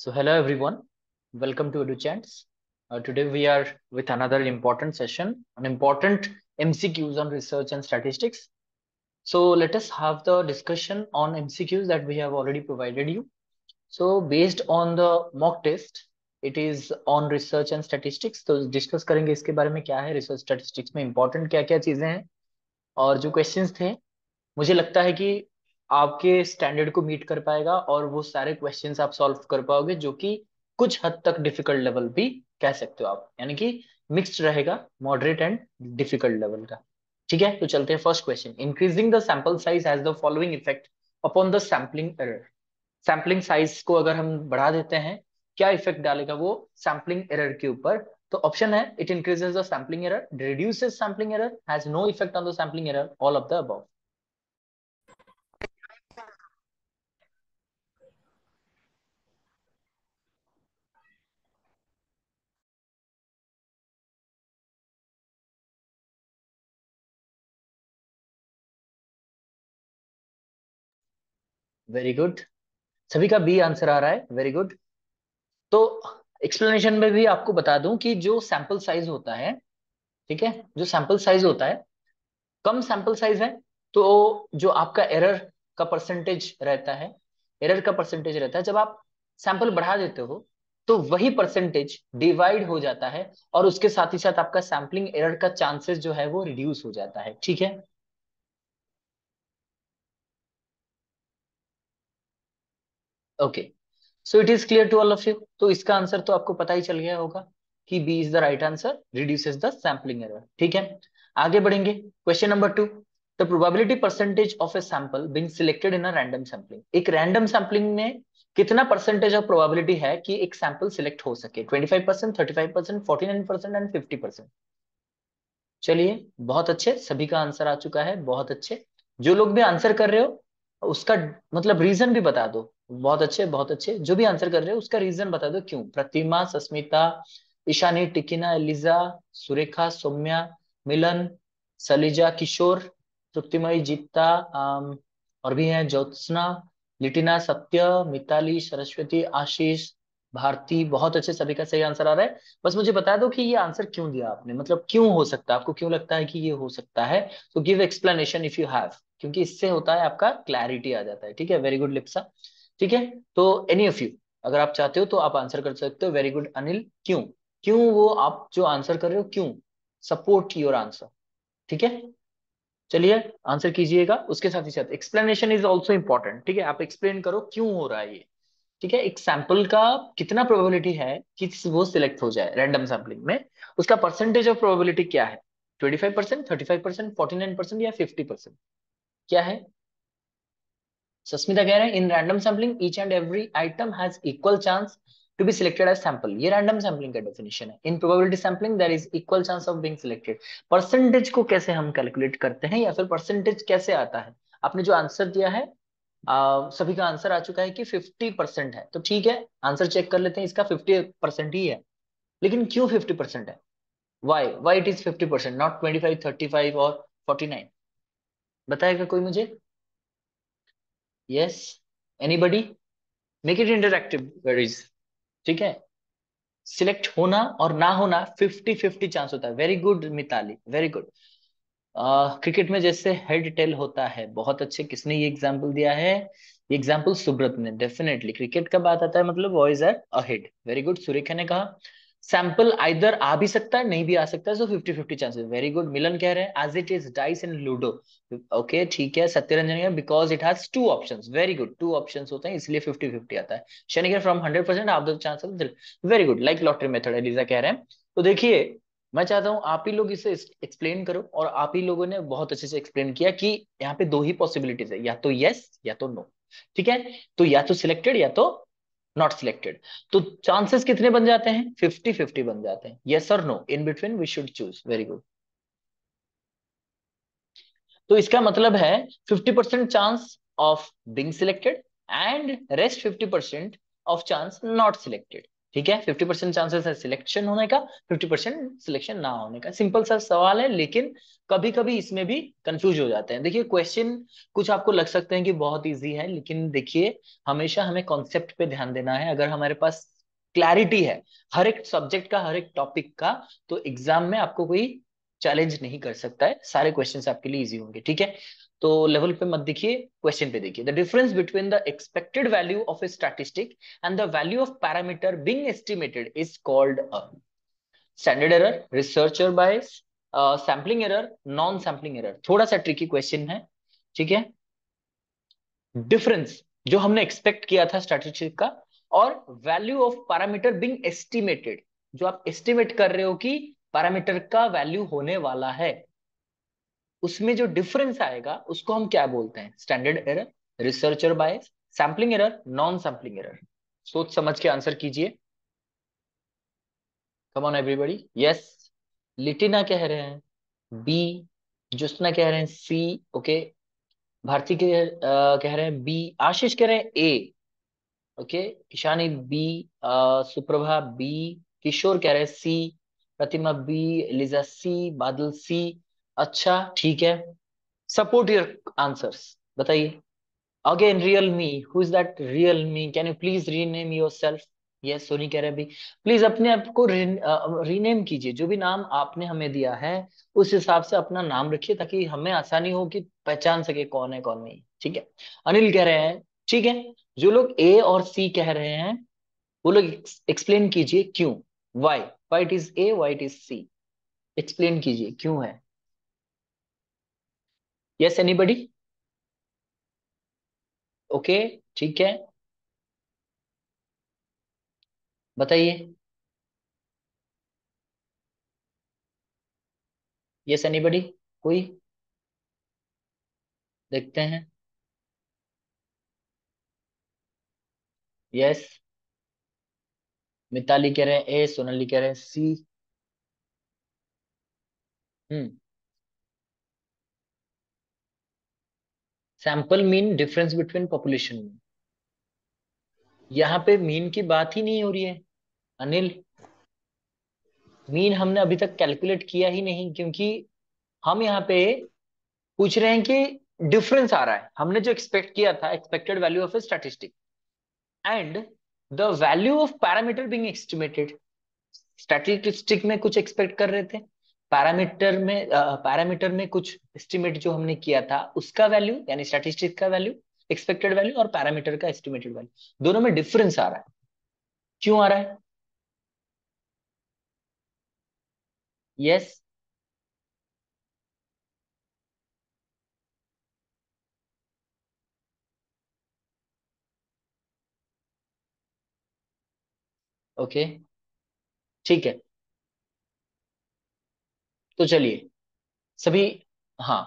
So hello everyone, welcome to EduChants. Uh, today we are with another important session, an important MCQs on research and statistics. So let us have the discussion on MCQs that we have already provided you. So based on the mock test, it is on research and statistics. so discuss karenge iske bare mein kya hai research statistics mein important kya kya cheeze hain aur jo questions the मुझे लगता है कि आपके standard को meet कर पाएगा और वो सारे क्वेश्चन आप सॉल्व कर पाओगे जो कि कुछ हद तक डिफिकल्ट लेवल भी कह सकते हो आप यानी कि मिक्सड रहेगा मॉडरेट एंड डिफिकल्ट लेवल का ठीक है तो चलते हैं first question increasing the sample size has the following effect upon the sampling error sampling size को अगर हम बढ़ा देते हैं क्या इफेक्ट डालेगा वो सैम्पलिंग एरर के ऊपर तो ऑप्शन है it increases the sampling error reduces sampling error has no effect on the sampling error all of the about very good सभी का बी आंसर आ रहा है वेरी गुड तो एक्सप्लेनेशन में भी आपको बता दूं कि जो सैंपल साइज होता है ठीक है जो सैंपल साइज होता है कम सैंपल साइज है तो जो आपका एरर का परसेंटेज रहता है एरर का परसेंटेज रहता है जब आप सैंपल बढ़ा देते हो तो वही परसेंटेज डिवाइड हो जाता है और उसके साथ ही साथ आपका सैंपलिंग एरर का चांसेस जो है वो रिड्यूस हो जाता है ठीक है okay so it is clear to all of you तो इसका आंसर तो आपको पता ही चल गया होगा कि B is the right answer reduces the sampling error ठीक है आगे बढ़ेंगे question number two the probability percentage of a sample being selected in a random sampling एक रैंडम सैंपलिंग में कितना परसेंटेज ऑफ प्रोबेबिलिटी है कि एक सैंपल सिलेक्ट हो सके 25 percent thirty five percent forty nine percent and fifty percent चलिए बहुत अच्छे सभी का आंसर आ चुका है बहुत अच्छे जो लोग भी आंसर कर रहे हो उसका मतलब रीजन भी बता दो बहुत अच्छे बहुत अच्छे जो भी आंसर कर रहे हो उसका रीजन बता दो क्यों प्रतिमा सस्मिता ईशानी टिकिना एलिजा सुरेखा सौम्या मिलन सलीजा किशोर तृप्तिमयी जीता और भी हैं ज्योत्सना लिटिना सत्य मिताली सरस्वती आशीष भारती बहुत अच्छे सभी का सही आंसर आ रहा है बस मुझे बता दो कि ये आंसर क्यों दिया आपने मतलब क्यों हो सकता है आपको क्यों लगता है कि ये हो सकता है तो give explanation if you have क्योंकि इससे होता है आपका क्लैरिटी आ जाता है ठीक है वेरी गुड लिप्सा ठीक है तो एनी ऑफ यू अगर आप चाहते हो तो आप आंसर कर सकते हो वेरी गुड अनिल क्यों क्यों वो आप जो आंसर कर रहे हो क्यों सपोर्ट योर आंसर ठीक है चलिए आंसर कीजिएगा उसके साथ ही साथ एक्सप्लेनेशन इज ऑल्सो इंपॉर्टेंट ठीक है आप एक्सप्लेन करो क्यों हो रहा है ये ठीक है एक सैंपल का कितना प्रोबेबिलिटी है कि वो सिलेक्ट हो जाए रैंडम सैम्पलिंग में उसका परसेंटेज ऑफ प्रोबेबिलिटी क्या है five percent thirty five percent forty nine percent या फिफ्टी परसेंट क्या है सस्मिता कह रहे हैं in random sampling each and every item has equal chance to be selected as sample ये रैंडम सैम्पलिंग का डेफिनेशन है in probability sampling there is equal chance of being selected percentage को कैसे हम कैलकुलेट करते हैं या फिर परसेंटेज कैसे आता है आपने जो आंसर दिया है Uh, सभी का आंसर आ चुका है कि 50 परसेंट है तो ठीक है आंसर चेक कर लेते हैं इसका 50 परसेंट ही है लेकिन क्यों 50 परसेंट है why? वाई इट 50 not 25 35 और 49 बताएगा कोई मुझे yes anybody make it interactive queries ठीक है सिलेक्ट होना और ना होना फिफ्टी फिफ्टी चांस होता है very good Mitali very good cricket में जैसे हेड टेल होता है बहुत अच्छे किसने ये एग्जाम्पल दिया है ये एग्जाम्पल सुब्रत ने डेफिनेटली क्रिकेट का बात आता है मतलब boys are ahead very good Surekha ने कहा सैंपल आइदर आ भी सकता है नहीं भी आ सकता है so fifty fifty chances very good Milan कह रहे हैं as it is dice in ludo okay ठीक है Satyaranjan because it has two option very good two option होते हैं इसलिए फिफ्टी फिफ्टी आता है शनिकर फ्रॉम हंड्रेड परसेंट आप chance very good like lottery method Eliza कह रहे हैं तो देखिए मैं चाहता हूँ आप ही लोग इसे एक्सप्लेन करो और आप ही लोगों ने बहुत अच्छे से एक्सप्लेन किया कि यहाँ पे दो ही पॉसिबिलिटीज है या तो यस या तो नो ठीक है तो या तो सिलेक्टेड या तो नॉट सिलेक्टेड तो चांसेस कितने बन जाते हैं फिफ्टी फिफ्टी बन जाते हैं ये sir no in between we should choose very good तो इसका मतलब है fifty percent chance of being selected and rest fifty percent of chance not selected ठीक है फिफ्टी परसेंट चांसेस है सिलेक्शन होने का फिफ्टी परसेंट सिलेक्शन ना होने का सिंपल सा सवाल है लेकिन कभी कभी इसमें भी कंफ्यूज हो जाते हैं देखिए क्वेश्चन कुछ आपको लग सकते हैं कि बहुत इजी है लेकिन देखिए हमेशा हमें कॉन्सेप्ट पे ध्यान देना है अगर हमारे पास क्लैरिटी है हर एक सब्जेक्ट का हर एक टॉपिक का तो एग्जाम में आपको कोई चैलेंज नहीं कर सकता है सारे क्वेश्चन आपके लिए इजी होंगे ठीक है तो लेवल पे मत देखिए क्वेश्चन पे देखिए the difference between the expected value of a statistic and the value of parameter being estimated is called a standard error researcher bias sampling error non sampling error थोड़ा सा ट्रिकी क्वेश्चन है ठीक है difference जो हमने expect किया था statistic का और value of parameter being estimated जो आप एस्टिमेट कर रहे हो कि पैरामीटर का वैल्यू होने वाला है उसमें जो डिफरेंस आएगा उसको हम क्या बोलते हैं standard error researcher bias sampling error non sampling error सोच समझ के आंसर कीजिए come on everybody yes Litina कह रहे हैं बी जुस्ना कह रहे हैं सी ओके भारती के कह रहे हैं बी आशीष कह रहे हैं A okay Ishani B Suprabha B Kishore कह रहे हैं सी प्रतिमा बी लिजा सी बादल सी अच्छा ठीक है सपोर्ट योर आंसर्स बताइए again real me who is that real me can you please rename yourself ये सोनी कह रहे भी प्लीज अपने आप को रीनेम कीजिए जो भी नाम आपने हमें दिया है उस हिसाब से अपना नाम रखिए ताकि हमें आसानी हो कि पहचान सके कौन है कौन नहीं ठीक है अनिल कह रहे हैं ठीक है जो लोग ए और सी कह रहे हैं वो लोग एक्सप्लेन कीजिए क्यों why why it is A why it is C explain कीजिए क्यों है यस एनीबडी ओके ठीक है बताइए यस एनीबडी कोई देखते हैं यस मिताली कह रहे हैं ए सोनाली कह रहे हैं C hmm sample mean difference between population mean यहाँ पे मीन की बात ही नहीं हो रही है अनिल मीन हमने अभी तक कैलकुलेट किया ही नहीं क्योंकि हम यहाँ पे पूछ रहे हैं कि डिफरेंस आ रहा है हमने जो एक्सपेक्ट किया था expected value of a statistic and the value of parameter being estimated statistic में कुछ एक्सपेक्ट कर रहे थे पैरामीटर में पैरामीटर में कुछ एस्टिमेट जो हमने किया था उसका वैल्यू यानी स्टैटिस्टिक का वैल्यू एक्सपेक्टेड वैल्यू और पैरामीटर का एस्टिमेटेड वैल्यू दोनों में डिफरेंस आ रहा है क्यों आ रहा है यस ओके ठीक है तो चलिए सभी हाँ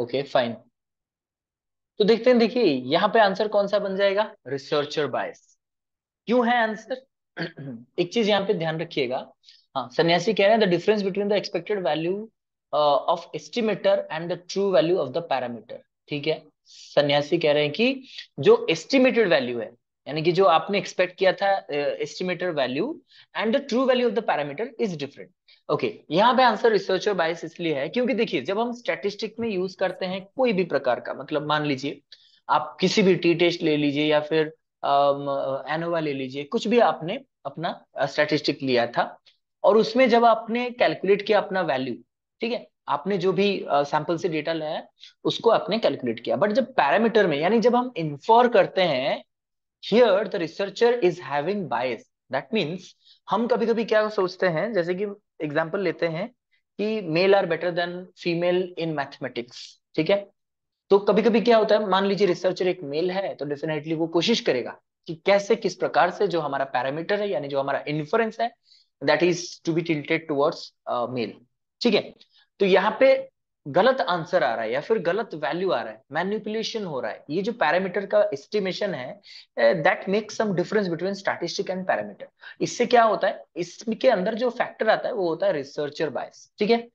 ओके फाइन तो देखते हैं देखिए यहाँ पे आंसर कौन सा बन जाएगा रिसर्चर बायस क्यों है आंसर एक चीज यहाँ पे ध्यान रखिएगा हाँ सन्यासी कह रहे हैं the difference between the expected value of estimator and the true value of the parameter ठीक है सन्यासी कह रहे हैं कि जो एस्टिमेटेड वैल्यू है यानी कि जो आपने एक्सपेक्ट किया था estimator value and the true value of the parameter is different okay okay, यहाँ पे आंसर रिसर्चर बायस इसलिए है क्योंकि देखिए जब हम स्टैटिस्टिक में यूज करते हैं कोई भी प्रकार का मतलब मान लीजिए आप किसी भी टी टेस्ट ले लीजिए या फिर एनोवा um, ले लीजिए कुछ भी आपने अपना स्टैटिस्टिक uh, लिया था और उसमें जब आपने कैलकुलेट किया अपना वैल्यू ठीक है आपने जो भी सैंपल uh, से डेटा लाया है उसको आपने कैलकुलेट किया बट जब पैरामीटर में यानी जब हम इन्फॉर करते हैं here the researcher is having bias that means हम कभी कभी क्या सोचते हैं जैसे कि एग्जाम्पल लेते हैं कि male are better than female in mathematics ठीक है तो कभी कभी क्या होता है मान लीजिए रिसर्चर एक मेल है तो डेफिनेटली वो कोशिश करेगा कि कैसे किस प्रकार से जो हमारा पैरामीटर है यानी जो हमारा इन्फ्लुएंस है that is to be tilted towards male ठीक है तो यहाँ पे गलत आंसर आ रहा है या फिर गलत वैल्यू आ रहा है मैन्युपुलेशन हो रहा है ये जो पैरामीटर का एस्टिमेशन है that makes some difference between statistic and parameter इससे क्या होता है इसके अंदर जो फैक्टर आता है वो होता है रिसर्चर बायस ठीक है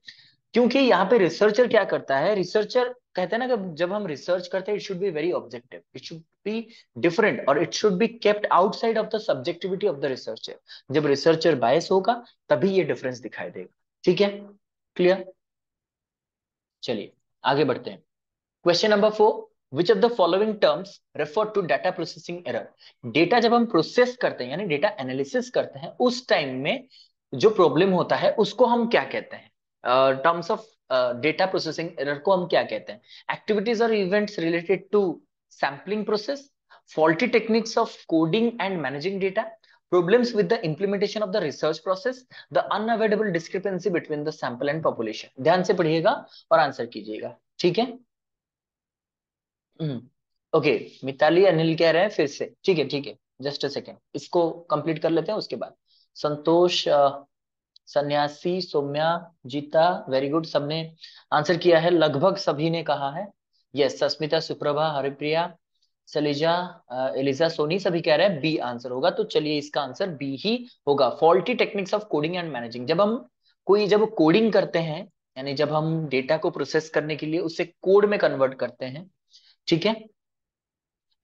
क्योंकि यहाँ पे रिसर्चर क्या करता है रिसर्चर कहते हैं ना कि जब हम रिसर्च करते हैं it should be very objective it should be different और it should be kept outside of the subjectivity of the researcher जब रिसर्चर बायस होगा तभी ये डिफरेंस दिखाई देगा ठीक है क्लियर चलिए आगे बढ़ते हैं question number four which of the following terms refer to data processing error data जब हम प्रोसेस करते हैं यानी डेटा एनालिसिस करते हैं उस टाइम में जो प्रॉब्लम होता है उसको हम क्या कहते हैं terms of data processing error को हम क्या कहते हैं एक्टिविटीज और events related to sampling process faulty techniques of coding and managing data problems with the implementation of the research process, the unavoidable discrepancy between the sample and population. ध्यान से पढ़िएगा और आंसर कीजिएगा ठीक है ओके हम्म। मिताली अनिल कह रहे हैं फिर से ठीक है ठीक है जस्ट अ सेकेंड इसको कंप्लीट कर लेते हैं उसके बाद संतोष सन्यासी सौम्या जीता वेरी गुड सबने आंसर किया है लगभग सभी ने कहा है yes yes, Sasmita Suprabha Haripriya Salija Eliza Soni सभी कह रहे हैं बी आंसर होगा तो चलिए इसका आंसर बी ही होगा faulty techniques of coding and managing जब हम कोई जब कोडिंग करते हैं यानी जब हम डेटा को प्रोसेस करने के लिए उसे कोड में कन्वर्ट करते हैं ठीक है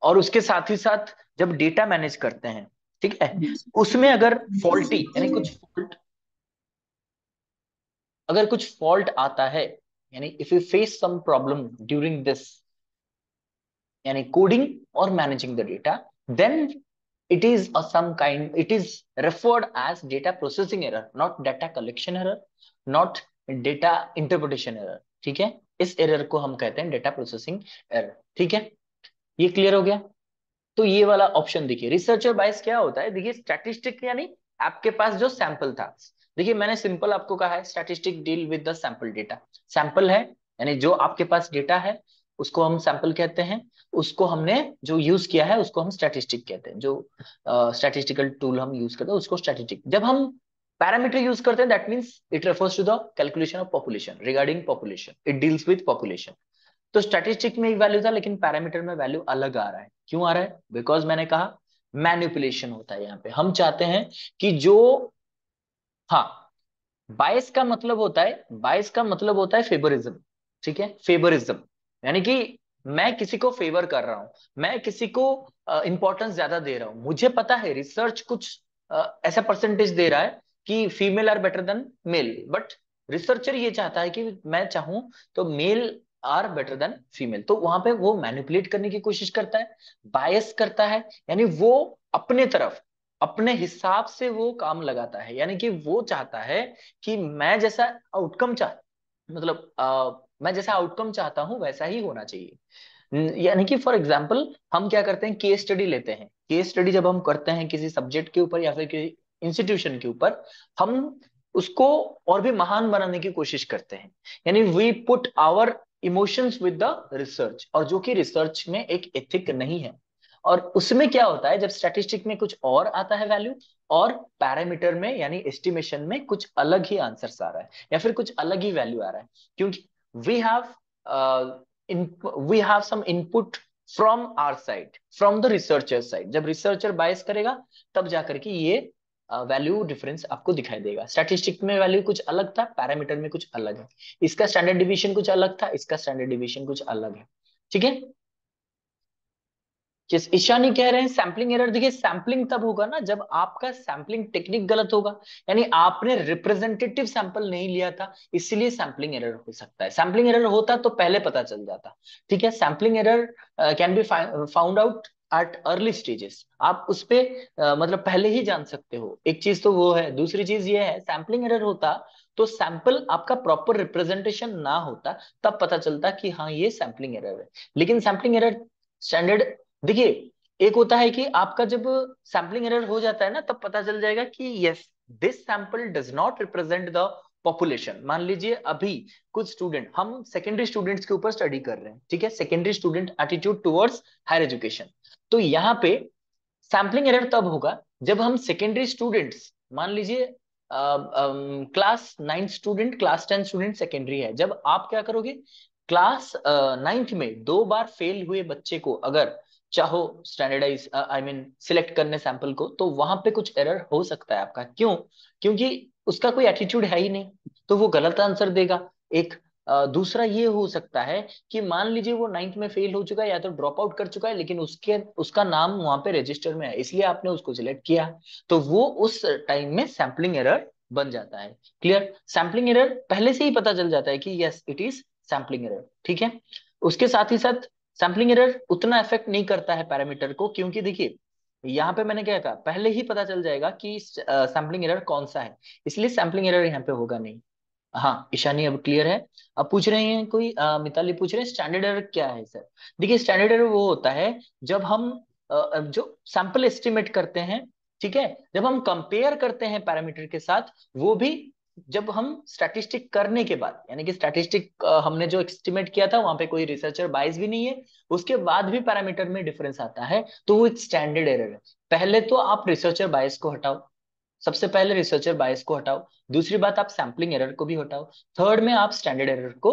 और उसके साथ ही साथ जब डेटा मैनेज करते हैं ठीक है उसमें अगर फॉल्टी यानी कुछ फॉल्ट अगर कुछ फॉल्ट आता है यानी if you face some problem during this यानी कोडिंग और managing the data then it is a some kind it is referred as data processing error not data collection error not data interpretation ठीक है इस error को हम कहते हैं data processing error ठीक है ये क्लियर हो गया तो ये वाला ऑप्शन देखिए रिसर्चर बाइस क्या होता है देखिए स्टैटिस्टिक यानी आपके पास जो सैंपल था देखिए मैंने सिंपल आपको कहा है statistic deal with the sample data sample है यानी जो आपके पास डेटा है उसको हम सैंपल कहते हैं उसको हमने जो यूज किया है उसको हम स्टैटिस्टिक कहते हैं जो स्टैटिस्टिकल uh, टूल हम यूज करते हैं उसको स्टैटिस्टिक जब हम पैरामीटर यूज करते हैं that means it refers to the calculation of population regarding population it deals with population तो स्टैटिस्टिक में एक वैल्यू था लेकिन पैरामीटर में वैल्यू अलग आ रहा है क्यों आ रहा है बिकॉज मैंने कहा मैन्युपुलेशन होता है यहाँ पे हम चाहते हैं कि जो हाँ बायस का मतलब होता है बायस का मतलब होता है फेबरिज्म ठीक है फेबरिज्म यानी कि मैं किसी को फेवर कर रहा हूं मैं किसी को इंपॉर्टेंस ज्यादा दे रहा हूं मुझे पता है रिसर्च कुछ ऐसा परसेंटेज दे रहा है कि female are better than male but researcher ये चाहता है कि मैं चाहूं तो male are better than female तो वहां पे वो मैनिपुलेट करने की कोशिश करता है बायस करता है यानी वो अपने तरफ अपने हिसाब से वो काम लगाता है यानी कि वो चाहता है कि मैं जैसा आउटकम चाह मतलब मैं जैसा आउटकम चाहता हूँ वैसा ही होना चाहिए यानी कि फॉर एग्जाम्पल हम क्या करते हैं केस स्टडी लेते हैं केस स्टडी जब हम करते हैं किसी सब्जेक्ट के ऊपर या फिर किसी इंस्टीट्यूशन के ऊपर हम उसको और भी महान बनाने की कोशिश करते हैं यानी we put our emotions with the research और जो कि रिसर्च में एक एथिक नहीं है और उसमें क्या होता है जब स्टैटिस्टिक में कुछ और आता है वैल्यू और पैरामीटर में यानी एस्टिमेशन में कुछ अलग ही आंसर आ रहा है या फिर कुछ अलग ही वैल्यू आ रहा है क्योंकि we have uh, in, we have some input our side from the researcher researcher side जब रिसर्चर बायस करेगा तब जाकर के ये वैल्यू uh, डिफरेंस आपको दिखाई देगा स्टैटिस्टिक में वैल्यू कुछ अलग था पैरामीटर में कुछ अलग है इसका स्टैंडर्ड डिविएशन कुछ अलग था इसका स्टैंडर्ड डिविएशन कुछ अलग है ठीक है किस ईशानी कह रहे हैं सैंपलिंग एरर देखिए सैंपलिंग तब होगा ना जब आपका सैंपलिंग टेक्निक गलत होगा यानी आपने रिप्रेजेंटेटिव सैंपल नहीं लिया था इसलिए सैंपलिंग एरर हो सकता है सैंपलिंग एरर होता तो पहले पता चल जाता ठीक है sampling error can be found out at early stages आप उस पर uh, मतलब पहले ही जान सकते हो एक चीज तो वो है दूसरी चीज ये है सैंपलिंग एरर होता तो सैंपल आपका प्रॉपर रिप्रेजेंटेशन ना होता तब पता चलता कि हाँ ये सैंपलिंग एरर है लेकिन सैंपलिंग एरर स्टैंडर्ड देखिए एक होता है कि आपका जब सैम्पलिंग एरर हो जाता है ना तब पता चल जाएगा कि yes this sample does not represent the population मान लीजिए अभी कुछ स्टूडेंट हम सेकेंडरी स्टूडेंट्स के ऊपर स्टडी कर रहे हैं ठीक है secondary student attitude towards higher education तो यहाँ पे सैम्पलिंग एरर तब होगा जब हम सेकेंडरी स्टूडेंट्स मान लीजिए class ninth student class ten student secondary है जब आप क्या करोगे क्लास नाइन्थ में दो बार फेल हुए बच्चे को अगर चाहो स्टैंडर्डाइज आई मीन सिलेक्ट करने सैंपल को तो वहां पे कुछ एरर हो सकता है आपका क्यों क्योंकि उसका कोई एटीट्यूड है ही नहीं तो वो गलत आंसर देगा एक uh, दूसरा ये हो सकता है कि मान लीजिए वो नाइन्थ में फेल हो चुका है या तो ड्रॉप आउट कर चुका है लेकिन उसके उसका नाम वहां पे रजिस्टर में है इसलिए आपने उसको सिलेक्ट किया तो वो उस टाइम में सैम्पलिंग एरर बन जाता है क्लियर सैम्पलिंग एरर पहले से ही पता चल जाता है कि yes it is sampling error ठीक है उसके साथ ही साथ सैम्पलिंग एरर उतना इफेक्ट नहीं करता है पैरामीटर को क्योंकि देखिए यहाँ पे मैंने क्या कहा पहले ही पता चल जाएगा कि सैम्पलिंग एरर कौन सा है इसलिए सैम्पलिंग एरर यहाँ पे होगा नहीं हाँ ईशानी अब क्लियर है अब पूछ रहे हैं कोई आ, मिताली पूछ रहे हैं स्टैंडर्ड एरर क्या है सर देखिए स्टैंडर्ड एरर वो होता है जब हम आ, जो सैंपल एस्टिमेट करते हैं ठीक है जब हम कंपेयर करते हैं पैरामीटर के साथ वो भी जब हम स्टैटिस्टिक करने के बाद यानी कि स्टैटिस्टिक हमने जो एस्टिमेट किया था वहां पे कोई रिसर्चर बाइस भी नहीं है उसके बाद भी पैरामीटर में डिफरेंस आता है तो वो स्टैंडर्ड एरर है पहले तो आप रिसर्चर बाइस को हटाओ सबसे पहले रिसर्चर बायस को हटाओ दूसरी बात आप सैम्पलिंग एरर को भी हटाओ थर्ड में आप स्टैंडर्ड एरर को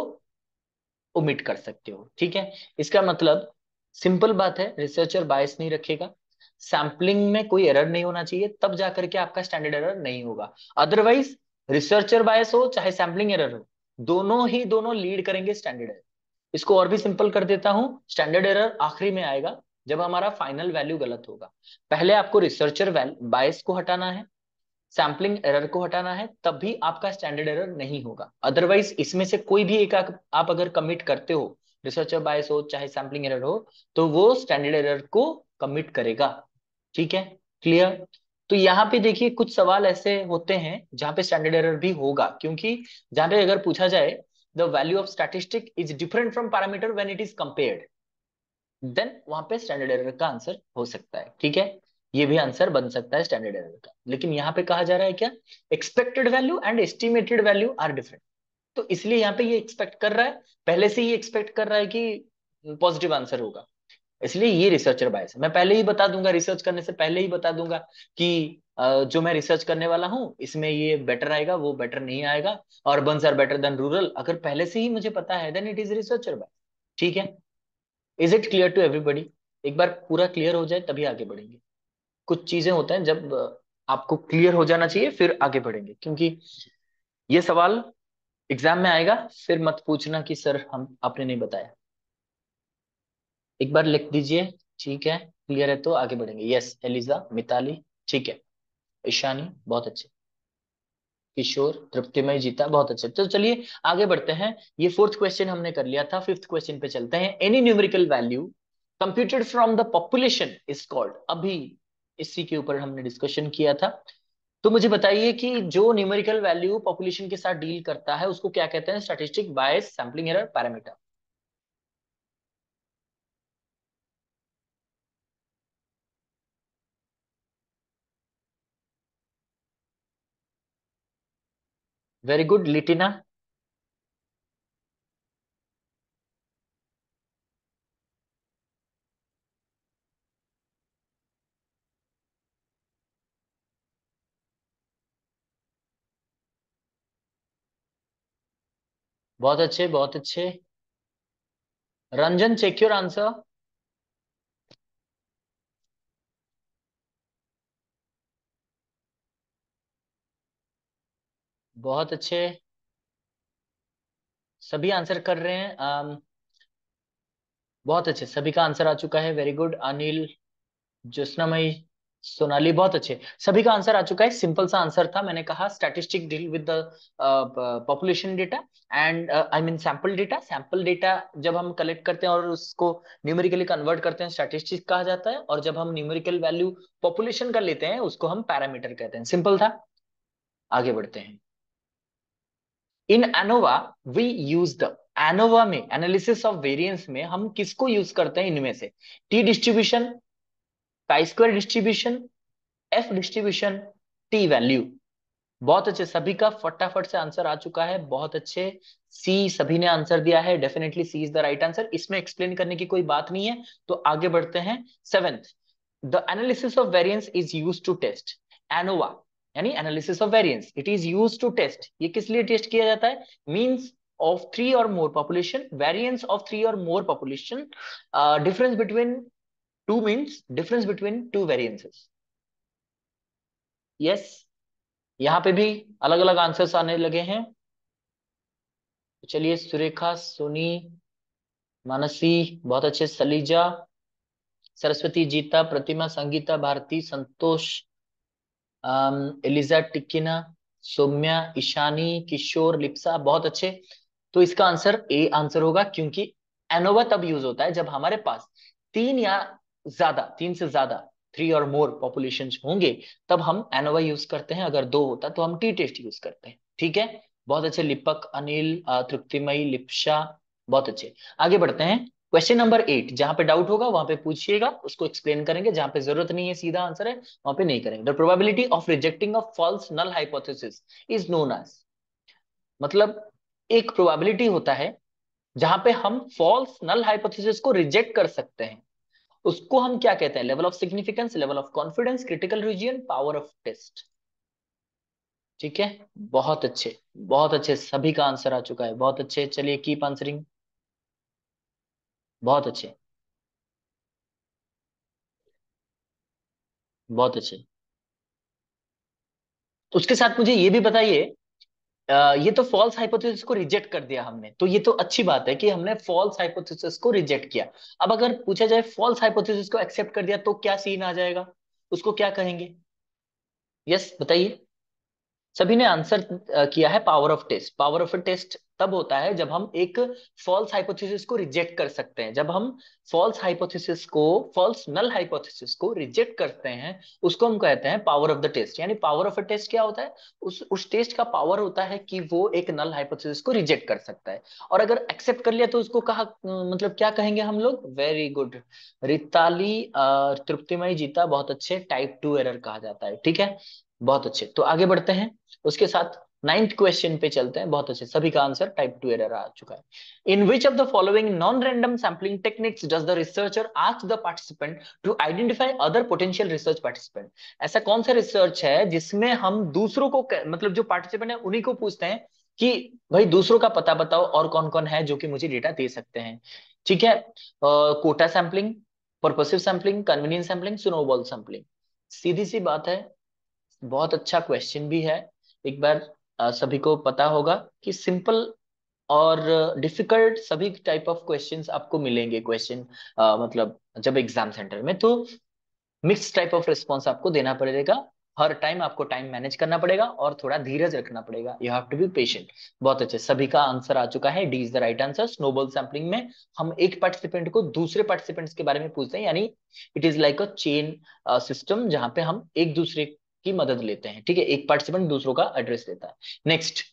ओमिट कर सकते हो ठीक है इसका मतलब सिंपल बात है रिसर्चर बायस नहीं रखेगा सैम्पलिंग में कोई एरर नहीं होना चाहिए तब जाकर के आपका स्टैंडर्ड एरर नहीं होगा अदरवाइज रिसर्चर बायस हो चाहे सैम्पलिंग एरर हो दोनों ही दोनों लीड करेंगे स्टैंडर्ड एरर इसको और भी सिंपल कर देता हूं स्टैंडर्ड एरर आखिरी में आएगा जब हमारा फाइनल वैल्यू गलत होगा पहले आपको रिसर्चर बायस को हटाना है सैम्पलिंग एरर को हटाना है तब भी आपका स्टैंडर्ड एरर नहीं होगा अदरवाइज इसमें से कोई भी एक आप अगर कमिट करते हो रिसर्चर बायस हो चाहे सैम्पलिंग एरर हो तो वो स्टैंडर्ड एरर को कमिट करेगा ठीक है क्लियर तो यहाँ पे देखिए कुछ सवाल ऐसे होते हैं जहां पे स्टैंडर्ड एरर भी होगा क्योंकि जहां पे अगर पूछा जाए the value of statistic is different from parameter when it is compared then वहां पे स्टैंडर्ड एरर का आंसर हो सकता है ठीक है ये भी आंसर बन सकता है स्टैंडर्ड एरर का लेकिन यहाँ पे कहा जा रहा है क्या expected value and estimated value are different तो इसलिए यहाँ पे ये एक्सपेक्ट कर रहा है पहले से ही एक्सपेक्ट कर रहा है कि पॉजिटिव आंसर होगा इसलिए ये रिसर्चर बायस है मैं पहले ही बता दूंगा रिसर्च करने से पहले ही बता दूंगा कि जो मैं रिसर्च करने वाला हूँ इसमें ये बेटर आएगा वो बेटर नहीं आएगा बंस आर बेटर देन रूरल अगर पहले से ही मुझे पता है then it is researcher bias ठीक है is it clear to everybody एक बार पूरा क्लियर हो जाए तभी आगे बढ़ेंगे कुछ चीजें होते हैं जब आपको क्लियर हो जाना चाहिए फिर आगे बढ़ेंगे क्योंकि ये सवाल एग्जाम में आएगा फिर मत पूछना कि सर हम आपने नहीं बताया एक बार लिख दीजिए ठीक है क्लियर है तो आगे बढ़ेंगे यस एलिजा मिताली ठीक है ईशानी बहुत अच्छे किशोर तृप्तिमय जीता बहुत अच्छे तो चलिए आगे बढ़ते हैं ये फोर्थ क्वेश्चन हमने कर लिया था फिफ्थ क्वेश्चन पे चलते हैं any numerical value computed from the population is called अभी इसी के ऊपर हमने डिस्कशन किया था तो मुझे बताइए कि जो न्यूमेरिकल वैल्यू पॉपुलेशन के साथ डील करता है उसको क्या कहते हैं statistic bias sampling error parameter Very good, Litina. बहुत अच्छे बहुत अच्छे रंजन चेक योर आंसर बहुत अच्छे सभी आंसर कर रहे हैं आम, um, बहुत अच्छे सभी का आंसर आ चुका है वेरी गुड अनिल ज्योत्नामयी सोनाली बहुत अच्छे सभी का आंसर आ चुका है सिंपल सा आंसर था मैंने कहा statistic deal with the population data and I mean sample data sample data जब हम कलेक्ट करते हैं और उसको न्यूमेरिकली कन्वर्ट करते हैं स्टैटिस्टिक कहा जाता है और जब हम न्यूमेरिकल वैल्यू पॉपुलेशन का लेते हैं उसको हम पैरामीटर कहते हैं सिंपल था आगे बढ़ते हैं in ANOVA we use ANOVA में एनालिसिस ऑफ वेरियंस में हम किसको यूज करते हैं इनमें से T distribution square distribution F distribution T value बहुत अच्छे सभी का फटाफट से आंसर आ चुका है बहुत अच्छे सी सभी ने आंसर दिया है definitely C is the right answer इसमें एक्सप्लेन करने की कोई बात नहीं है तो आगे बढ़ते हैं seventh the analysis of variance is use to test ANOVA यानी analysis of variance it is use to test ये किस लिए टेस्ट किया जाता है मीन्स ऑफ थ्री और more population variance of three और more population difference between two means difference between two variances yes यहां पे भी अलग अलग आंसर्स आने लगे हैं तो चलिए सुरेखा सोनी मानसी बहुत अच्छे सलीजा सरस्वती जीता प्रतिमा संगीता भारती संतोष एलिजा टिकिना सौम्या ईशानी किशोर लिप्सा बहुत अच्छे तो इसका आंसर ए आंसर होगा क्योंकि एनोवा तब यूज होता है जब हमारे पास तीन या ज्यादा तीन से ज्यादा थ्री और मोर पॉपुलेशन होंगे तब हम एनोवा यूज करते हैं अगर दो होता तो हम टी टेस्ट यूज करते हैं ठीक है बहुत अच्छे लिपक अनिल तृप्तिमयी लिप्सा बहुत अच्छे आगे बढ़ते हैं क्वेश्चन नंबर एट जहां पे डाउट होगा वहां पे पूछिएगा उसको एक्सप्लेन करेंगे जहां पे जरूरत नहीं है सीधा आंसर है वहां पे नहीं करेंगे the probability of rejecting of false null hypothesis is known as मतलब एक प्रोबेबिलिटी होता है जहां पे हम फॉल्स नल हाइपोथेसिस को रिजेक्ट कर सकते हैं उसको हम क्या कहते हैं level of significance level of confidence critical region power of test ठीक है बहुत अच्छे बहुत अच्छे सभी का आंसर आ चुका है बहुत अच्छे चलिए कीप आंसरिंग बहुत अच्छे बहुत अच्छे तो उसके साथ मुझे ये भी बताइए ये तो फॉल्स हाइपोथेसिस को रिजेक्ट कर दिया हमने तो ये तो अच्छी बात है कि हमने फॉल्स हाइपोथेसिस को रिजेक्ट किया अब अगर पूछा जाए फॉल्स हाइपोथेसिस को एक्सेप्ट कर दिया तो क्या सीन आ जाएगा उसको क्या कहेंगे यस बताइए सभी ने आंसर किया है power of test power of test तब होता है जब हम एक फॉल्स हाइपोथेसिस को रिजेक्ट कर सकते हैं जब हम फॉल्स हाइपोथेसिस को फॉल्स नल हाइपोथेसिस को रिजेक्ट करते हैं उसको हम कहते हैं पावर ऑफ द टेस्ट यानी पावर ऑफ अ टेस्ट क्या होता है उस उस टेस्ट का पावर होता है कि वो एक नल हाइपोथेसिस को रिजेक्ट कर सकता है और अगर एक्सेप्ट कर लिया तो उसको कहा मतलब क्या कहेंगे हम लोग वेरी गुड रिताली तृप्तिमयी जीता बहुत अच्छे टाइप टू एरर कहा जाता है ठीक है बहुत अच्छे तो आगे बढ़ते हैं उसके साथ नाइन्थ क्वेश्चन पे चलते हैं बहुत अच्छे सभी का आंसर टाइप टू एरर आ चुका है in which of the following non random sampling techniques does the researcher ask the participant to identify other potential research participant ऐसा कौन सा रिसर्च है जिसमें हम दूसरों को मतलब जो पार्टिसिपेंट है उन्हीं को पूछते हैं कि भाई दूसरों का पता बताओ और कौन कौन है जो कि मुझे डेटा दे सकते हैं ठीक है quota sampling purposive sampling convenience sampling snowball sampling सीधी सी बात है बहुत अच्छा क्वेश्चन भी है एक बार सभी को पता होगा कि सिंपल और डिफिकल्ट सभी टाइप ऑफ क्वेश्चंस आपको मिलेंगे क्वेश्चन मतलब जब एग्जाम सेंटर में तो मिक्स टाइप ऑफ रिस्पॉन्स आपको देना पड़ेगा हर टाइम आपको टाइम मैनेज करना पड़ेगा और थोड़ा धीरज रखना पड़ेगा you have to be patient बहुत अच्छे सभी का आंसर आ चुका है D is the right answer snowball sampling में हम एक पार्टिसिपेंट को दूसरे पार्टिसिपेंट्स के बारे में पूछते हैं यानी it is like a chain system जहां पे हम एक दूसरे की मदद लेते हैं ठीक है एक पार्टिसिपेंट दूसरों का एड्रेस देता है next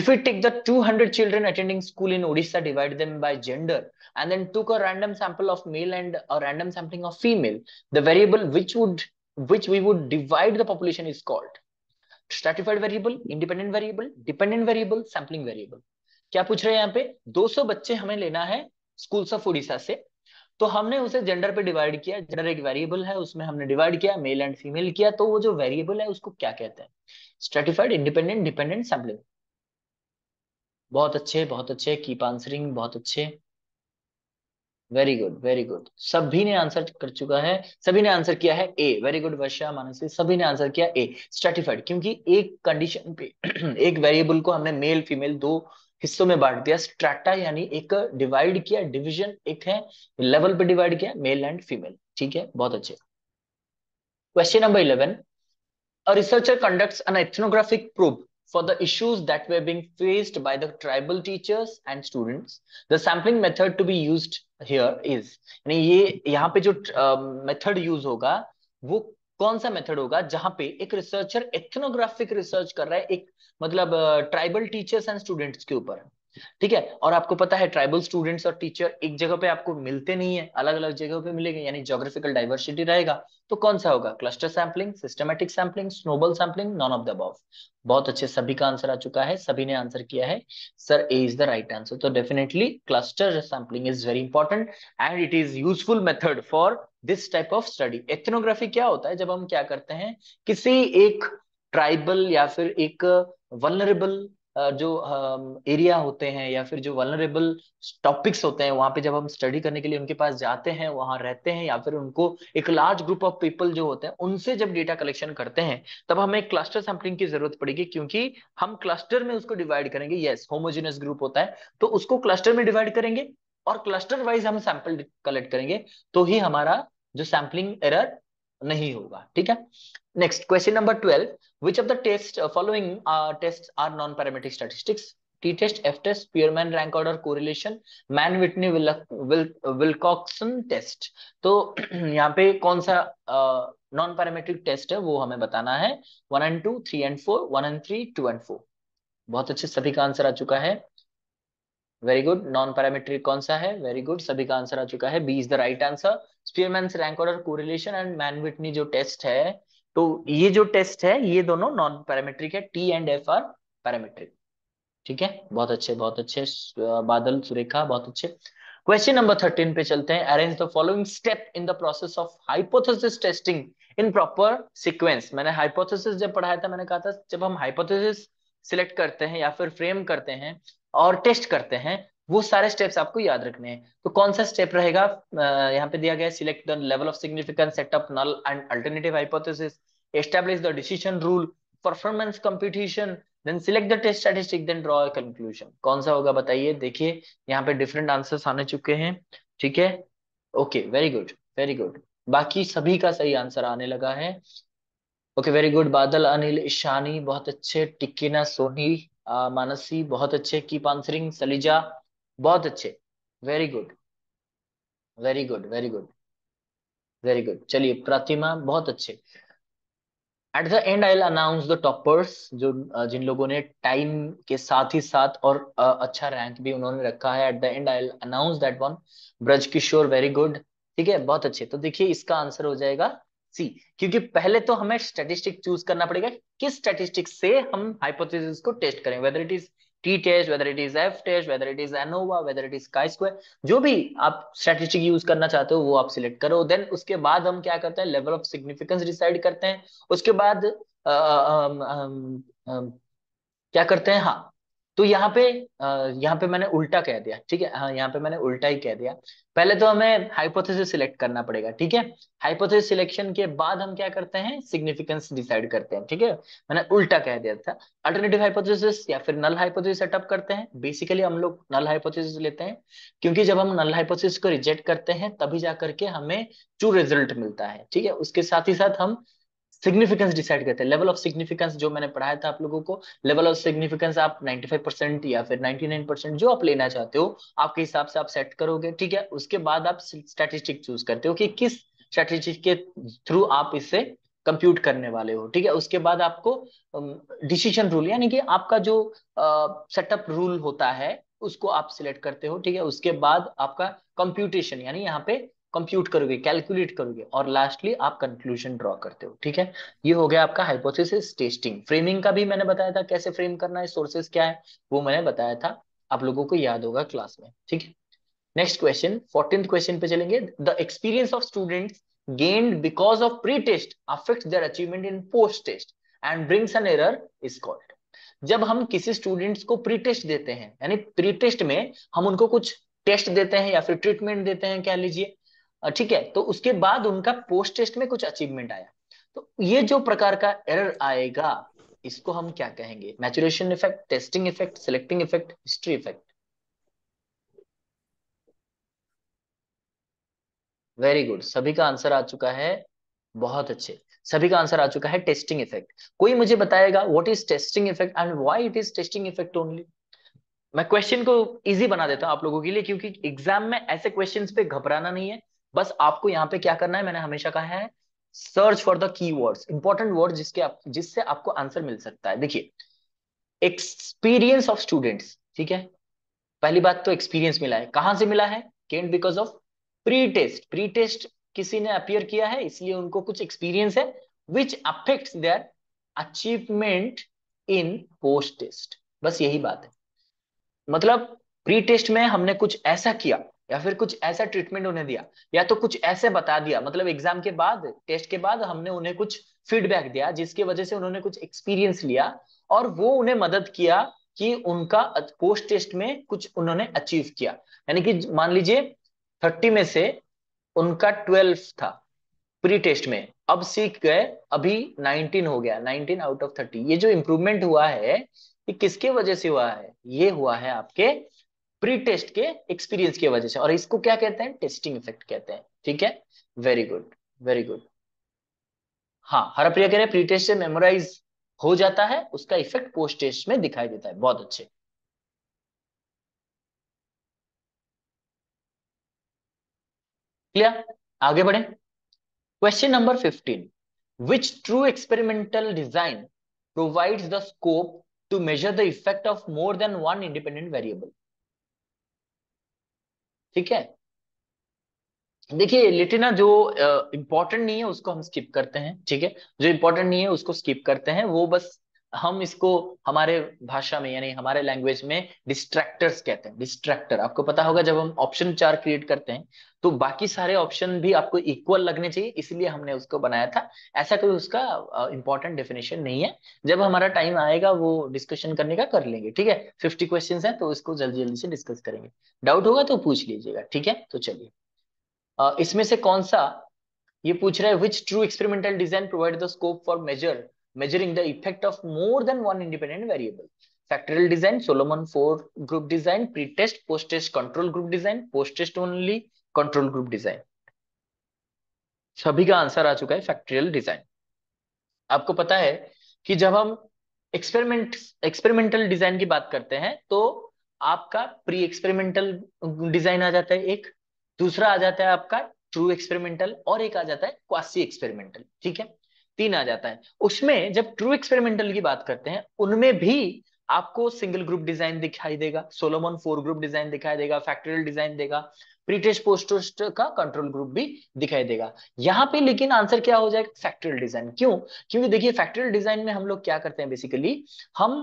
if you take the 200 children attending school in Odisha divide them by gender and then took a random sample of male and a random sampling of female the variable which would which we would divide the population is called stratified variable independent variable dependent variable sampling variable क्या पूछ रहे हैं यहाँ पे 200 बच्चे हमें लेना है स्कूल्स ऑफ उड़ीसा से तो हमने उसे जेंडर पे डिवाइड किया जेंडर एक वेरिएबल है उसमें हमने डिवाइड किया मेल एंड फीमेल किया तो वो जो वेरिएबल है उसको क्या कहते हैं स्ट्रेटिफाइड इंडिपेंडेंट डिपेंडेंट सैम्पलिंग बहुत अच्छे बहुत अच्छे कीप आंसरिंग बहुत अच्छे वेरी गुड वेरी गुड सभी ने आंसर कर चुका है सभी ने आंसर किया है A very good Varsha Mansi सभी ने आंसर किया ए स्ट्रेटिफाइड क्योंकि एक कंडीशन पे एक वेरिएबल को हमने मेल फीमेल दो हिस्सों में बांट दिया स्ट्राटा यानी एक डिवाइड किया डिवीजन एक है लेवल पे डिवाइड किया मेल एंड फीमेल ठीक है बहुत अच्छे question number eleven A researcher conducts an ethnographic probe for the issues that were being faced by the tribal teachers and students. The sampling method to be used here is यानी ये यहाँ पे जो method uh, use होगा वो कौन सा method होगा जहां पे एक रिसर्चर एथनोग्राफिक रिसर्च कर रहा है एक मतलब ट्राइबल टीचर्स एंड स्टूडेंट्स के ऊपर ठीक है और आपको पता है ट्राइबल स्टूडेंट्स और टीचर एक जगह पे आपको मिलते नहीं है अलग अलग जगह पे मिलेंगे यानी जोग्राफिकल डाइवर्सिटी रहेगा तो कौन सा होगा cluster sampling systematic sampling snowball sampling none of the above बहुत अच्छे सभी का आंसर आ चुका है सभी ने आंसर किया है sir A is the right answer तो definitely cluster sampling is very important and it is useful method for this type of study ethnography क्या होता है जब हम क्या करते हैं किसी एक ट्राइबल या फिर एक वनरेबल जो एरिया होते हैं या फिर जो वनरेबल टॉपिक्स होते हैं वहां पे जब हम स्टडी करने के लिए उनके पास जाते हैं वहां रहते हैं या फिर उनको एक लार्ज ग्रुप ऑफ पीपल जो होते हैं उनसे जब डेटा कलेक्शन करते हैं तब हमें क्लस्टर सैम्पलिंग की जरूरत पड़ेगी क्योंकि हम क्लस्टर में उसको डिवाइड करेंगे यस होमोजेनियस ग्रुप होता है तो उसको क्लस्टर में डिवाइड करेंगे और क्लस्टर वाइज हम सैंपल कलेक्ट करेंगे तो ही हमारा जो सैंपलिंग एरर नहीं होगा ठीक है next question number twelve which of the test following test are non parametric statistics T test F test Spearman rank order correlation Mann Whitney Wilcoxon test तो यहाँ पे कौन सा नॉन पैरामेट्रिक टेस्ट है वो हमें बताना है one and two three and four one and three two and four बहुत अच्छे सभी का आंसर आ चुका है वेरी गुड नॉन पैरामेट्रिक कौन सा है वेरी गुड सभी का आंसर आ चुका है B is the right answer Spearman rank order correlation and Mann Whitney जो टेस्ट है तो ये जो टेस्ट है ये दोनों नॉन पैरामेट्रिक है T and F are parametric ठीक है बहुत अच्छे बहुत अच्छे बादल सुरेखा बहुत अच्छे क्वेश्चन नंबर थर्टीन पे चलते हैं arrange the following step in the process of hypothesis testing in proper sequence मैंने हाइपोथेसिस जब पढ़ाया था मैंने कहा था जब हम हाइपोथेसिस सिलेक्ट करते हैं या फिर फ्रेम करते हैं और टेस्ट करते हैं वो सारे स्टेप्स आपको याद रखने हैं तो कौन सा स्टेप रहेगा यहाँ पे दिया गया select the level of significance set up null and alternative hypothesis establish the decision rule performance competition then select the test statistic then draw a conclusion कौन सा होगा बताइए देखिए यहाँ पे डिफरेंट आंसर्स आने चुके हैं ठीक है okay very good very good बाकी सभी का सही आंसर आने लगा है ओके वेरी गुड बादल अनिल ईशानी बहुत अच्छे टिक्कीना सोनी मानसी बहुत अच्छे कीप आंसरिंग सलीजा बहुत अच्छे very good very good very good very good चलिए प्रतिमा बहुत अच्छे at the end I announce the toppers जो जिन लोगों ने टाइम के साथ ही साथ और अच्छा रैंक भी उन्होंने रखा है at the end I announce that one Braj Kishore very good ठीक है बहुत अच्छे तो देखिए इसका आंसर हो जाएगा सी क्योंकि पहले तो हमें स्टेटिस्टिक चूज करना पड़ेगा किस स्टेटिस्टिक से हम हाइपोथेसिस को टेस्ट करें whether it is T test whether it is F test whether it is ANOVA whether it is chi square जो भी आप स्टैटिस्टिक यूज करना चाहते हो वो आप सिलेक्ट करो देन उसके बाद हम क्या करते हैं लेवल ऑफ सिग्निफिकेंस डिसाइड करते हैं उसके बाद आ, आ, आ, आ, आ, आ, क्या करते हैं हाँ तो यहाँ पे यहाँ पे मैंने उल्टा कह दिया ठीक है हाँ यहाँ पे मैंने उल्टा ही कह दिया पहले तो हमें हाइपोथेसिस सिलेक्ट करना पड़ेगा ठीक है हाइपोथेसिस सिलेक्शन के बाद हम क्या करते हैं सिग्निफिकेंस डिसाइड करते हैं ठीक है मैंने उल्टा कह दिया था अल्टरनेटिव हाइपोथेसिस या फिर नल हाइपोथेसिस सेटअप करते हैं बेसिकली हम लोग नल हाइपोथेसिस लेते हैं क्योंकि जब हम नल हाइपोथेसिस को रिजेक्ट करते हैं तभी जा करके हमें ट्रू रिजल्ट मिलता है ठीक है उसके साथ ही साथ हम सिग्निफिकेंस डिसाइड करते हैं लेवल ऑफ सिग्निफिकेंस जो मैंने पढ़ाया था आप लोगों को लेवल ऑफ सिग्निफिकेंस आप 95 परसेंट या फिर 99 परसेंट जो आप लेना चाहते हो आपके हिसाब से आप सेट करोगे ठीक है उसके बाद आप स्टैटिस्टिक चूज करते हो कि किस स्टैटिस्टिक के थ्रू आप इसे कंप्यूट करने वाले हो ठीक है उसके बाद आपको डिसीजन um, रूल यानी कि आपका जो सेटअप uh, रूल होता है उसको आप सिलेक्ट करते हो ठीक है उसके बाद आपका कंप्यूटेशन यानी यहाँ पे कंप्यूट करोगे कैलकुलेट करोगे और लास्टली आप कंक्लूजन ड्रॉ करते हो ठीक है ये हो गया आपका हाइपोथेसिस टेस्टिंग फ्रेमिंग का भी मैंने बताया था कैसे फ्रेम करना है सोर्सेस क्या है वो मैंने बताया था आप लोगों को याद होगा क्लास में ठीक है नेक्स्ट क्वेश्चन फोर्टीन क्वेश्चन पे चलेंगे the experience of student gained because of pre test affect their achievement in post test and brings an error is called जब हम किसी स्टूडेंट्स को प्री टेस्ट देते हैं यानी प्री टेस्ट में हम उनको कुछ टेस्ट देते हैं या फिर ट्रीटमेंट देते हैं क्या लीजिए ठीक है तो उसके बाद उनका पोस्ट टेस्ट में कुछ अचीवमेंट आया तो ये जो प्रकार का एरर आएगा इसको हम क्या कहेंगे maturation effect testing effect selecting effect history effect very good सभी का आंसर आ चुका है बहुत अच्छे सभी का आंसर आ चुका है टेस्टिंग इफेक्ट कोई मुझे बताएगा what is testing effect and why it is testing effect only मैं क्वेश्चन को इजी बना देता हूं आप लोगों के लिए क्योंकि एग्जाम में ऐसे क्वेश्चंस पे घबराना नहीं है बस आपको यहाँ पे क्या करना है मैंने हमेशा कहा है search for the key words important word जिसके आप जिससे आपको आंसर मिल सकता है देखिए एक्सपीरियंस ऑफ स्टूडेंट्स ठीक है पहली बात तो एक्सपीरियंस मिला है कहां से मिला है केंट because of pre test pre test किसी ने अपियर किया है इसलिए उनको कुछ एक्सपीरियंस है which affect their achievement in post test बस यही बात है मतलब प्री टेस्ट में हमने कुछ ऐसा किया या फिर कुछ ऐसा ट्रीटमेंट उन्हें दिया या तो कुछ ऐसे बता दिया मतलब एग्जाम के बाद टेस्ट के बाद हमने उन्हें कुछ फीडबैक दिया जिसकी वजह से उन्होंने कुछ एक्सपीरियंस लिया और वो उन्हें मदद किया कि उनका पोस्ट टेस्ट में कुछ उन्होंने अचीव किया यानी कि मान लीजिए थर्टी में से उनका ट्वेल्व था प्री टेस्ट में अब सीख गए अभी नाइनटीन हो गया नाइनटीन आउट ऑफ थर्टी ये जो इम्प्रूवमेंट हुआ है ये किसके वजह से हुआ है ये हुआ है आपके प्री टेस्ट के एक्सपीरियंस की वजह से और इसको क्या कहते हैं टेस्टिंग इफेक्ट कहते हैं ठीक है वेरी गुड वेरी गुड हाँ हरप्रिया कह रहे हैं प्री टेस्ट से मेमोराइज हो जाता है उसका इफेक्ट पोस्ट टेस्ट में दिखाई देता है बहुत अच्छे क्लियर आगे बढ़े question number fifteen which true experimental design provides the scope to measure the effect of more than one independent variable ठीक है देखिए लेटिना जो इम्पोर्टेंट uh, नहीं है उसको हम स्किप करते हैं ठीक है जो इम्पोर्टेंट नहीं है उसको स्किप करते हैं वो बस हम इसको हमारे भाषा में यानी हमारे लैंग्वेज में डिस्ट्रैक्टर्स कहते हैं डिस्ट्रैक्टर आपको पता होगा जब हम ऑप्शन चार क्रिएट करते हैं तो बाकी सारे ऑप्शन भी आपको इक्वल लगने चाहिए इसलिए हमने उसको बनाया था ऐसा कोई उसका इंपॉर्टेंट डेफिनेशन नहीं है जब हमारा टाइम आएगा वो डिस्कशन करने का कर लेंगे ठीक है फिफ्टी क्वेश्चन है तो इसको जल्दी जल्दी से डिस्कस करेंगे डाउट होगा तो पूछ लीजिएगा ठीक है तो चलिए इसमें से कौन सा ये पूछ रहा है which true experimental design provide the scope for measure measuring the effect of more than one independent variable. Factorial design, Solomon 4 group design, pre-test, post-test control group design, post-test only control group design. सभी का answer आ चुका है factorial design आपको पता है कि जब हम एक्सपेरिमेंट एक्सपेरिमेंटल डिजाइन की बात करते हैं तो आपका प्री एक्सपेरिमेंटल डिजाइन आ जाता है एक दूसरा आ जाता है आपका ट्रू एक्सपेरिमेंटल और एक आ जाता है क्वासी एक्सपेरिमेंटल ठीक है तीन आ जाता है उसमें जब ट्रू एक्सपेरिमेंटल की बात करते हैं उनमें भी आपको सिंगल ग्रुप डिजाइन दिखाई देगा सोलोमोन फोर ग्रुप डिजाइन दिखाई देगा फैक्टोरियल डिजाइन देगा प्रीटेस्ट पोस्टोस्ट का कंट्रोल ग्रुप भी दिखाई देगा यहाँ पे लेकिन आंसर क्या हो जाएगा फैक्टोरियल डिजाइन क्यों क्योंकि देखिए फैक्टोरियल डिजाइन में हम लोग क्या करते हैं बेसिकली हम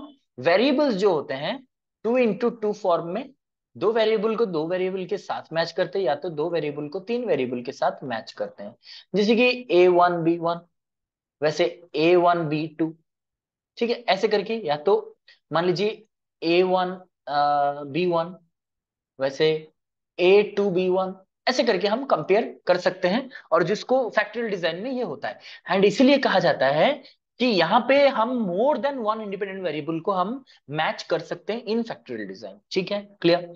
वेरिएबल्स जो होते हैं टू इंटू टू फॉर्म में दो वेरिएबल को दो वेरिएबल के साथ मैच करते हैं या तो दो वेरिएबल को तीन वेरिएबल के साथ मैच करते हैं जैसे कि ए वन बी वन वैसे ए वन बी टू ठीक है ऐसे करके या तो मान लीजिए ए वन बी वन वैसे ए टू बी वन ऐसे करके हम कंपेयर कर सकते हैं और जिसको फैक्ट्रियल डिजाइन में ये होता है एंड इसलिए कहा जाता है कि यहाँ पे हम more than one independent variable को हम मैच कर सकते हैं इन फैक्ट्रियल डिजाइन ठीक है क्लियर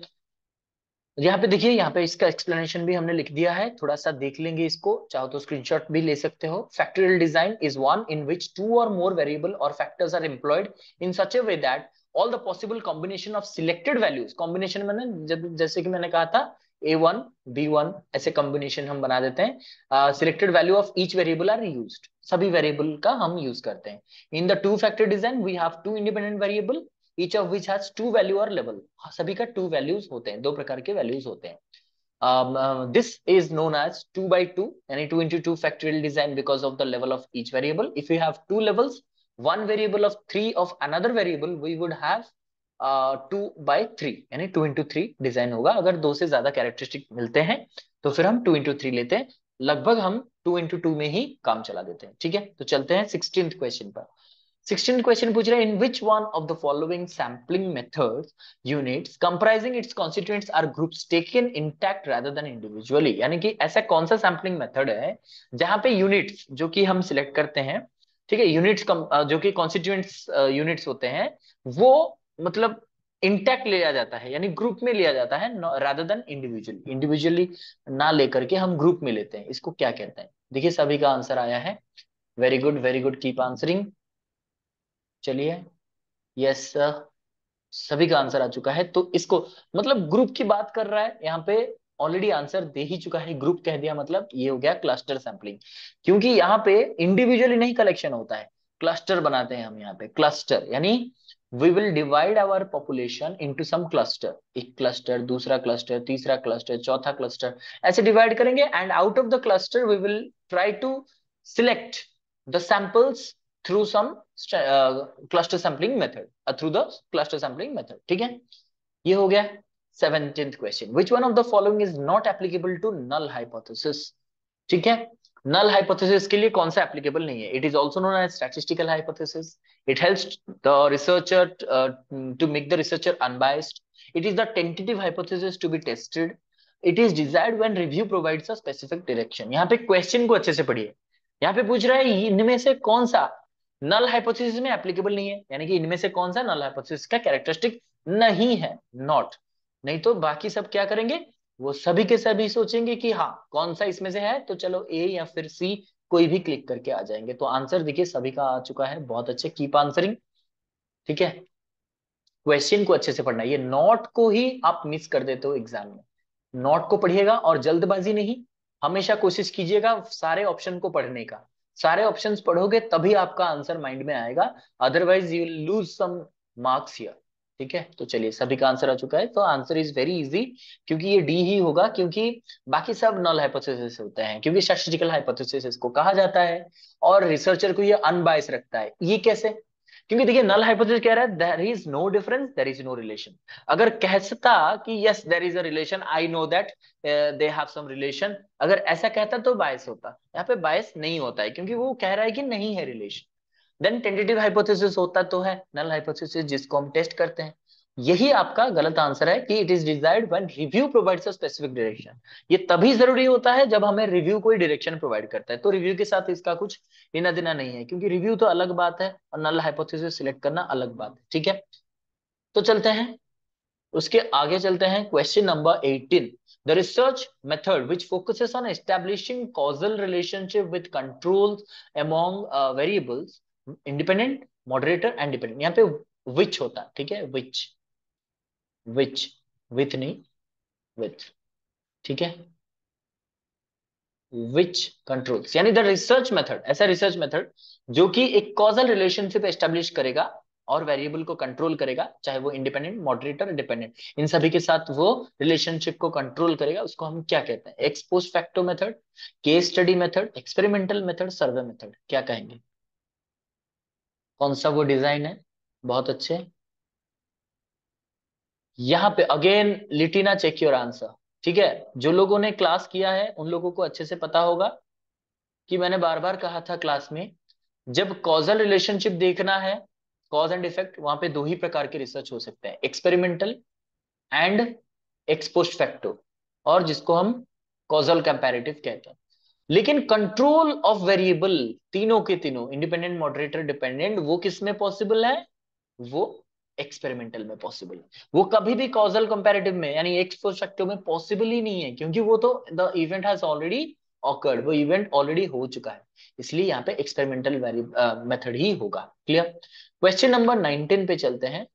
यहाँ पे देखिए यहाँ पे इसका एक्सप्लेनेशन भी हमने लिख दिया है थोड़ा सा देख लेंगे इसको चाहो तो स्क्रीनशॉट भी ले सकते हो factorial design is one in which two और मोर वेरिएबल और factors are employed in such a way that all the possible combination of selected values combination मैंने जब जैसे कि मैंने कहा था ए वन बी वन ऐसे कॉम्बिनेशन हम बना देते हैं selected value of each variable are use सभी वेरिएबल का हम यूज करते हैं in the two factor design we have to independent variable each of which has two value और लेवल सभी का टू वैल्यूज होते हैं दो प्रकार के वैल्यूज होते हैं this is known as two by two यानी two into two factorial design because of the level of each variable if you have two levels one variable of three of another variable we would have two by three यानी two into three design होगा अगर दो से ज्यादा characteristic मिलते हैं तो फिर हम टू इंटू थ्री लेते हैं लगभग हम टू इंटू टू में ही काम चला देते हैं ठीक है तो चलते हैं सिक्सटीन क्वेश्चन पर 16 क्वेश्चन पूछ रहे हैं in which one of the following sampling methods units comprising its constituents are groups taken intact rather than individually यानी कि ऐसा कौन सा सैम्पलिंग मेथड है जहां पे यूनिट्स जो कि हम सिलेक्ट करते हैं ठीक है यूनिट्स जो कि कॉन्स्टिट्यूएंट्स यूनिट्स होते हैं वो मतलब इंटैक्ट लिया जाता है यानी ग्रुप में लिया जाता है रादर देन इंडिविजुअल इंडिविजुअली ना लेकर के हम ग्रुप में लेते हैं इसको क्या कहते हैं देखिए सभी का आंसर आया है very good very good keep answering चलिए यस सभी का आंसर आ चुका है तो इसको मतलब ग्रुप की बात कर रहा है यहाँ पे ऑलरेडी आंसर दे ही चुका है ग्रुप कह दिया मतलब ये हो गया क्लस्टर सैंपलिंग क्योंकि यहाँ पे इंडिविजुअली नहीं कलेक्शन होता है क्लस्टर बनाते हैं हम यहाँ पे क्लस्टर यानी we will divide our population into some cluster एक क्लस्टर दूसरा क्लस्टर तीसरा क्लस्टर चौथा क्लस्टर ऐसे डिवाइड करेंगे and out of the cluster we will try to select the samples through some uh, cluster sampling method uh, through the cluster sampling method ठीक है ये हो गया seventeenth question which one of the following is not applicable to null hypothesis ठीक है null hypothesis के लिए कौन सा applicable नहीं है it is also known as statistical hypothesis it helps the researcher uh, to make the researcher unbiased it is the tentative hypothesis to be tested it is desired when review provides a specific direction यहाँ पे question को अच्छे से पढ़िए यहाँ पे पूछ रहा है इनमें से कौन सा नल हाइपोथेसिस में एप्लीकेबल नहीं है यानी कि इनमें से कौन सा नल हाइपोथेसिस का कैरेक्टरिस्टिक नहीं है नॉट नहीं तो बाकी सब क्या करेंगे वो सभी के सभी सोचेंगे कि हाँ कौन सा इसमें से है तो चलो ए या फिर सी कोई भी क्लिक करके आ जाएंगे तो आंसर देखिए सभी का आ चुका है बहुत अच्छे कीप आंसरिंग ठीक है क्वेश्चन को अच्छे से पढ़ना ये नॉट को ही आप मिस कर देते हो एग्जाम में नॉट को पढ़िएगा और जल्दबाजी नहीं हमेशा कोशिश कीजिएगा सारे ऑप्शन को पढ़ने का सारे ऑप्शन पढ़ोगे तभी आपका आंसर माइंड में आएगा otherwise you lose some marks here ठीक है तो चलिए सभी का आंसर आ चुका है तो आंसर इज वेरी इजी क्योंकि ये डी ही होगा क्योंकि बाकी सब नल हाइपोथेसिस होते हैं क्योंकि स्टैटिस्टिकल हाइपोथेसिस को कहा जाता है और रिसर्चर को ये अनबायस रखता है ये कैसे क्योंकि देखिए नल हाइपोथेसिस कह रहा है there is no difference there is no relation अगर कहता कि yes there is a relation I know that they have some relation अगर ऐसा कहता तो बायस होता यहाँ पे बायस नहीं होता है क्योंकि वो कह रहा है कि नहीं है रिलेशन देन टेंटेटिव हाइपोथेसिस होता तो है नल हाइपोथेसिस जिसको हम टेस्ट करते हैं यही आपका गलत आंसर है कि it is desired when review provides a specific direction ये तभी जरूरी होता है जब हमें रिव्यू कोई डायरेक्शन प्रोवाइड करता है तो रिव्यू के साथ इसका कुछ लेना देना नहीं है क्योंकि रिव्यू तो अलग बात है और नल हाइपोथेसिस सिलेक्ट करना अलग बात है ठीक है तो चलते हैं उसके आगे चलते हैं question number eighteen the research method which focuses on establishing causal relationship with controls among variables independent moderator and dependent dependent. यहाँ पे विच होता है ठीक है विच विच विथ नहीं विथ ठीक है विच कंट्रोल्स यानी द रिसर्च मेथड ऐसा रिसर्च मेथड जो कि एक कॉजल रिलेशनशिप एस्टेब्लिश करेगा और वेरिएबल को कंट्रोल करेगा चाहे वो इंडिपेंडेंट मॉडरेटर डिपेंडेंट इन सभी के साथ वो रिलेशनशिप को कंट्रोल करेगा उसको हम क्या कहते हैं ex post facto method case study method experimental method survey method क्या कहेंगे कौन सा वो डिजाइन है बहुत अच्छे यहाँ पे again Litina check your answer ठीक है जो लोगों ने क्लास किया है उन लोगों को अच्छे से पता होगा कि मैंने बार बार कहा था क्लास में जब कॉजल रिलेशनशिप देखना है कॉज एंड इफेक्ट वहां पे दो ही प्रकार के रिसर्च हो सकते हैं एक्सपेरिमेंटल एंड एक्सपोस्ट फैक्टो और जिसको हम कॉजल कंपेरेटिव कहते हैं लेकिन कंट्रोल ऑफ वेरिएबल तीनों के तीनों इंडिपेंडेंट मॉडरेटर डिपेंडेंट वो किसमें पॉसिबल है वो एक्सपेरिमेंटल में पॉसिबल वो कभी भी कॉजल कंपेरेटिव में यानी एक्सपोस्ट्रक्टिव में पॉसिबल ही नहीं है क्योंकि वो तो the event has already occurred वो इवेंट ऑलरेडी हो चुका है इसलिए यहाँ पे एक्सपेरिमेंटल मेथड ही होगा क्लियर क्वेश्चन नंबर 19 पे चलते हैं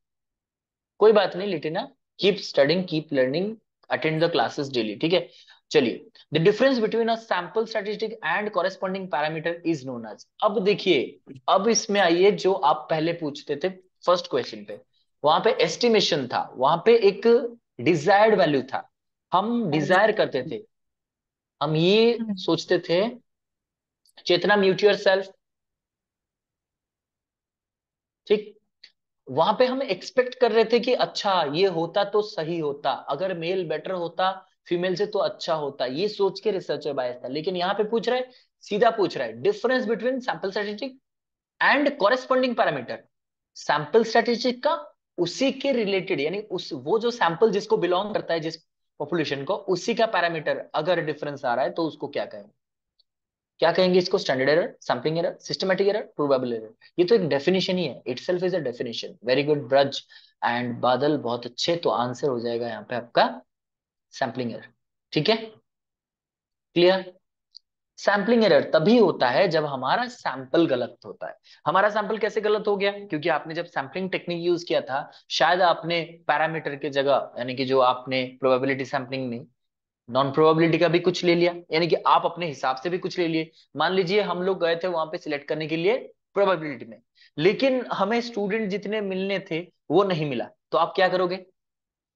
कोई बात नहीं Litina keep studying keep learning attend the classes daily ठीक है चलिए the difference between a sample statistic and corresponding parameter is known as अब देखिए अब इसमें आइए जो आप पहले पूछते थे फर्स्ट क्वेश्चन पे वहां पे एस्टिमेशन था वहां पे एक डिजायर्ड वैल्यू था हम डिजायर करते थे हम ये हम्म। सोचते थे चेतना म्यूट योर सेल्फ ठीक वहां पे हम एक्सपेक्ट कर रहे थे कि अच्छा ये होता तो सही होता अगर मेल बेटर होता फीमेल से तो अच्छा होता ये सोच के रिसर्चर बायस था लेकिन यहाँ पे पूछ रहा है सीधा पूछ रहा है difference between sample statistic and corresponding parameter sample strategic का उसी के रिलेटेड यानी उस वो जो सैंपल जिसको बिलोंग करता है जिस पॉपुलेशन को उसी का पैरामीटर अगर डिफरेंस आ रहा है तो उसको क्या कहेंगे क्या कहेंगे इसको standard error sampling error systematic error probable error ये तो एक डेफिनेशन ही है itself is a definition very good Braj and Badal बहुत अच्छे तो आंसर हो जाएगा यहाँ पे आपका सैम्पलिंग एरर ठीक है क्लियर सैंपलिंग एरर तभी होता है जब हमारा सैंपल गलत होता है हमारा सैंपल कैसे गलत हो गया क्योंकि आपने जब सैंपलिंग टेक्निक यूज किया था शायद आपने पैरामीटर के जगह यानी कि जो आपने प्रोबेबिलिटी सैंपलिंग में नॉन प्रोबेबिलिटी का भी कुछ ले लिया यानी कि आप अपने हिसाब से भी कुछ ले लिए मान लीजिए हम लोग गए थे वहां पे सिलेक्ट करने के लिए प्रोबेबिलिटी में लेकिन हमें स्टूडेंट जितने मिलने थे वो नहीं मिला तो आप क्या करोगे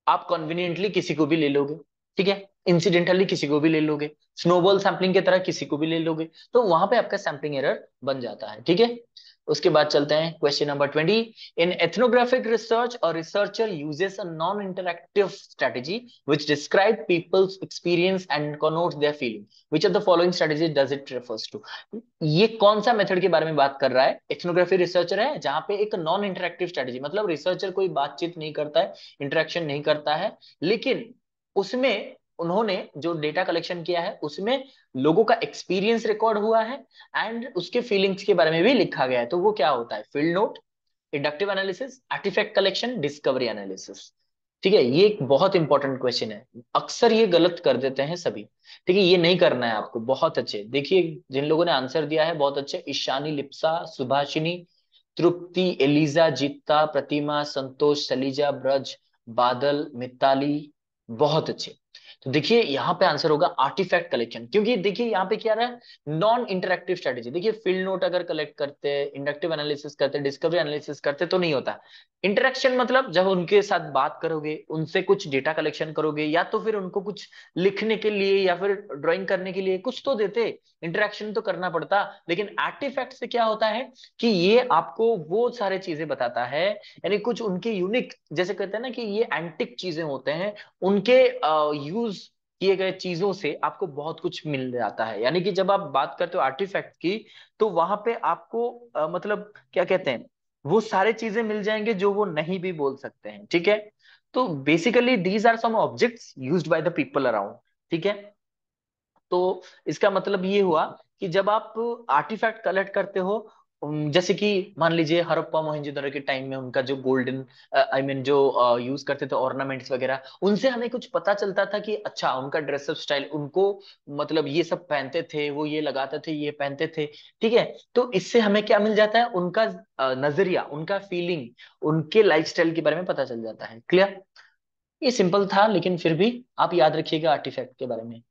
आप कन्वीनियंटली किसी को भी ले लोगे ठीक है इंसिडेंटली किसी को भी ले लोगे स्नोबॉल सैम्पलिंग की तरह किसी को भी ले लोगे तो वहां पे आपका सैम्पलिंग एरर बन जाता है ठीक है उसके बाद चलते हैं question number twenty in ethnographic research और researcher uses a non interactive strategy which describe people's experience and connote their feeling which of the following strategy does it refers to ये कौन सा मेथड के बारे में बात कर रहा है एथनोग्राफी रिसर्चर है जहां पे एक नॉन इंटरक्टिव स्ट्रेटेजी मतलब रिसर्चर कोई बातचीत नहीं करता है इंटरेक्शन नहीं करता है लेकिन उसमें उन्होंने जो डेटा कलेक्शन किया है उसमें लोगों का एक्सपीरियंस रिकॉर्ड हुआ है एंड उसके फीलिंग्स के बारे में भी लिखा गया है तो वो क्या होता है field note inductive analysis artifact collection discovery analysis ठीक है ये एक बहुत इंपॉर्टेंट क्वेश्चन है अक्सर ये गलत कर देते हैं सभी ठीक है ये नहीं करना है आपको बहुत अच्छे देखिए जिन लोगों ने आंसर दिया है बहुत अच्छे ईशानी लिप्सा सुभाषिनी तृप्ति एलिजा जीता प्रतिमा संतोष सलीजा ब्रज बादल मिताली बहुत अच्छे तो देखिए यहाँ पे आंसर होगा आर्टिफैक्ट कलेक्शन क्योंकि देखिए यहाँ पे क्या रहा है नॉन इंटरक्टिव स्ट्रेटेजी देखिए फील्ड नोट अगर कलेक्ट करते इंडक्टिव एनालिसिस करते डिस्कवरी एनालिसिस करते तो नहीं होता इंटरेक्शन मतलब जब उनके साथ बात करोगे उनसे कुछ डेटा कलेक्शन करोगे या तो फिर उनको कुछ लिखने के लिए या फिर ड्रॉइंग करने के लिए कुछ तो देते इंटरेक्शन तो करना पड़ता लेकिन आर्टिफैक्ट से क्या होता है कि ये आपको वो सारे चीजें बताता है यानी कुछ उनके यूनिक जैसे कहते हैं ना कि ये एंटिक चीजें होते हैं उनके यूज किए गए चीजों से आपको बहुत कुछ मिल जाता है यानी कि जब आप बात करते हो आर्टिफैक्ट की तो वहां पे आपको आ, मतलब क्या कहते हैं वो सारे चीजें मिल जाएंगे जो वो नहीं भी बोल सकते हैं ठीक है तो basically these are some objects used by the people around ठीक है तो इसका मतलब ये हुआ कि जब आप आर्टिफैक्ट कलेक्ट करते हो जैसे कि मान लीजिए हरप्पा मोहनजोदड़ो के टाइम में उनका जो गोल्डन आई मीन जो यूज करते थे ऑर्नामेंट्स वगैरह उनसे हमें कुछ पता चलता था कि अच्छा उनका ड्रेसअप स्टाइल उनको मतलब ये सब पहनते थे वो ये लगाते थे ये पहनते थे ठीक है तो इससे हमें क्या मिल जाता है उनका नजरिया उनका फीलिंग उनके लाइफ के बारे में पता चल जाता है क्लियर ये सिंपल था लेकिन फिर भी आप याद रखिएगा आर्टिफैक्ट के बारे में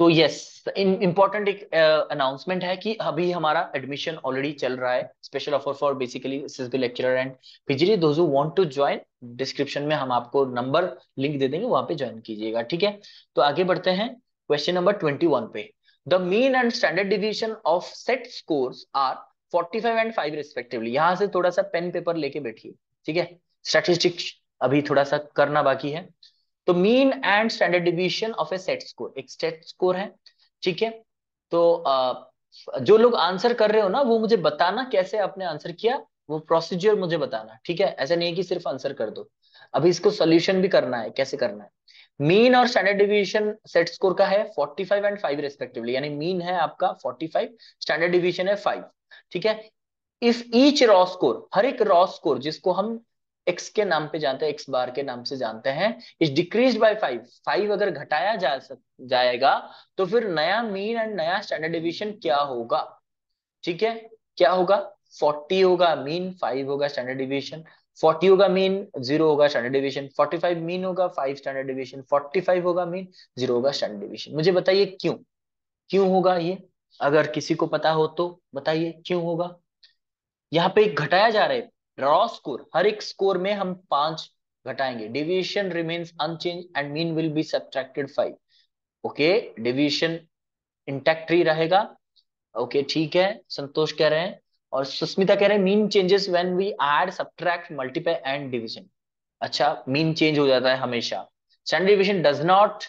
तो यस इम्पोर्टेंट एक अनाउंसमेंट है कि अभी हमारा एडमिशन ऑलरेडी चल रहा है special offer for basically SSB lecturer and PGD those want to join description में हम आपको नंबर लिंक दे देंगे वहां पे ज्वाइन कीजिएगा ठीक है तो आगे बढ़ते हैं क्वेश्चन नंबर ट्वेंटी पे the mean and standard division of set score are forty and five respectively यहां से थोड़ा सा पेन पेपर लेके बैठिए ठीक है स्टेटिस्टिक्स अभी थोड़ा सा करना बाकी है तो mean and standard deviation of a set score एक सेट स्कोर है ठीक है तो जो लोग आंसर कर रहे हो ना वो मुझे बताना कैसे आपने आंसर किया वो प्रोसीजर मुझे बताना ठीक है ऐसा नहीं है कि सिर्फ आंसर कर दो अभी इसको सोल्यूशन भी करना है कैसे करना है मीन और स्टैंडर्ड डिविएशन सेट स्कोर का है 45 एंड 5 रेस्पेक्टिवली यानी मीन है आपका 45 स्टैंडर्ड डिविएशन है 5 ठीक है इफ ईच रॉ स्कोर हर एक रॉ स्कोर जिसको हम एक्स के नाम पे जानते हैं एक्स बार के नाम से जानते हैं is decrease by five five अगर घटाया जा सक जाएगा तो फिर नया मीन एंड नया स्टैंडर्ड डिविशन क्या होगा ठीक है क्या होगा फोर्टी होगा मीन फाइव होगा स्टैंडर्ड डिविशन फोर्टी होगा मीन जीरो होगा standard deviation forty five mean होगा five standard deviation forty five होगा मीन जीरो होगा स्टैंडर्ड डिविएशन मुझे बताइए क्यों क्यों होगा ये अगर किसी को पता हो तो बताइए क्यों होगा यहाँ पे घटाया जा रहा है रॉ स्कोर हर एक स्कोर में हम पांच घटाएंगे deviation remains unchange and mean will be subtracted five okay deviation intact ही रहेगा ओके okay, ठीक है संतोष कह रहे हैं और सुस्मिता कह रहे हैं mean changes when we add subtract multiply and division अच्छा मीन चेंज हो जाता है हमेशा standard division does not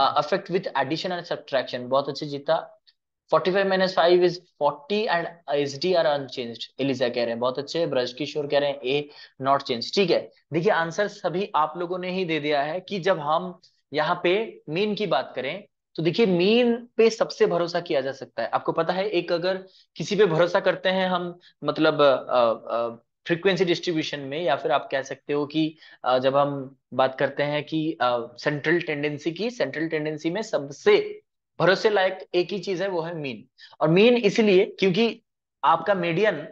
affect with addition and subtraction बहुत अच्छे जीता 45 minus 5 is 40 and SD are unchanged. Eliza कह रहे हैं बहुत अच्छे ब्रज किशोर कह रहे हैं ए नॉट चेंज ठीक है देखिए आंसर सभी आप लोगों ने ही दे दिया है कि जब हम यहाँ पे मीन की बात करें तो देखिए मीन पे सबसे भरोसा किया जा सकता है आपको पता है एक अगर किसी पे भरोसा करते हैं हम मतलब फ्रीक्वेंसी डिस्ट्रीब्यूशन में या फिर आप कह सकते हो कि जब हम बात करते हैं कि सेंट्रल टेंडेंसी की सेंट्रल टेंडेंसी में सबसे भरोसे लायक एक ही चीज है वो है मीन और मीन इसलिए क्योंकि आपका मीडियन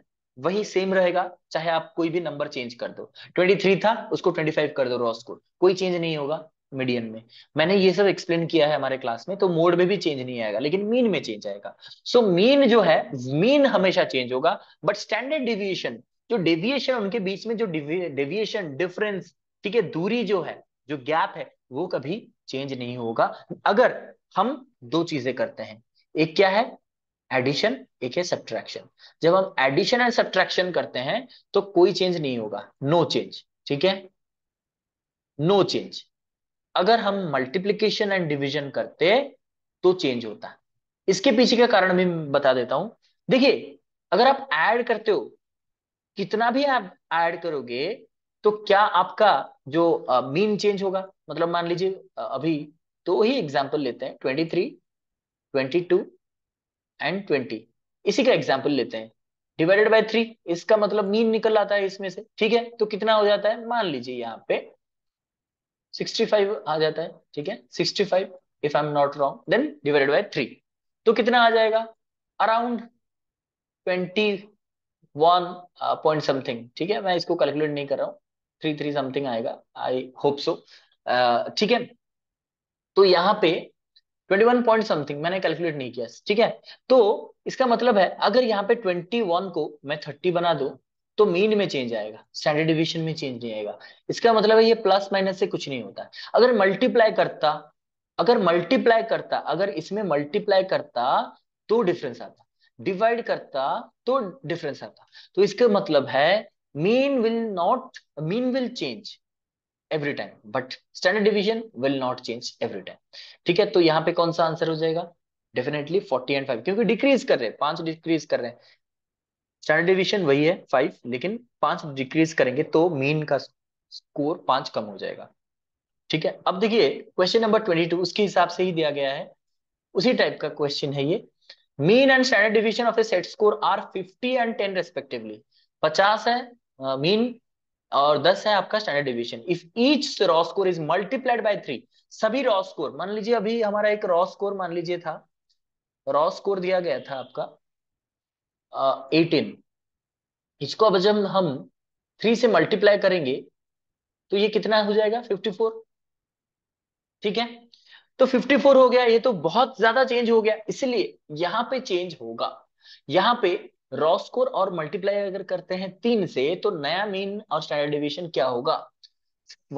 वही सेम रहेगा चाहे आप कोई भी नंबर चेंज कर दो 23 था उसको 25 कर दो रॉ स्कोर कोई चेंज नहीं होगा मीडियन में मैंने ये सब एक्सप्लेन किया है हमारे क्लास में तो मोड में भी चेंज नहीं आएगा लेकिन मीन में चेंज आएगा सो so, मीन जो है मीन हमेशा चेंज होगा बट स्टैंडर्ड डिविएशन जो डेविएशन उनके बीच में जो डेविएशन डिफरेंस ठीक है दूरी जो है जो गैप है वो कभी चेंज नहीं होगा अगर हम दो चीजें करते हैं एक क्या है एडिशन एक है सब्ट्रैक्शन जब हम एडिशन एंड सब्ट्रैक्शन करते हैं तो कोई चेंज नहीं होगा नो चेंज ठीक है नो चेंज अगर हम मल्टीप्लीकेशन एंड डिविजन करते तो चेंज होता इसके पीछे का कारण भी बता देता हूं देखिए अगर आप ऐड करते हो कितना भी आप ऐड करोगे तो क्या आपका जो मीन चेंज होगा मतलब मान लीजिए अभी दो ही एग्जाम्पल लेते हैं twenty three twenty two and twenty इसी का एग्जाम्पल लेते हैं डिवाइडेड बाय थ्री इसका मतलब मीन निकल आता है इसमें से ठीक है तो कितना हो जाता है मान लीजिए यहाँ पे 65 आ जाता है ठीक है 65 if I am not wrong then divided by three तो कितना आ जाएगा around twenty one point something ठीक है मैं इसको कैलकुलेट नहीं कर रहा हूँ थ्री थ्री समथिंग आएगा आई होप सो ठीक है तो यहाँ पे 21 पॉइंट समथिंग मैंने कैलकुलेट नहीं किया ठीक है तो इसका मतलब है अगर यहाँ पे 21 को मैं 30 बना दू तो मीन में चेंज आएगा स्टैंडर्ड डिविजन में चेंज नहीं आएगा इसका मतलब है ये प्लस माइनस से कुछ नहीं होता अगर मल्टीप्लाई करता अगर मल्टीप्लाई करता अगर इसमें मल्टीप्लाई करता तो डिफरेंस आता डिवाइड करता तो डिफरेंस आता तो इसका मतलब है mean will not mean will change every time but standard division will not change every time ठीक है तो यहाँ पे कौन सा आंसर हो जाएगा डेफिनेटली फोर्टी एंड फाइव क्योंकि डिक्रीज कर रहे हैं पांच डिक्रीज कर रहे हैं स्टैंडर्ड डिविजन वही है फाइव लेकिन पांच डिक्रीज करेंगे तो मीन का स्कोर पांच कम हो जाएगा ठीक है अब देखिए क्वेश्चन नंबर ट्वेंटी टू उसके हिसाब से ही दिया गया है उसी टाइप का क्वेश्चन है ये mean and standard division of a set score are fifty and ten respectively पचास है मीन uh, और दस है आपका standard deviation if each raw score is multiplied by three सभी रॉ स्कोर मान लीजिए अभी हमारा एक रॉ स्कोर मान लीजिए था रॉ स्कोर दिया गया था आपका एटीन uh, इसको अब जब हम थ्री से मल्टीप्लाई करेंगे तो ये कितना हो जाएगा फिफ्टी फोर ठीक है तो फिफ्टी फोर हो गया ये तो बहुत ज्यादा चेंज हो गया इसलिए यहां पे चेंज होगा यहां पे रॉ स्कोर और मल्टीप्लाई अगर करते हैं तीन से तो नया मीन और स्टैंडर्ड डिविएशन क्या होगा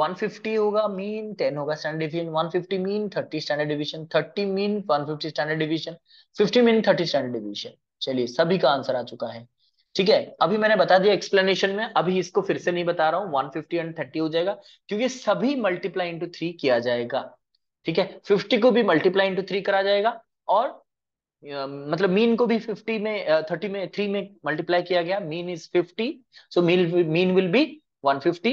150 होगा मीन 10 होगा standard division 150 mean 30 standard division 30 mean 150 standard division 50 mean 30 standard division चलिए सभी का आंसर आ चुका है ठीक है अभी मैंने बता दिया एक्सप्लेनेशन में अभी इसको फिर से नहीं बता रहा हूँ 150 एंड थर्टी हो जाएगा क्योंकि सभी मल्टीप्लाई इंटू थ्री किया जाएगा ठीक है फिफ्टी को भी मल्टीप्लाई इंटू थ्री करा जाएगा और मतलब मीन को भी 50 में 30 में 3 में मल्टीप्लाई किया गया mean is 50 so mean mean will be 150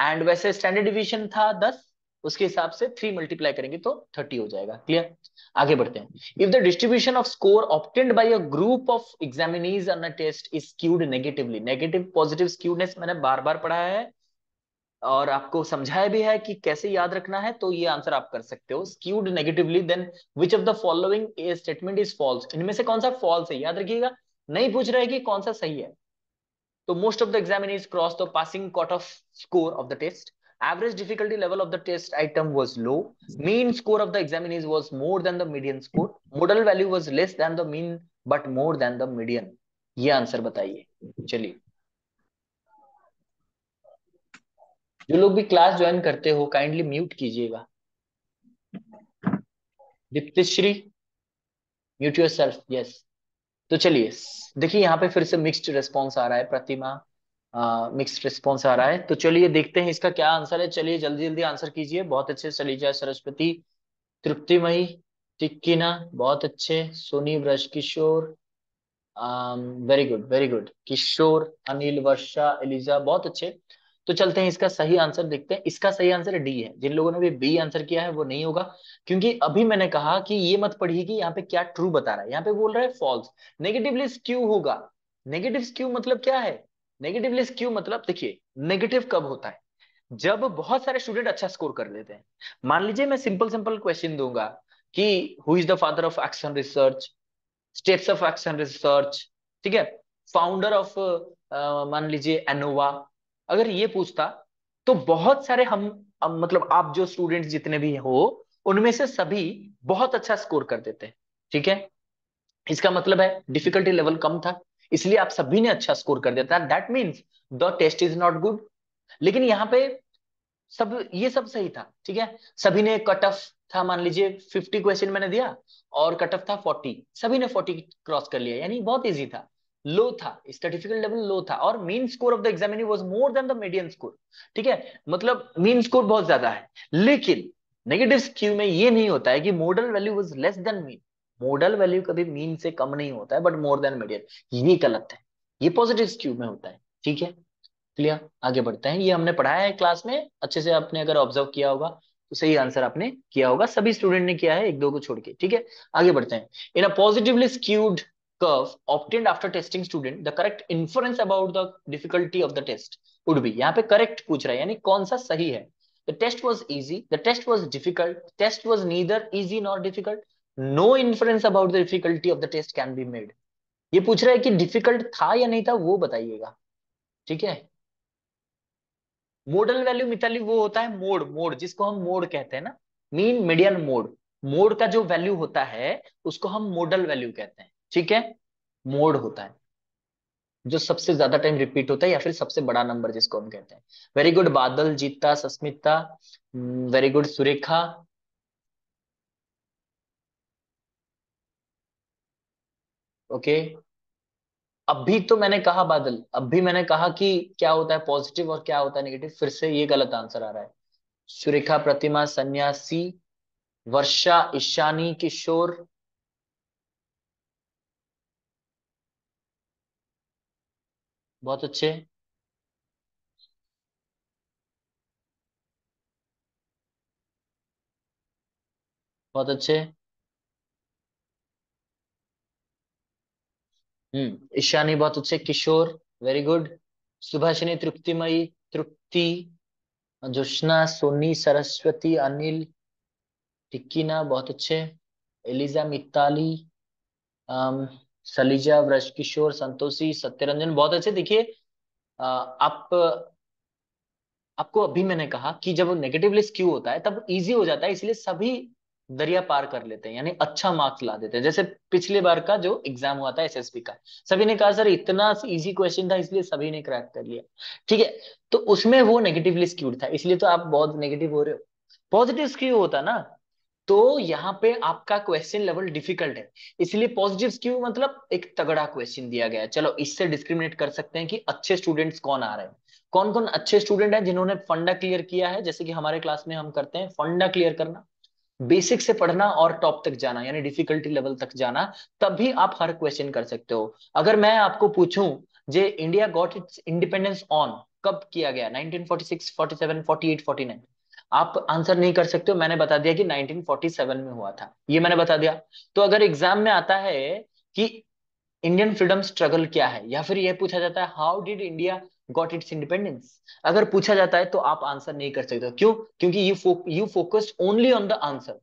and वैसे स्टैंडर्ड डिविजन था 10 उसके हिसाब से थ्री मल्टीप्लाई करेंगे तो थर्टी हो जाएगा क्लियर आगे बढ़ते हैं if the distribution of score obtained by a group of examinees on a test is skewed negatively negative positive skewedness मैंने बार बार पढ़ा है और आपको समझाया भी है कि कैसे याद रखना है तो ये आंसर आप कर सकते हो skewed negatively then which of the following statement is false इनमें से कौन सा फॉल्स है याद रखिएगा नहीं पूछ रहे कि कौन सा सही है तो most of the examinee is cross the passing cut off score of the test average difficulty level of the test item was low mean score of the examinees was more than the median score modal value was less than the mean but more than the median ये answer बताइए चलिए जो लोग भी class join करते हो kindly mute कीजिएगा Deeptishree mute yourself yes तो चलिए देखिए यहाँ पे फिर से मिक्स्ड रिस्पॉन्स आ रहा है प्रतिमा मिक्स रिस्पॉन्स आ रहा है तो चलिए देखते हैं इसका क्या आंसर है चलिए जल्दी जल्दी आंसर कीजिए बहुत अच्छे सलीजा सरस्वती तृप्तिमयी टिक्किना बहुत अच्छे Soni Braj Kishore very good very good Kishore Anil Varsha Eliza बहुत अच्छे तो चलते हैं इसका सही आंसर देखते हैं इसका सही आंसर डी है जिन लोगों ने भी बी आंसर किया है वो नहीं होगा क्योंकि अभी मैंने कहा कि ये मत पढ़िए कि यहाँ पे क्या ट्रू बता रहा है यहाँ पे बोल रहा है फॉल्स नेगेटिवली स्क्यू होगा नेगेटिव क्यू मतलब क्या है नेगेटिवली क्यू मतलब देखिए नेगेटिव कब होता है जब बहुत सारे स्टूडेंट अच्छा स्कोर कर लेते हैं मान लीजिए मैं सिंपल सिंपल क्वेश्चन दूंगा कि who is the father of action research steps of action research ठीक है फाउंडर ऑफ मान लीजिए एनोवा अगर ये पूछता तो बहुत सारे हम मतलब आप जो स्टूडेंट्स जितने भी हो उनमें से सभी बहुत अच्छा स्कोर कर देते हैं ठीक है इसका मतलब है डिफिकल्टी लेवल कम था इसलिए आप सभी ने अच्छा स्कोर कर दिया था that means the test is not good लेकिन यहाँ पे सब ये सब सही था ठीक है सभी ने कट ऑफ था मान लीजिए फिफ्टी क्वेश्चन मैंने दिया और कट ऑफ था फोर्टी सभी ने फोर्टी क्रॉस कर लिया यानी बहुत इजी था लो था स्टेटिफिकल लेवल लो था और mean score of the examinee was more than the medium score ठीक है मतलब मीन स्कोर बहुत ज्यादा है लेकिन नेगेटिव स्क्यू में ये नहीं होता है कि model value was less than mean model value कभी मीन से कम नहीं होता है बट मोर देन मीडियम ये गलत है ये पॉजिटिव स्क्यू में होता है ठीक है क्लियर आगे बढ़ते हैं ये हमने पढ़ाया है क्लास में अच्छे से आपने अगर ऑब्जर्व किया होगा तो सही आंसर आपने किया होगा सभी स्टूडेंट ने किया है एक दो को छोड़ के ठीक है आगे बढ़ते हैं in a positively skewed curve obtained after testing student, the correct inference about the difficulty of the test would be. yahan pe correct puch raha hai yani kaun sa sahi hai The test was easy. The test was difficult. test was neither easy nor difficult. No inference about the difficulty of the test can be made. ये पूछ रहा है कि difficult था या नहीं था वो बताइएगा ठीक है मोडल वैल्यू मिताली वो होता है मोड मोड जिसको हम मोड कहते हैं ना मीन मीडियन मोड मोड का जो वैल्यू होता है उसको हम मोडल वैल्यू कहते हैं ठीक है मोड होता है जो सबसे ज्यादा टाइम रिपीट होता है या फिर सबसे बड़ा नंबर जिसको हम कहते हैं very good Badal Jeeta Sasmita very hmm, good Surekha okay okay. अभी तो मैंने कहा बादल अभी मैंने कहा कि क्या होता है पॉजिटिव और क्या होता है नेगेटिव फिर से ये गलत आंसर आ रहा है सुरेखा प्रतिमा सन्यासी वर्षा ईशानी किशोर बहुत अच्छे बहुत अच्छे हम्म ईशानी बहुत अच्छे किशोर वेरी गुड सुभाषिनी तृप्तिमयी तृप्ति जोश्ना सोनी सरस्वती अनिल टिक्कीना बहुत अच्छे एलिजा मिताली अम सलीजा किशोर संतोषी सत्यरंजन बहुत अच्छे देखिए आप आपको अभी मैंने कहा कि जब लिस्ट स्क्यू होता है तब इजी हो जाता है इसलिए सभी दरिया पार कर लेते हैं यानी अच्छा मार्क्स ला देते हैं जैसे पिछले बार का जो एग्जाम हुआ था एसएसबी का सभी ने कहा सर इतना इजी क्वेश्चन था इसलिए सभी ने क्रैक कर लिया ठीक है तो उसमें वो लिस्ट क्यूड था इसलिए तो आप बहुत नेगेटिव हो रहे हो पॉजिटिव क्यों होता ना तो यहाँ पे आपका क्वेश्चन लेवल डिफिकल्ट है इसलिए पॉजिटिव क्यों मतलब एक तगड़ा क्वेश्चन दिया गया है चलो इससे डिस्क्रिमिनेट कर सकते हैं कि अच्छे स्टूडेंट्स कौन आ रहे हैं कौन कौन अच्छे स्टूडेंट हैं जिन्होंने फंडा क्लियर किया है जैसे कि हमारे क्लास में हम करते हैं फंडा क्लियर करना बेसिक से पढ़ना और टॉप तक जाना यानी डिफिकल्टी लेवल तक जाना तभी आप हर क्वेश्चन कर सकते हो अगर मैं आपको पूछूं जे India got its independence on कब किया गया 1946, 47, 48, 49 आप आंसर नहीं कर सकते हो मैंने बता दिया कि 1947 में हुआ था ये मैंने बता दिया तो अगर एग्जाम में आता है कि इंडियन फ्रीडम स्ट्रगल क्या है या फिर यह पूछा जाता है how did India got its independence अगर पूछा जाता है तो आप आंसर नहीं कर सकते क्यों क्योंकि you you focused only on the answer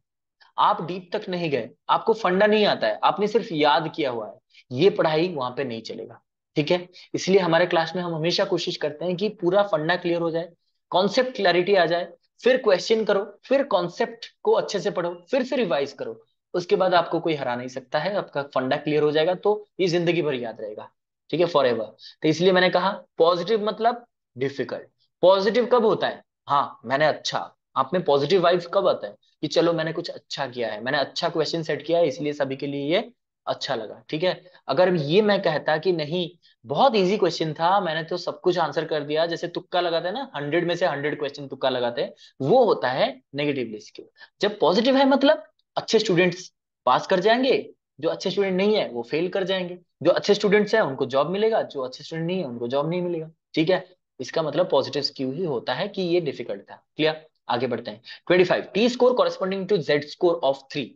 आप डीप तक नहीं गए आपको फंडा नहीं आता है आपने सिर्फ याद किया हुआ है ये पढ़ाई वहां पे नहीं चलेगा ठीक है इसलिए हमारे क्लास में हम हमेशा कोशिश करते हैं कि पूरा फंडा क्लियर हो जाए कॉन्सेप्ट क्लैरिटी आ जाए फिर क्वेश्चन करो फिर कॉन्सेप्ट को अच्छे से पढ़ो फिर से रिवाइज करो उसके बाद आपको कोई हरा नहीं सकता है आपका फंडा क्लियर हो जाएगा तो ये जिंदगी भर याद रहेगा ठीक है फॉर एवर तो इसलिए मैंने कहा पॉजिटिव मतलब डिफिकल्ट पॉजिटिव कब होता है हाँ मैंने अच्छा आप में पॉजिटिव वाइफ कब आता है कि चलो मैंने कुछ अच्छा किया है मैंने अच्छा क्वेश्चन सेट किया है इसलिए सभी के लिए ये अच्छा लगा ठीक है अगर ये मैं कहता कि नहीं बहुत इजी क्वेश्चन था मैंने तो सब कुछ आंसर कर दिया जैसे तुक्का लगाते हैं ना हंड्रेड में से हंड्रेड क्वेश्चन तुक्का लगाते हैं वो होता है नेगेटिव लिस्ट के जब पॉजिटिव है मतलब अच्छे स्टूडेंट्स पास कर जाएंगे जो अच्छे स्टूडेंट नहीं है वो फेल कर जाएंगे जो अच्छे स्टूडेंट्स हैं उनको जॉब मिलेगा जो अच्छे स्टूडेंट नहीं है उनको जॉब नहीं मिलेगा ठीक है इसका मतलब पॉजिटिव स्क्यू ही होता है कि ये डिफिकल्ट था क्लियर आगे बढ़ते हैं twenty five T score corresponding to Z score of three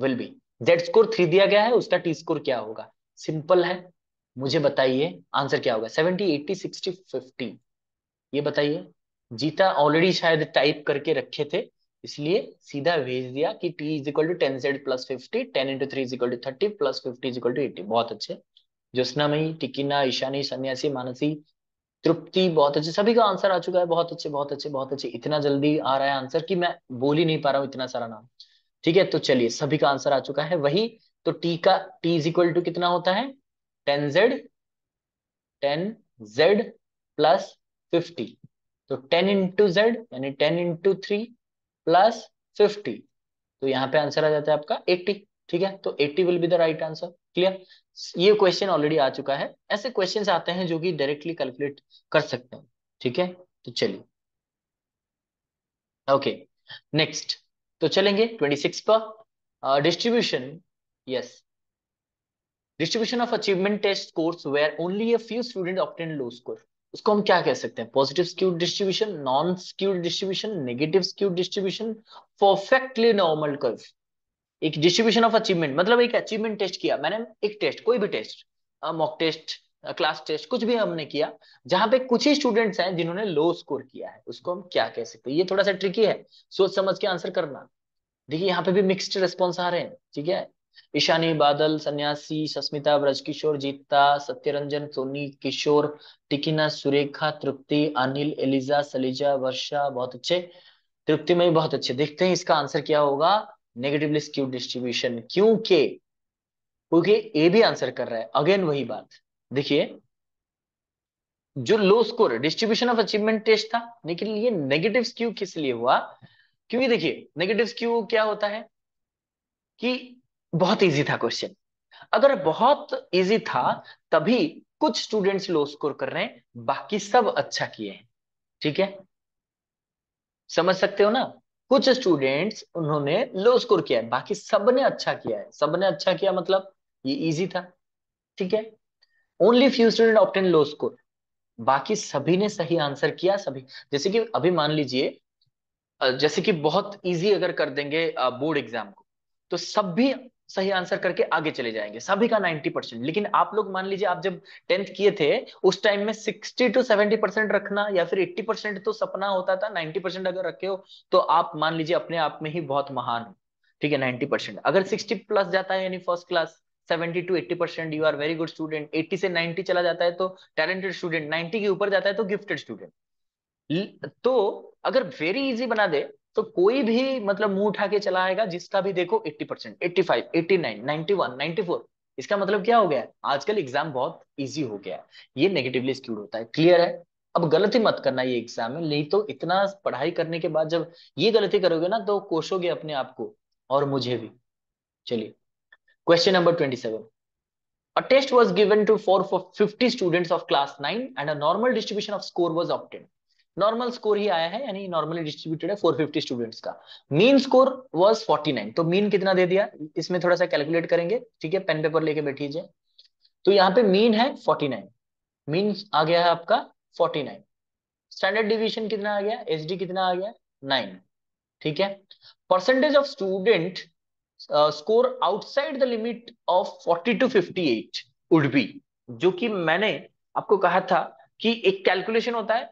will be Z score three दिया गया है उसका टी स्कोर क्या होगा सिंपल है मुझे बताइए आंसर क्या होगा सेवेंटी एट्टी सिक्सटी फिफ्टी ये बताइए जीता ऑलरेडी शायद टाइप करके रखे थे इसलिए सीधा भेज दिया कि T is equal to ten Z plus fifty ten into three is equal to thirty plus fifty is equal to eighty बहुत अच्छे ज्योत्नामयी टिकिना ईशानी सन्यासी मानसी तृप्ति बहुत अच्छे सभी का आंसर आ चुका है बहुत अच्छे बहुत अच्छे बहुत अच्छे इतना जल्दी आ रहा है आंसर कि मैं बोल ही नहीं पा रहा हूँ इतना सारा नाम ठीक है तो चलिए सभी का आंसर आ चुका है वही तो टी का टी इज इक्वल टू कितना होता है ten Z ten Z plus fifty तो टेन इंटू जेड यानी ten into three plus fifty तो यहाँ पे आंसर आ जाता है आपका एट्टी ठीक है तो eighty will be the right answer clear ये क्वेश्चन ऑलरेडी आ चुका है ऐसे क्वेश्चन आते हैं जो कि डायरेक्टली कैलकुलेट कर सकते हैं ठीक है तो चलिए ओके नेक्स्ट तो चलेंगे ट्वेंटी सिक्स पर distribution yes distribution of achievement test scores where only a few student obtain low score उसको हम क्या कह सकते हैं positive skewed distribution non skewed distribution negative skewed distribution perfectly normal curve एक डिस्ट्रीब्यूशन ऑफ अचीवमेंट मतलब एक अचीवमेंट टेस्ट किया मैंने एक टेस्ट कोई भी test mock test class test कुछ भी हमने किया जहां पे कुछ ही स्टूडेंट्स हैं जिन्होंने लो स्कोर किया है उसको हम क्या कह सकते हैं ये थोड़ा सा ट्रिकी है सोच समझ के आंसर करना देखिए यहाँ पे भी मिक्सड रिस्पॉन्स आ रहे हैं ठीक है ईशानी बादल सन्यासी सस्मिता ब्रजकिशोर जीता सत्यरंजन सोनी किशोर टिकिना सुरेखा तृप्ति अनिल एलिजा सलीजा वर्षा बहुत अच्छे तृप्ति में भी बहुत अच्छे देखते हैं इसका आंसर क्या होगा नेगेटिवली स्क्यू डिस्ट्रीब्यूशन क्योंकि क्योंकि ए भी आंसर कर रहा है अगेन वही बात देखिए जो low score distribution of achievement test था लेकिन ये नेगेटिव स्क्यू किस लिए हुआ क्योंकि देखिए नेगेटिव स्क्यू क्या होता है कि बहुत इजी था क्वेश्चन अगर बहुत इजी था तभी कुछ स्टूडेंट्स लो स्कोर कर रहे हैं बाकी सब अच्छा किए हैं ठीक है समझ सकते हो ना कुछ स्टूडेंट्स उन्होंने लो स्कोर किया है बाकी सबने अच्छा किया है सबने अच्छा किया मतलब ये इजी था ठीक है only few student obtain low score बाकी सभी ने सही आंसर किया सभी जैसे कि अभी मान लीजिए जैसे कि बहुत इजी अगर कर देंगे बोर्ड एग्जाम को तो सभी सही आंसर करके आगे चले जाएंगे सभी का 90 परसेंट लेकिन आप लोग मान लीजिए आप जब टेंथ किए थे उस टाइम में 60 टू 70 परसेंट रखना या फिर 80 परसेंट तो सपना होता था 90 परसेंट अगर रखे हो तो आप मान लीजिए अपने आप में ही बहुत महान हो ठीक है 90 परसेंट अगर 60 प्लस जाता है यानी first class 70 to 80 percent you are very good student 80 से 90 चला जाता है तो टैलेंटेड स्टूडेंट 90 के ऊपर जाता है तो गिफ्टेड स्टूडेंट तो अगर वेरी इजी बना दे तो कोई भी मतलब मुंह उठा के चलाएगा जिसका भी देखो 80 percent eighty five eighty nine ninety one ninety four इसका मतलब क्या हो गया आजकल एग्जाम बहुत इजी हो गया ये नेगेटिवली स्क्यूड होता है क्लियर है अब गलती मत करना ये एग्जाम में नहीं तो इतना पढ़ाई करने के बाद जब ये गलती करोगे ना तो कोशोगे अपने आप को और मुझे भी चलिए question number twenty seven A test was given to four for 50 students of class 9 and a normal distribution of score was normal score ही आया है यानी नॉर्मली डिस्ट्रीब्यूटेड है 450 स्टूडेंट्स का मीन स्कोर वाज 49 तो मीन कितना दे दिया इसमें थोड़ा सा कैलकुलेट करेंगे ठीक है पेन पेपर लेके बैठीजिए तो यहाँ पे मीन है 49 मीन आ गया है आपका 49 स्टैंडर्ड डिविएशन कितना आ गया एच कितना आ गया नाइन ठीक है percentage of student score outside the limit of forty to 58 would be जो कि मैंने आपको कहा था कि एक कैलकुलेशन होता है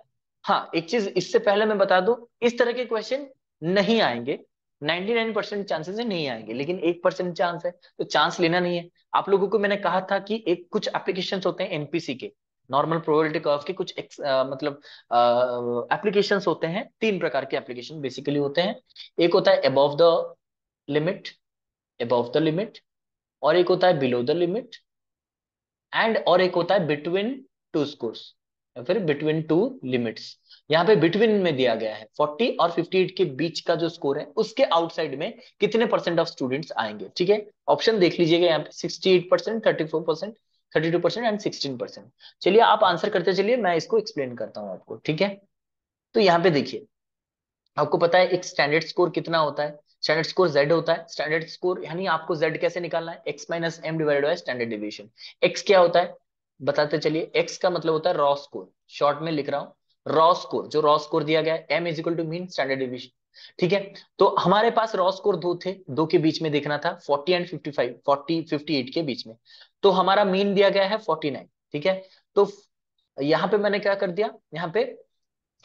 हाँ एक चीज इससे पहले मैं बता दू इस तरह के क्वेश्चन नहीं आएंगे 99 चांसेस नहीं आएंगे लेकिन एक परसेंट चांस है तो चांस लेना नहीं है आप लोगों को मैंने कहा था कि एक कुछ एप्लीकेशंस होते हैं एनपीसी के नॉर्मल प्रोबेबिलिटी कर्व के कुछ एक, आ, मतलब एप्लीकेशंस होते हैं तीन प्रकार के एप्लीकेशन बेसिकली होते हैं एक होता है above the limit above the limit और एक होता है बिलो द लिमिट एंड और एक होता है बिटवीन टू स्कोर्स या फिर बिटवीन टू लिमिट्स यहाँ पे बिटवीन में दिया गया है 40 और 58 के बीच का जो स्कोर है उसके आउटसाइड में कितने परसेंट ऑफ स्टूडेंट्स आएंगे ठीक है ऑप्शन देख लीजिएगा यहाँ पे 68 percent thirty four percent thirty two percent and sixteen percent चलिए आप आंसर करते चलिए मैं इसको एक्सप्लेन करता हूँ आपको ठीक है तो यहाँ पे देखिए आपको पता है एक स्टैंडर्ड स्कोर कितना होता है स्टैंडर्ड स्कोर जेड होता है स्टैंडर्ड स्कोर यानी आपको जेड कैसे निकालना है X minus M divided by standard deviation X क्या होता है बताते चलिए एक्स का मतलब होता है रॉ स्कोर शॉर्ट में लिख रहा हूं रॉ स्कोर जो रॉ स्कोर दिया गया है M is equal to mean standard division ठीक है तो हमारे पास रॉ स्कोर दो थे दो के बीच में देखना था 40 एंड 55 40 58 के बीच में तो हमारा मीन दिया गया है 49 ठीक है तो यहां पे मैंने क्या कर दिया यहां पे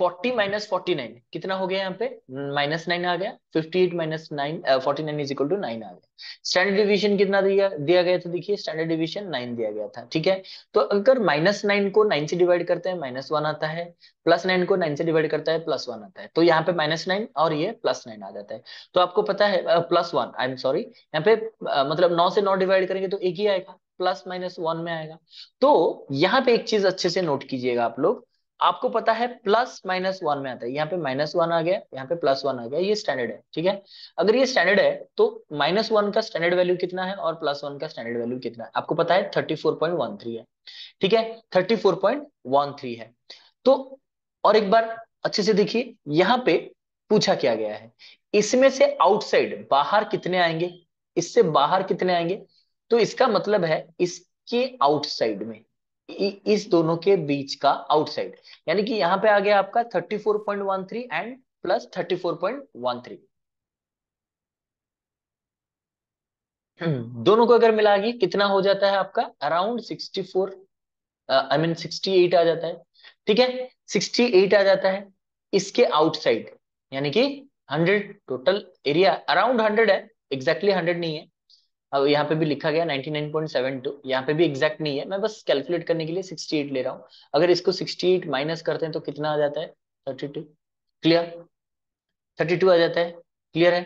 फोर्टी माइनस फोर्टी नाइन कितना हो गया यहाँ पे माइनस नाइन आ गया fifty eight minus nine forty nine is equal to nine आ गया स्टैंडर्ड डिवीजन कितना दिया दिया गया तो देखिए स्टैंडर्ड डिवीजन नाइन दिया गया था ठीक है तो अगर माइनस नाइन को नाइन से डिवाइड करते हैं माइनस वन आता है प्लस नाइन को नाइन से डिवाइड करता है प्लस वन आता है तो यहाँ पे माइनस नाइन और ये प्लस नाइन आ जाता है तो आपको पता है plus one I am sorry यहाँ पे uh, मतलब नौ से नौ डिवाइड करेंगे तो एक ही आएगा प्लस माइनस वन में आएगा तो यहाँ पे एक चीज अच्छे से नोट कीजिएगा आप लोग आपको पता है प्लस माइनस वन में आता है यहाँ पे माइनस वन आ गया यहाँ पे प्लस वन आ गया ये स्टैंडर्ड है ठीक है अगर ये स्टैंडर्ड है तो माइनस वन का स्टैंडर्ड वैल्यू कितना है और प्लस वन का स्टैंडर्ड वैल्यू कितना है आपको पता है thirty four point one three है ठीक है thirty four point one three है तो और एक बार अच्छे से देखिए यहाँ पे पूछा क्या गया है इसमें से आउटसाइड बाहर कितने आएंगे इससे बाहर कितने आएंगे तो इसका मतलब है इसके आउटसाइड में इस दोनों के बीच का आउटसाइड यानी कि यहां पे आ गया आपका 34.13 एंड प्लस 34.13 हम्म, दोनों को अगर मिलाएंगे कितना हो जाता है आपका अराउंड 64 आई मीन 68 आ जाता है ठीक है 68 आ जाता है इसके आउटसाइड यानी कि 100 टोटल एरिया अराउंड 100 है एग्जैक्टली exactly 100 नहीं है अब यहाँ पे भी लिखा गया 99.72 यहाँ पे भी एग्जैक्ट नहीं है मैं बस कैलकुलेट करने के लिए 68 ले रहा हूँ अगर इसको 68 माइनस करते हैं तो कितना आ जाता है 32 क्लियर 32 आ जाता है क्लियर है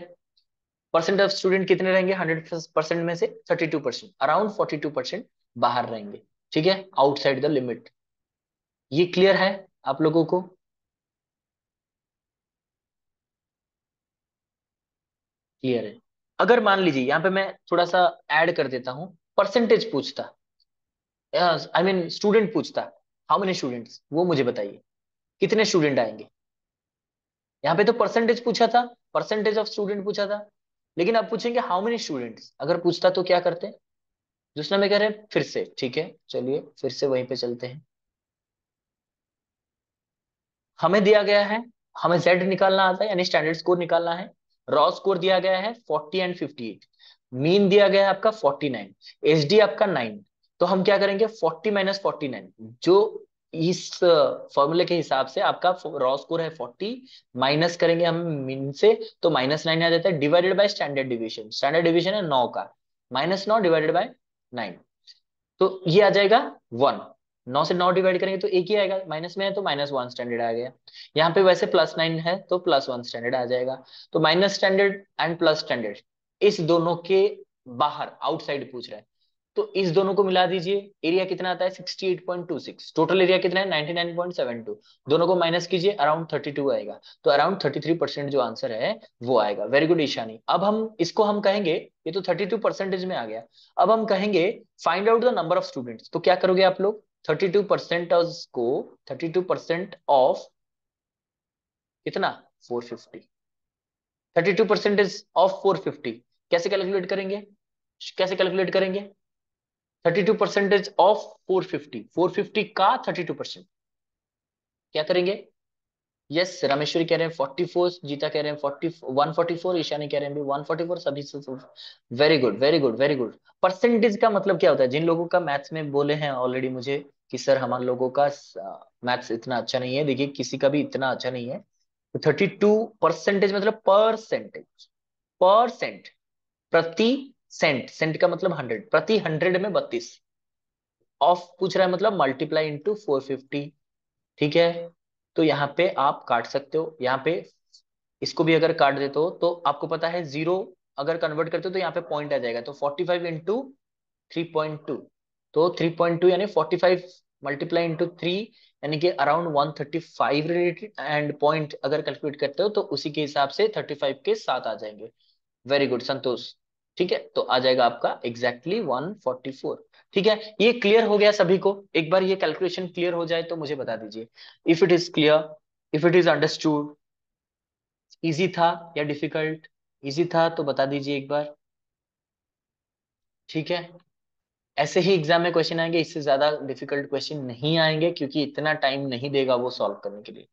परसेंट ऑफ स्टूडेंट कितने रहेंगे 100 परसेंट में से 32 परसेंट अराउंड 42 परसेंट बाहर रहेंगे ठीक है आउटसाइड द लिमिट ये क्लियर है आप लोगों को क्लियर है अगर मान लीजिए यहाँ पे मैं थोड़ा सा ऐड कर देता हूँ परसेंटेज पूछता आई मीन स्टूडेंट पूछता हाउ मेनी स्टूडेंट्स वो मुझे बताइए कितने स्टूडेंट आएंगे यहाँ पे तो परसेंटेज पूछा था परसेंटेज ऑफ स्टूडेंट पूछा था लेकिन आप पूछेंगे हाउ मेनी स्टूडेंट्स अगर पूछता तो क्या करते दूसरा में कह रहे फिर से ठीक है चलिए फिर से वहीं पे चलते हैं हमें दिया गया है हमें जेड निकालना आता है यानी स्टैंडर्ड स्कोर निकालना है रॉ स्कोर दिया गया है 40 एंड 58 मीन दिया गया है आपका 49 एसडी आपका 9 तो हम क्या करेंगे 40 माइनस फोर्टी जो इस फॉर्मूले के हिसाब से आपका रॉ स्कोर है 40 माइनस करेंगे हम मीन से तो माइनस नाइन आ जाता है divided by standard division standard division है नौ का माइनस नौ डिवाइडेड बाय नाइन तो ये आ जाएगा वन नौ से नौ डिवाइड करेंगे तो एक ही आएगा माइनस में है तो माइनस वन स्टैंडर्ड आ गया यहाँ पे वैसे प्लस नाइन है तो प्लस वन स्टैंडर्ड आ जाएगा तो minus standard and plus standard इस दोनों के बाहर आउटसाइड पूछ रहा है तो इस दोनों को मिला दीजिए एरिया कितना आता है 68.26 टोटल एरिया कितना है 99.72 दोनों को माइनस कीजिए अराउंड 32 आएगा तो अराउंड 33 परसेंट जो आंसर है वो आएगा वेरी गुड ईशानी अब हम इसको हम कहेंगे ये तो 32 परसेंटेज में आ गया अब हम कहेंगे find out the number of students तो क्या करोगे आप लोग 32 परसेंट को 32 परसेंट ऑफ कितना 450 32 परसेंट इज ऑफ 450 कैसे कैलकुलेट करेंगे कैसे कैलकुलेट करेंगे 32 परसेंटेज ऑफ फोर फिफ्टी का थर्टी टू परसेंट क्या करेंगे यस yes, रामेश्वरी कह रहे हैं फोर्टी फोर जीता कह रहे हैं forty one forty four Ishani कह रहे हैं वन फोर्टी फोर सभी से very good very good very good percentage का मतलब क्या होता है जिन लोगों का मैथ्स में बोले हैं ऑलरेडी मुझे कि सर हमारे लोगों का मैथ्स इतना अच्छा नहीं है देखिए किसी का भी इतना अच्छा नहीं है तो थर्टी टू परसेंटेज मतलब परसेंटेज परसेंट प्रति सेंट सेंट का मतलब हंड्रेड प्रति हंड्रेड में बत्तीस ऑफ पूछ रहा है मतलब मल्टीप्लाई इंटू फोर फिफ्टी ठीक है तो यहाँ पे आप काट सकते हो यहाँ पे इसको भी अगर काट देते हो तो आपको पता है जीरो अगर कन्वर्ट करते हो तो यहाँ पे पॉइंट आ जाएगा तो forty five into three point two तो 3.2 यानी 45 मल्टीप्लाई इनटू 3 यानी कि अराउंड 135 रिलेटेड एंड पॉइंट अगर कैलकुलेट करते हो तो उसी के हिसाब से 35 के साथ आ जाएंगे वेरी गुड संतोष ठीक है तो आ जाएगा आपका एग्जैक्टली exactly 144 ठीक है ये क्लियर हो गया सभी को एक बार ये कैलकुलेशन क्लियर हो जाए तो मुझे बता दीजिए if it is clear if it is understood easy था या डिफिकल्ट इजी था तो बता दीजिए एक बार ठीक है ऐसे ही एग्जाम में क्वेश्चन आएंगे इससे ज्यादा डिफिकल्ट क्वेश्चन नहीं आएंगे क्योंकि इतना टाइम नहीं देगा वो सॉल्व करने के लिए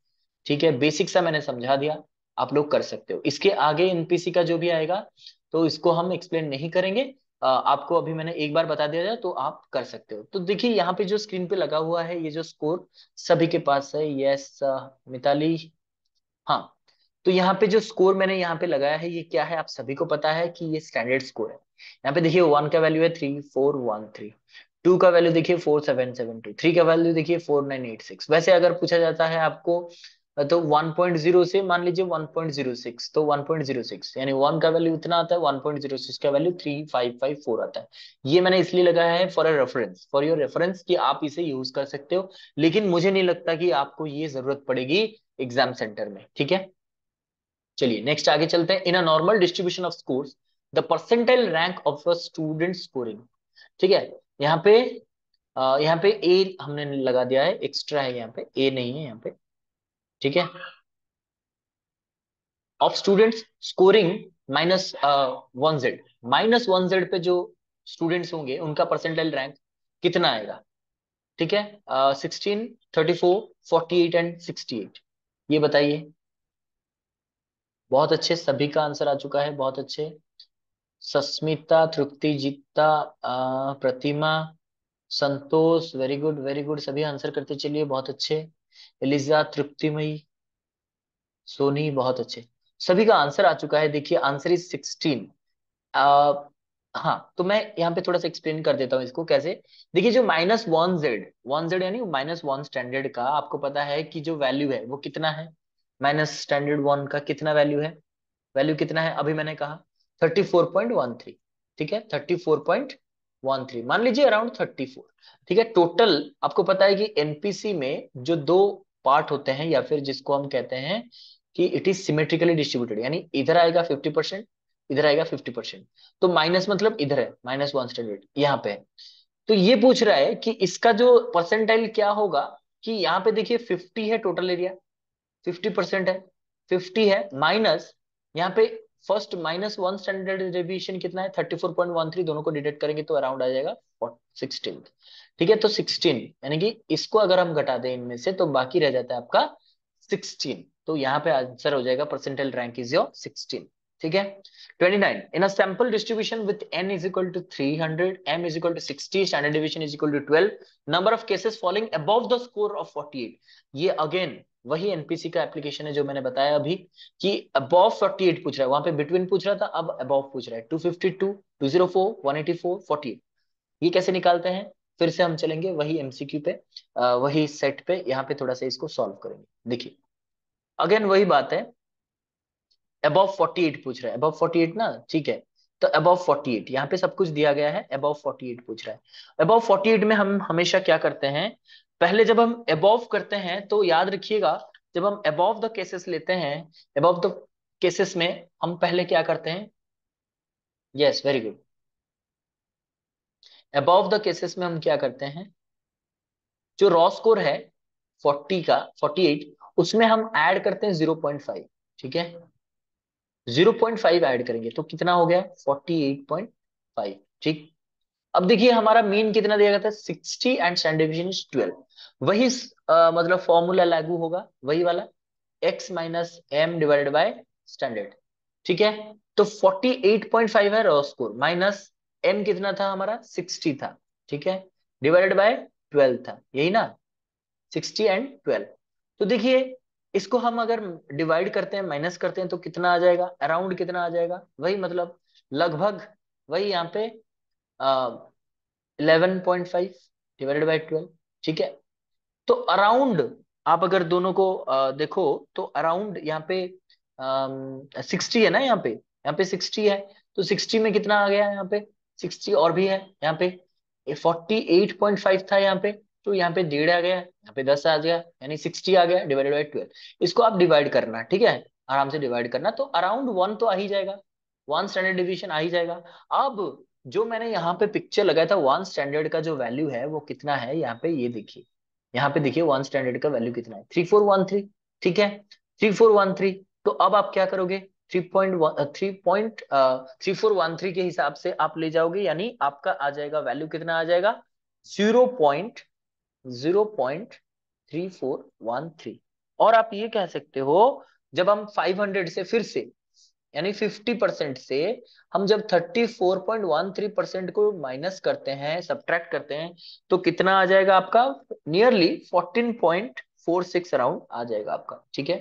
ठीक है बेसिक सा मैंने समझा दिया आप लोग कर सकते हो इसके आगे एनपीसी का जो भी आएगा तो इसको हम एक्सप्लेन नहीं करेंगे आपको अभी मैंने एक बार बता दिया जाए तो आप कर सकते हो तो देखिए यहाँ पे जो स्क्रीन पे लगा हुआ है ये जो स्कोर सभी के पास है यस मिताली हाँ तो यहाँ पे जो स्कोर मैंने यहाँ पे लगाया है ये क्या है आप सभी को पता है कि ये स्टैंडर्ड स्कोर है यहाँ पे देखिए वन का वैल्यू है three four one three two का वैल्यू देखिए four seven seven two three का वैल्यू देखिए फोर नाइन एट सिक्स वैसे अगर पूछा जाता है आपको तो 1.0 से मान लीजिए 1.06 तो 1.06 यानी वन का वैल्यू इतना आता है 1.06 का वैल्यू 3554 आता है ये मैंने इसलिए लगाया है for a reference for your reference कि आप इसे यूज कर सकते हो लेकिन मुझे नहीं लगता कि आपको ये जरूरत पड़ेगी एग्जाम सेंटर में ठीक है चलिए नेक्स्ट आगे चलते हैं in normal distribution of score the percentile rank of a student scoring ठीक है यहाँ पे यहाँ पे ए हमने लगा दिया है एक्स्ट्रा है यहाँ पे ए नहीं है यहाँ पे ठीक है of students scoring minus one Z minus one Z पे जो स्टूडेंट्स होंगे उनका परसेंटाइल रैंक कितना आएगा ठीक है sixteen thirty four forty eight and sixty eight ये बताइए बहुत अच्छे सभी का आंसर आ चुका है बहुत अच्छे Sasmita Tripti Jeeta Pratima Santosh very good very good सभी आंसर करते चलिए बहुत अच्छे एलिजा तृप्तिमयी सोनी बहुत अच्छे सभी का आंसर आ चुका है देखिए आंसर इज सिक्सटीन हाँ तो मैं यहाँ पे थोड़ा सा एक्सप्लेन कर देता हूँ इसको कैसे देखिए जो minus one Z one Z यानी माइनस वन स्टैंडर्ड का आपको पता है कि जो वैल्यू है वो कितना है माइनस स्टैंडर्ड वन का कितना वैल्यू है वैल्यू कितना है अभी मैंने कहा thirty four point one three ठीक है thirty four point one three मान लीजिए अराउंड थर्टी फोर ठीक है टोटल आपको पता है कि एनपीसी में जो दो पार्ट होते हैं या फिर जिसको हम कहते हैं कि इट इज सिमेट्रिकली डिस्ट्रीब्यूटेड यानी इधर आएगा फिफ्टी परसेंट इधर आएगा फिफ्टी परसेंट तो माइनस मतलब इधर है माइनस वन स्टैंडर्ड यहाँ पे है तो ये पूछ रहा है कि इसका जो परसेंटाइल क्या होगा कि यहाँ पे देखिए फिफ्टी है टोटल एरिया फिफ्टी परसेंट है फिफ्टी है माइनस यहाँ पे first minus one standard deviation कितना है thirty four point one three दोनों को डिटेक्ट करेंगे तो अराउंड आ जाएगा सिक्सटीन ठीक है तो सिक्सटीन यानी कि इसको अगर हम घटा दें इनमें से तो बाकी रह जाता है आपका सिक्सटीन तो यहाँ पे आंसर हो जाएगा percentage rank is your sixteen ठीक है 29 in a sample distribution with n is equal to 300 m is equal to 60 standard deviation is equal to 12 number of cases falling above the score of 48 ये again वही NPC का application है जो मैंने बताया अभी कि अबव 48 पूछ रहा है वहां पे बिटवीन पूछ रहा था अब अबव पूछ रहा है 252 204 184 48 ये कैसे निकालते हैं फिर से हम चलेंगे वही एमसीक्यू पे वही सेट पे यहाँ पे थोड़ा सा इसको सॉल्व करेंगे देखिए अगेन वही बात है अबव एट पूछ रहा है अबव एट ना ठीक है तो अबव एट यहाँ पे सब कुछ दिया गया है अबव एट पूछ रहा है अबव एट में हम हमेशा क्या करते हैं पहले जब हम अबव करते हैं तो याद रखिएगा जब हम अबव द केसेस लेते हैं अबव द केसेस में हम पहले क्या करते हैं yes very good above the cases में हम क्या करते हैं जो रॉ स्कोर है 40 का 48 उसमें हम ऐड करते हैं 0.5 ठीक है जीरो पॉइंट फाइव एड करेंगे तो कितना हो गया फोर्टी एट पॉइंट फाइव ठीक अब देखिए हमारा मीन कितना दिया गया था sixty and standard is twelve वही uh, मतलब फॉर्मूला लागू होगा वही वाला X minus M divided by standard ठीक है तो 48.5 है रॉ स्कोर माइनस एम कितना था हमारा 60 था ठीक है डिवाइडेड बाय 12 था यही ना 60 एंड 12 तो देखिए इसको हम अगर डिवाइड करते हैं माइनस करते हैं तो कितना आ जाएगा अराउंड कितना आ जाएगा वही मतलब लगभग वही यहाँ पे eleven point five divided by twelve ठीक है तो अराउंड आप अगर दोनों को uh, देखो तो अराउंड यहाँ पे सिक्सटी है ना यहाँ पे यहाँ पे सिक्सटी है तो सिक्सटी में कितना आ गया यहाँ पे सिक्सटी और भी है यहाँ पे फोर्टी एट पॉइंट फाइव था यहाँ पे तो यहाँ पे डेढ़ आ गया यहाँ पे दस आ गया यानी सिक्सटी आ गया डिवाइडेड बाई ट्वेल्व इसको आप डिवाइड करना ठीक है आराम से डिवाइड करना तो अराउंड वन तो आ ही जाएगा वन स्टैंडर्ड डिविजन आ ही जाएगा अब जो मैंने यहाँ पे पिक्चर लगाया था वन स्टैंडर्ड का जो वैल्यू है वो कितना है यहाँ पे ये देखिए यहाँ पे देखिए वन स्टैंडर्ड का वैल्यू कितना है थ्री फोर वन थ्री ठीक है थ्री फोर वन थ्री तो अब आप क्या करोगे three point three point three four one three के हिसाब से आप ले जाओगे यानी आपका आ जाएगा वैल्यू कितना आ जाएगा zero point zero point three four one three और आप ये कह सकते हो जब हम फाइव हंड्रेड से फिर से यानी 50 परसेंट से हम जब 34.13 परसेंट को माइनस करते हैं सब्ट्रैक्ट करते हैं तो कितना आ जाएगा आपका नियरली 14.46 अराउंड आ जाएगा आपका ठीक है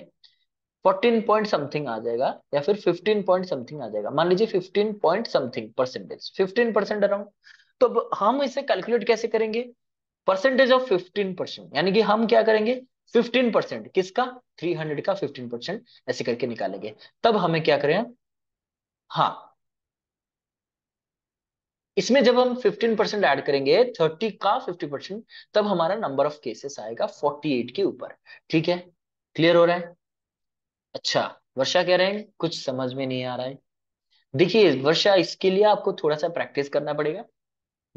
14 पॉइंट समथिंग आ जाएगा या फिर 15 पॉइंट समथिंग आ जाएगा मान लीजिए 15 point something percentage 15 percent around तो हम इसे कैलकुलेट कैसे करेंगे परसेंटेज ऑफ फिफ्टीन परसेंट यानी कि हम क्या करेंगे फिफ्टीन परसेंट किसका थ्री हंड्रेड का फिफ्टीन परसेंट ऐसे करके निकालेंगे तब हमें क्या करें हाँ इसमें जब हम 15 परसेंट एड करेंगे 30 का 50 परसेंट तब हमारा नंबर ऑफ केसेस आएगा 48 के ऊपर ठीक है क्लियर हो रहा है अच्छा वर्षा कह रहे हैं कुछ समझ में नहीं आ रहा है देखिए वर्षा इसके लिए आपको थोड़ा सा प्रैक्टिस करना पड़ेगा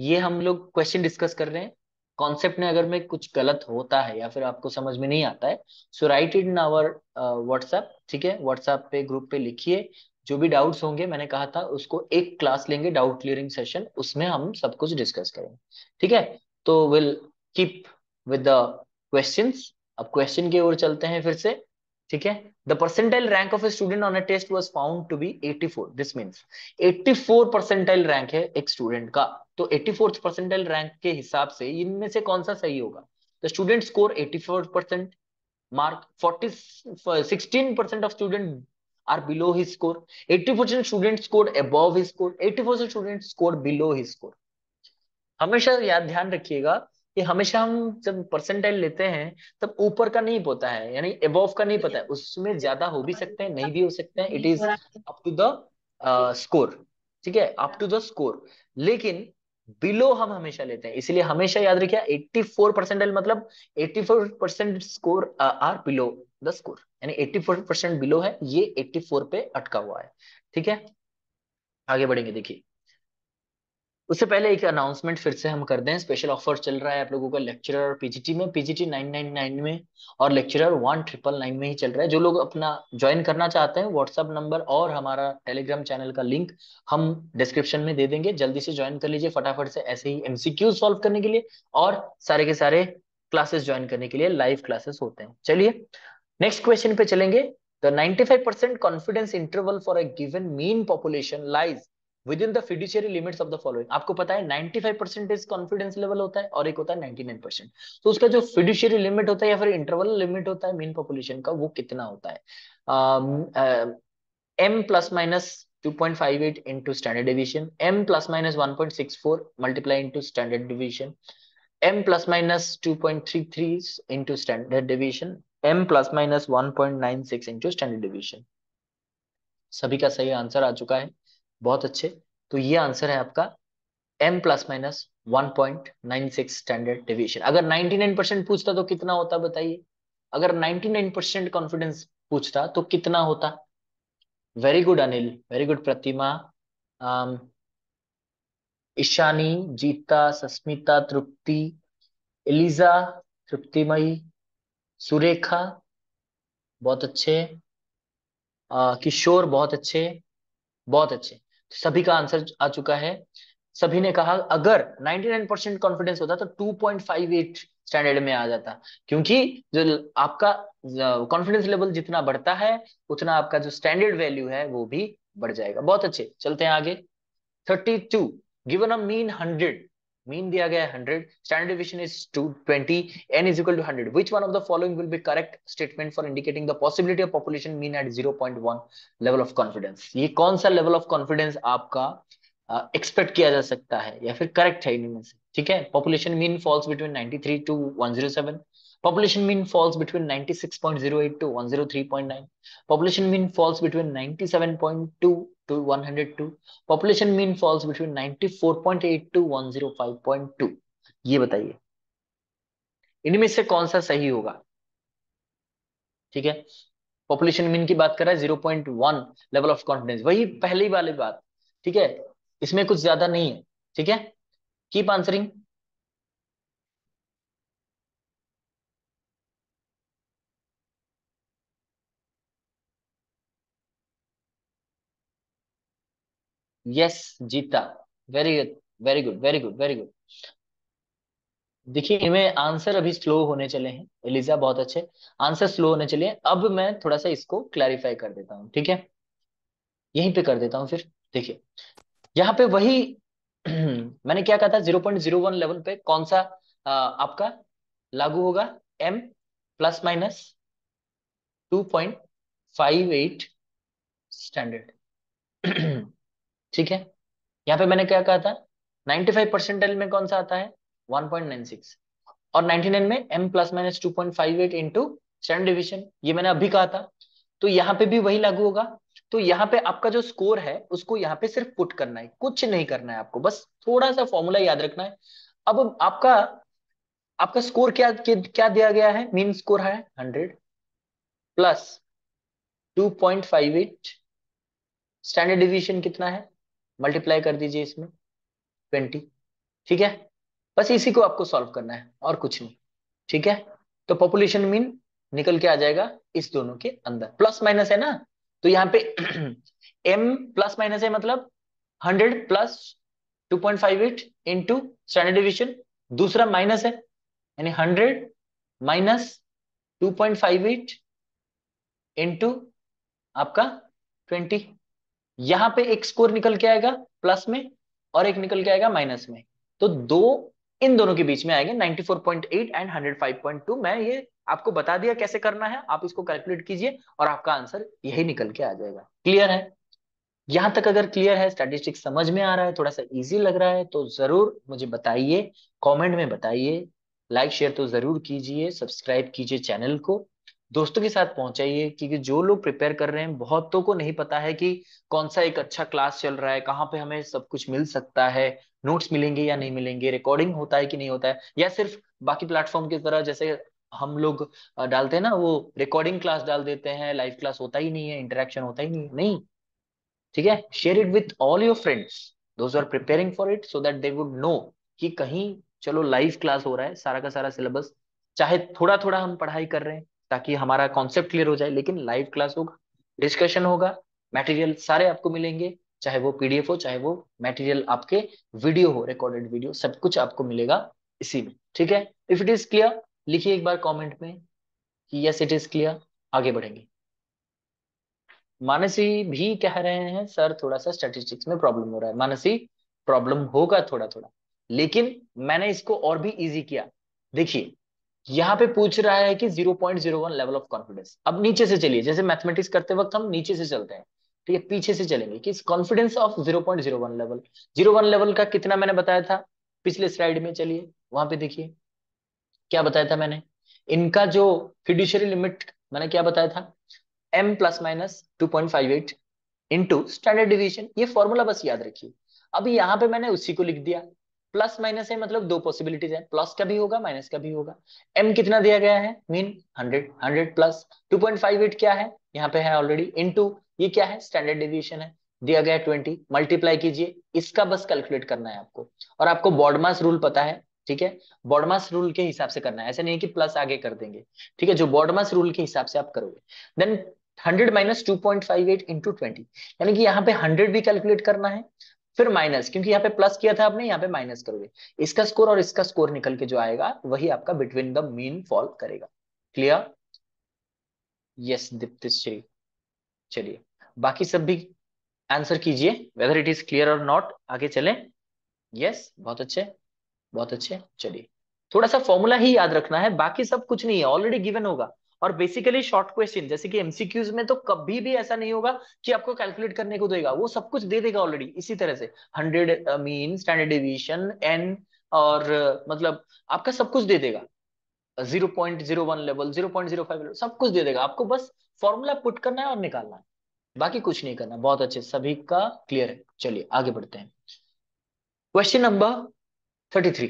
ये हम लोग क्वेश्चन डिस्कस कर रहे हैं कॉन्सेप्ट में अगर में कुछ गलत होता है या फिर आपको समझ में नहीं आता है so write it in our WhatsApp ठीक है व्हाट्सएप पे ग्रुप पे लिखिए जो भी डाउट्स होंगे मैंने कहा था उसको एक क्लास लेंगे डाउट क्लियरिंग सेशन उसमें हम सब कुछ डिस्कस करेंगे ठीक है तो will keep with the questions अब क्वेश्चन की ओर चलते हैं फिर से ठीक है the percentile rank of a student on a test was found to be eighty four this eighty four percentile rank है एक स्टूडेंट का तो एट्टी 84th परसेंटाइल रैंक के हिसाब से इनमें से कौन सा सही होगा the student score eighty four percent mark forty sixteen percent of student are are below his score 80% students scored above score eighty 80% student score below his score हमेशा याद ध्यान रखिएगा ये हमेशा हम जब परसेंटाइल लेते हैं तब ऊपर का नहीं पता है यानी एबोव का नहीं पता है उसमें ज्यादा हो भी सकते हैं नहीं भी हो सकते हैं it is up to the score ठीक है अप टू द स्कोर लेकिन बिलो हम हमेशा लेते हैं इसलिए हमेशा याद रखिए 84 परसेंटाइल मतलब 84 percent score are below the score यानी 84 परसेंट बिलो है ये 84 पे अटका हुआ है ठीक है आगे बढ़ेंगे देखिए उससे पहले एक अनाउंसमेंट फिर से हम कर दें स्पेशल ऑफर चल रहा है आप लोगों का लेक्चरर और पीजीटी में पीजीटी 999 में और लेक्चरर वन ट्रिपल नाइन में ही चल रहा है जो लोग अपना ज्वाइन करना चाहते हैं व्हाट्सअप नंबर और हमारा टेलीग्राम चैनल का लिंक हम डिस्क्रिप्शन में दे देंगे जल्दी से ज्वाइन कर लीजिए फटाफट से ऐसे ही एमसीक्यू सॉल्व करने के लिए और सारे के सारे क्लासेस ज्वाइन करने के लिए लाइव क्लासेस होते हैं चलिए नेक्स्ट क्वेश्चन पे चलेंगे the 95% confidence interval for a given mean population lies within the fiduciary limits of the following आपको पता है 95 परसेंटेज कॉन्फिडेंस लेवल होता है और एक होता है 99 परसेंट तो उसका जो फिडिशियरी लिमिट होता है या फिर इंटरवल लिमिट होता है मेन पॉपुलेशन का वो कितना होता है M plus minus 2.58 into standard division M plus minus 1.64 multiply into standard division M plus minus 2.33 into standard division M plus minus 1.96 into standard division सभी का सही आंसर आ चुका है बहुत अच्छे तो ये आंसर है आपका M plus minus 1.96 standard deviation अगर 99 परसेंट पूछता तो कितना होता बताइए अगर 99 परसेंट कॉन्फिडेंस पूछता तो कितना होता very good Anil very good Pratima Ishani Jeeta Sasmita Tripti Eliza Triptimayee Surekha बहुत अच्छे आ, uh, किशोर बहुत अच्छे बहुत अच्छे सभी का आंसर आ चुका है सभी ने कहा अगर 99 परसेंट कॉन्फिडेंस होता तो 2.58 स्टैंडर्ड में आ जाता क्योंकि जो आपका कॉन्फिडेंस लेवल जितना बढ़ता है उतना आपका जो स्टैंडर्ड वैल्यू है वो भी बढ़ जाएगा बहुत अच्छे चलते हैं आगे 32 गिवन अ मीन 100 mean दिया गया है 100 standard deviation is 220 n is equal to 100 which one of the following will be correct statement for indicating the possibility of population mean at 0.1 level of confidence ये कौन सा level of confidence आपका expect uh, किया जा सकता है या फिर करेक्ट है इनमें से ठीक है population mean falls between 93 to 107 population mean falls between 96.08 to 103.9 population mean falls between 97.2 to 102 population mean falls between 94.8 to 105.2 ये बताइए इनमें से कौन सा सही होगा ठीक है पॉपुलेशन मीन की बात कर रहा है 0.1 लेवल ऑफ कॉन्फिडेंस वही पहली वाली बात ठीक है इसमें कुछ ज्यादा नहीं है ठीक है keep answering yes Jeeta very good very good very good very good देखिए मैं आंसर अभी स्लो होने चले हैं एलिजा बहुत अच्छे आंसर स्लो होने चले हैं अब मैं थोड़ा सा इसको क्लैरिफाई कर देता हूं ठीक है यहीं पे कर देता हूं फिर देखिए यहाँ पे वही मैंने क्या कहा था zero point zero one level पे कौन सा आ, आपका लागू होगा M plus minus two point five eight standard ठीक है यहाँ पे मैंने क्या कहा था 95 फाइव परसेंटाइल में कौन सा आता है 1.96 और 99 में m plus minus two point five eight into division ये मैंने अभी कहा था तो यहाँ पे भी वही लागू होगा तो यहाँ पे आपका जो स्कोर है उसको यहाँ पे सिर्फ पुट करना है कुछ नहीं करना है आपको बस थोड़ा सा फॉर्मूला याद रखना है अब आपका आपका स्कोर क्या क्या दिया गया है मीन स्कोर है hundred plus two point five eight standard division कितना है मल्टीप्लाई कर दीजिए इसमें ट्वेंटी ठीक है बस इसी को आपको सॉल्व करना है और कुछ नहीं ठीक है तो पॉपुलेशन मीन निकल के आ जाएगा इस दोनों के अंदर प्लस माइनस है ना तो यहाँ पे एम प्लस माइनस है मतलब hundred plus two point five eight into standard division दूसरा माइनस है यानी hundred minus two point five eight into आपका ट्वेंटी यहां पे एक स्कोर निकल के आएगा प्लस में और एक निकल के आएगा माइनस में तो दो इन दोनों के बीच में आएंगे 94.8 एंड 105.2 मैं ये आपको बता दिया कैसे करना है आप इसको कैलकुलेट कीजिए और आपका आंसर यही निकल के आ जाएगा क्लियर है यहां तक अगर क्लियर है स्टैटिस्टिक्स समझ में आ रहा है थोड़ा सा इजी लग रहा है तो जरूर मुझे बताइए कमेंट में बताइए लाइक शेयर तो जरूर कीजिए सब्सक्राइब कीजिए चैनल को दोस्तों के साथ पहुंचाइए क्योंकि जो लोग प्रिपेयर कर रहे हैं बहुतों को नहीं पता है कि कौन सा एक अच्छा क्लास चल रहा है कहाँ पे हमें सब कुछ मिल सकता है नोट्स मिलेंगे या नहीं मिलेंगे रिकॉर्डिंग होता है कि नहीं होता है या सिर्फ बाकी प्लेटफॉर्म की तरह जैसे हम लोग डालते हैं ना वो रिकॉर्डिंग क्लास डाल देते हैं लाइव क्लास होता ही नहीं है इंटरेक्शन होता ही नहीं नहीं ठीक है share it with all your friends those are preparing for it so that they would know कि कहीं चलो लाइव क्लास हो रहा है सारा का सारा सिलेबस चाहे थोड़ा थोड़ा हम पढ़ाई कर रहे हैं ताकि हमारा कॉन्सेप्ट क्लियर हो जाए लेकिन लाइव क्लास होगा डिस्कशन होगा मटेरियल सारे आपको मिलेंगे चाहे वो पीडीएफ हो चाहे वो मटेरियल आपके वीडियो हो रिकॉर्डेड वीडियो सब कुछ आपको मिलेगा इसी में ठीक है इफ इट इज क्लियर लिखिए एक बार कमेंट में कि यस इट इज क्लियर आगे बढ़ेंगे मानसी भी कह रहे हैं सर थोड़ा सा स्टेटिस्टिक्स में प्रॉब्लम हो रहा है मानसी प्रॉब्लम होगा थोड़ा थोड़ा लेकिन मैंने इसको और भी इजी किया देखिए यहाँ पे पूछ रहा है कि 0.01 लेवल ऑफ कॉन्फिडेंस अब नीचे से चलिए जैसे मैथमेटिक्स करते वक्त हम नीचे से चलते हैं ठीक तो है पीछे से चलेंगे कि कॉन्फिडेंस ऑफ 0.01 लेवल 01 लेवल का कितना मैंने बताया था पिछले स्लाइड में चलिए वहां पे देखिए क्या बताया था मैंने इनका जो फिड्यूशरी लिमिट मैंने क्या बताया था M plus minus two point five eight into standard division ये फॉर्मूला बस याद रखिए अब यहाँ पे मैंने उसी को लिख दिया प्लस माइनस है मतलब दो पॉसिबिलिटीज है प्लस का भी होगा माइनस का भी होगा एम कितना दिया गया है mean hundred hundred plus two point five eight क्या है यहाँ पे है ऑलरेडी इन टू ये क्या है स्टैंडर्ड डेविएशन है दिया गया ट्वेंटी मल्टीप्लाई कीजिए इसका बस कैलकुलेट करना है आपको और आपको बॉडमास रूल पता है ठीक है बॉडमास रूल के हिसाब से करना है ऐसा नहीं है कि प्लस आगे कर देंगे ठीक है जो बॉडमास रूल के हिसाब से आप करोगे then 100 minus two point five eight into twenty यानी कि यहाँ पे 100 भी कैलकुलेट करना है फिर माइनस क्योंकि यहाँ पे प्लस किया था आपने यहाँ पे माइनस करोगे इसका स्कोर और इसका स्कोर निकल के जो आएगा वही आपका बिटवीन द मीन फॉल करेगा क्लियर यस श्री चलिए बाकी सब भी आंसर कीजिए वेदर इट इज क्लियर और नॉट आगे चले यस yes, बहुत अच्छे बहुत अच्छे चलिए थोड़ा सा फॉर्मूला ही याद रखना है बाकी सब कुछ नहीं है ऑलरेडी गिवन होगा और बेसिकली शॉर्ट क्वेश्चन जैसे कि एमसीक्यूज में तो कभी भी ऐसा नहीं होगा कि आपको कैलकुलेट करने को देगा वो सब कुछ दे देगा ऑलरेडी इसी तरह से hundred mean standard division N और uh, मतलब आपका सब कुछ दे देगा zero point zero one level zero point zero five level सब कुछ दे देगा आपको बस फॉर्मूला पुट करना है और निकालना है बाकी कुछ नहीं करना बहुत अच्छे सभी का क्लियर है चलिए आगे बढ़ते हैं question number thirty three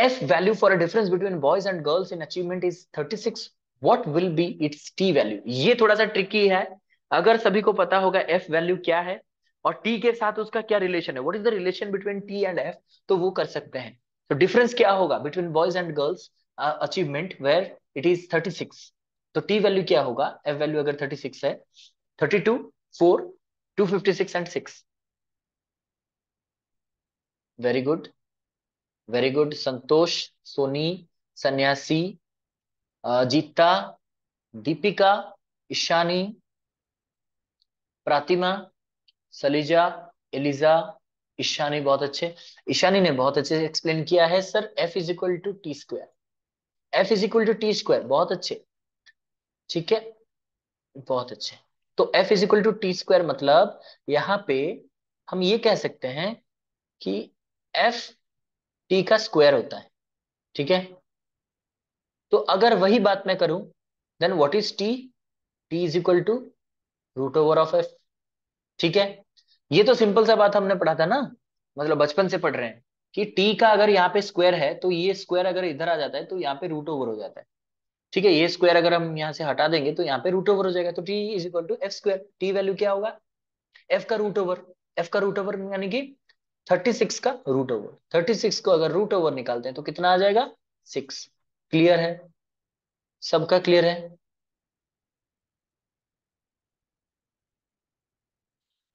F value for difference between boys and girls in achievement is thirty six what will be its T value ये थोड़ा सा ट्रिकी है अगर सभी को पता होगा एफ वैल्यू क्या है और टी के साथ उसका क्या रिलेशन है what is the relation between T and F तो वो कर सकते हैं तो डिफरेंस क्या होगा between boys and girls achievement where it is thirty six तो टी वैल्यू क्या होगा एफ वैल्यू अगर थर्टी सिक्स है thirty two four two fifty six and six very good very good Santosh Soni Sanyasi Jeeta Deepika Ishani Pratima Salija Eliza Ishani बहुत अच्छे ईशानी ने बहुत अच्छे से एक्सप्लेन किया है sir F is equal to T square F is equal to T square बहुत अच्छे ठीक है बहुत अच्छे तो F is equal to T square मतलब यहाँ पे हम ये कह सकते हैं कि एफ टी का स्क्वायर होता है ठीक है तो अगर वही बात मैं करूं then what is T T is equal to root over of F ठीक है ये तो सिंपल सा बात हमने पढ़ा था ना मतलब बचपन से पढ़ रहे हैं कि टी का अगर यहाँ पे स्क्वायर है तो ये स्क्वायर अगर इधर आ जाता है तो यहाँ पे रूट ओवर हो जाता है ठीक है ये स्क्वायर अगर हम यहाँ से हटा देंगे तो यहाँ पे रूट ओवर हो जाएगा तो T is equal to F square T value क्या होगा एफ का रूट ओवर एफ का रूट ओवर यानी कि 36 का रूट ओवर 36 को अगर रूट ओवर निकालते हैं तो कितना आ जाएगा सिक्स क्लियर है सबका क्लियर है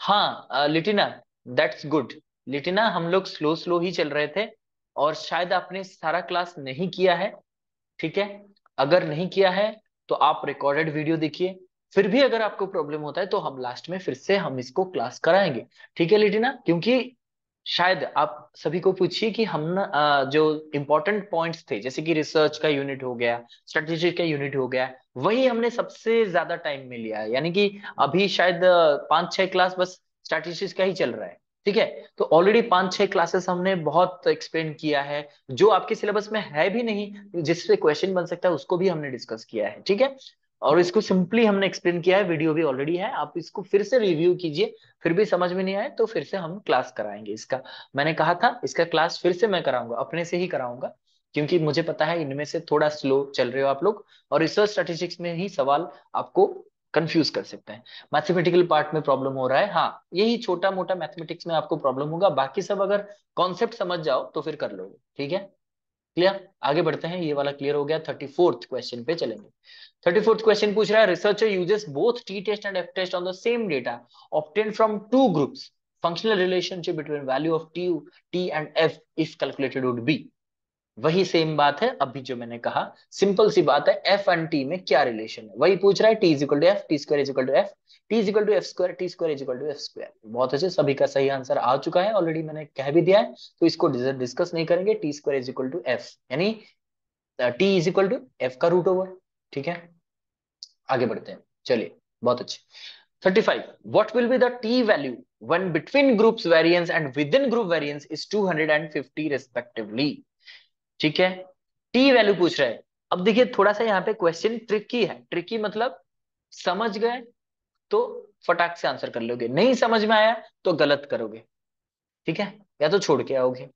हाँ लिटिना दैट्स गुड लिटिना हम लोग स्लो स्लो ही चल रहे थे और शायद आपने सारा क्लास नहीं किया है ठीक है अगर नहीं किया है तो आप रिकॉर्डेड वीडियो देखिए फिर भी अगर आपको प्रॉब्लम होता है तो हम लास्ट में फिर से हम इसको क्लास कराएंगे ठीक है लिटिना क्योंकि शायद आप सभी को पूछिए कि हम ना जो इम्पोर्टेंट पॉइंट्स थे जैसे कि रिसर्च का यूनिट हो गया स्ट्रेटेजी का यूनिट हो गया वही हमने सबसे ज्यादा टाइम में लिया है यानी कि अभी शायद पांच छह क्लास बस स्ट्रेटेजी का ही चल रहा है ठीक है तो ऑलरेडी पांच छह क्लासेस हमने बहुत एक्सप्लेन किया है जो आपके सिलेबस में है भी नहीं जिससे क्वेश्चन बन सकता है उसको भी हमने डिस्कस किया है ठीक है और इसको सिंपली हमने एक्सप्लेन किया है वीडियो भी ऑलरेडी है आप इसको फिर से रिव्यू कीजिए फिर भी समझ में नहीं आए तो फिर से हम क्लास कराएंगे इसका मैंने कहा था इसका क्लास फिर से मैं कराऊंगा अपने से ही कराऊंगा क्योंकि मुझे पता है इनमें से थोड़ा स्लो चल रहे हो आप लोग और रिसर्च स्टैटिस्टिक्स में ही सवाल आपको कंफ्यूज कर सकते हैं मैथमेटिकल पार्ट में प्रॉब्लम हो रहा है हाँ यही छोटा मोटा मैथमेटिक्स में आपको प्रॉब्लम होगा बाकी सब अगर कॉन्सेप्ट समझ जाओ तो फिर कर लोगे ठीक है क्लियर आगे बढ़ते हैं ये वाला क्लियर हो गया थर्टी फोर्थ क्वेश्चन पे चलेंगे थर्टी फोर्थ क्वेश्चन पूछ रहा है researcher uses both T test and F test on the same data obtained from two groups functional relationship between value of T T and F is calculated would be वही same बात है अभी जो मैंने कहा सिंपल सी बात है F and T में क्या रिलेशन है वही पूछ रहा है T is equal to F T square is equal to F T is equal to F square T square is equal to F square बहुत अच्छे सभी का सही आंसर आ चुका है ऑलरेडी मैंने कह भी दिया है तो इसको डिस्कस नहीं करेंगे T square is equal to F यानी T is equal to F का रूट ओवर ठीक है आगे बढ़ते हैं चलिए बहुत अच्छे 35 what will be the t value when between groups variance and within group variance is 250 respectively ठीक है टी वैल्यू पूछ रहा है अब देखिए थोड़ा सा यहाँ पे क्वेश्चन ट्रिकी है ट्रिकी मतलब समझ गए तो फटाक से आंसर कर लोगे नहीं समझ में आया तो गलत करोगे ठीक है या तो छोड़ के आओगे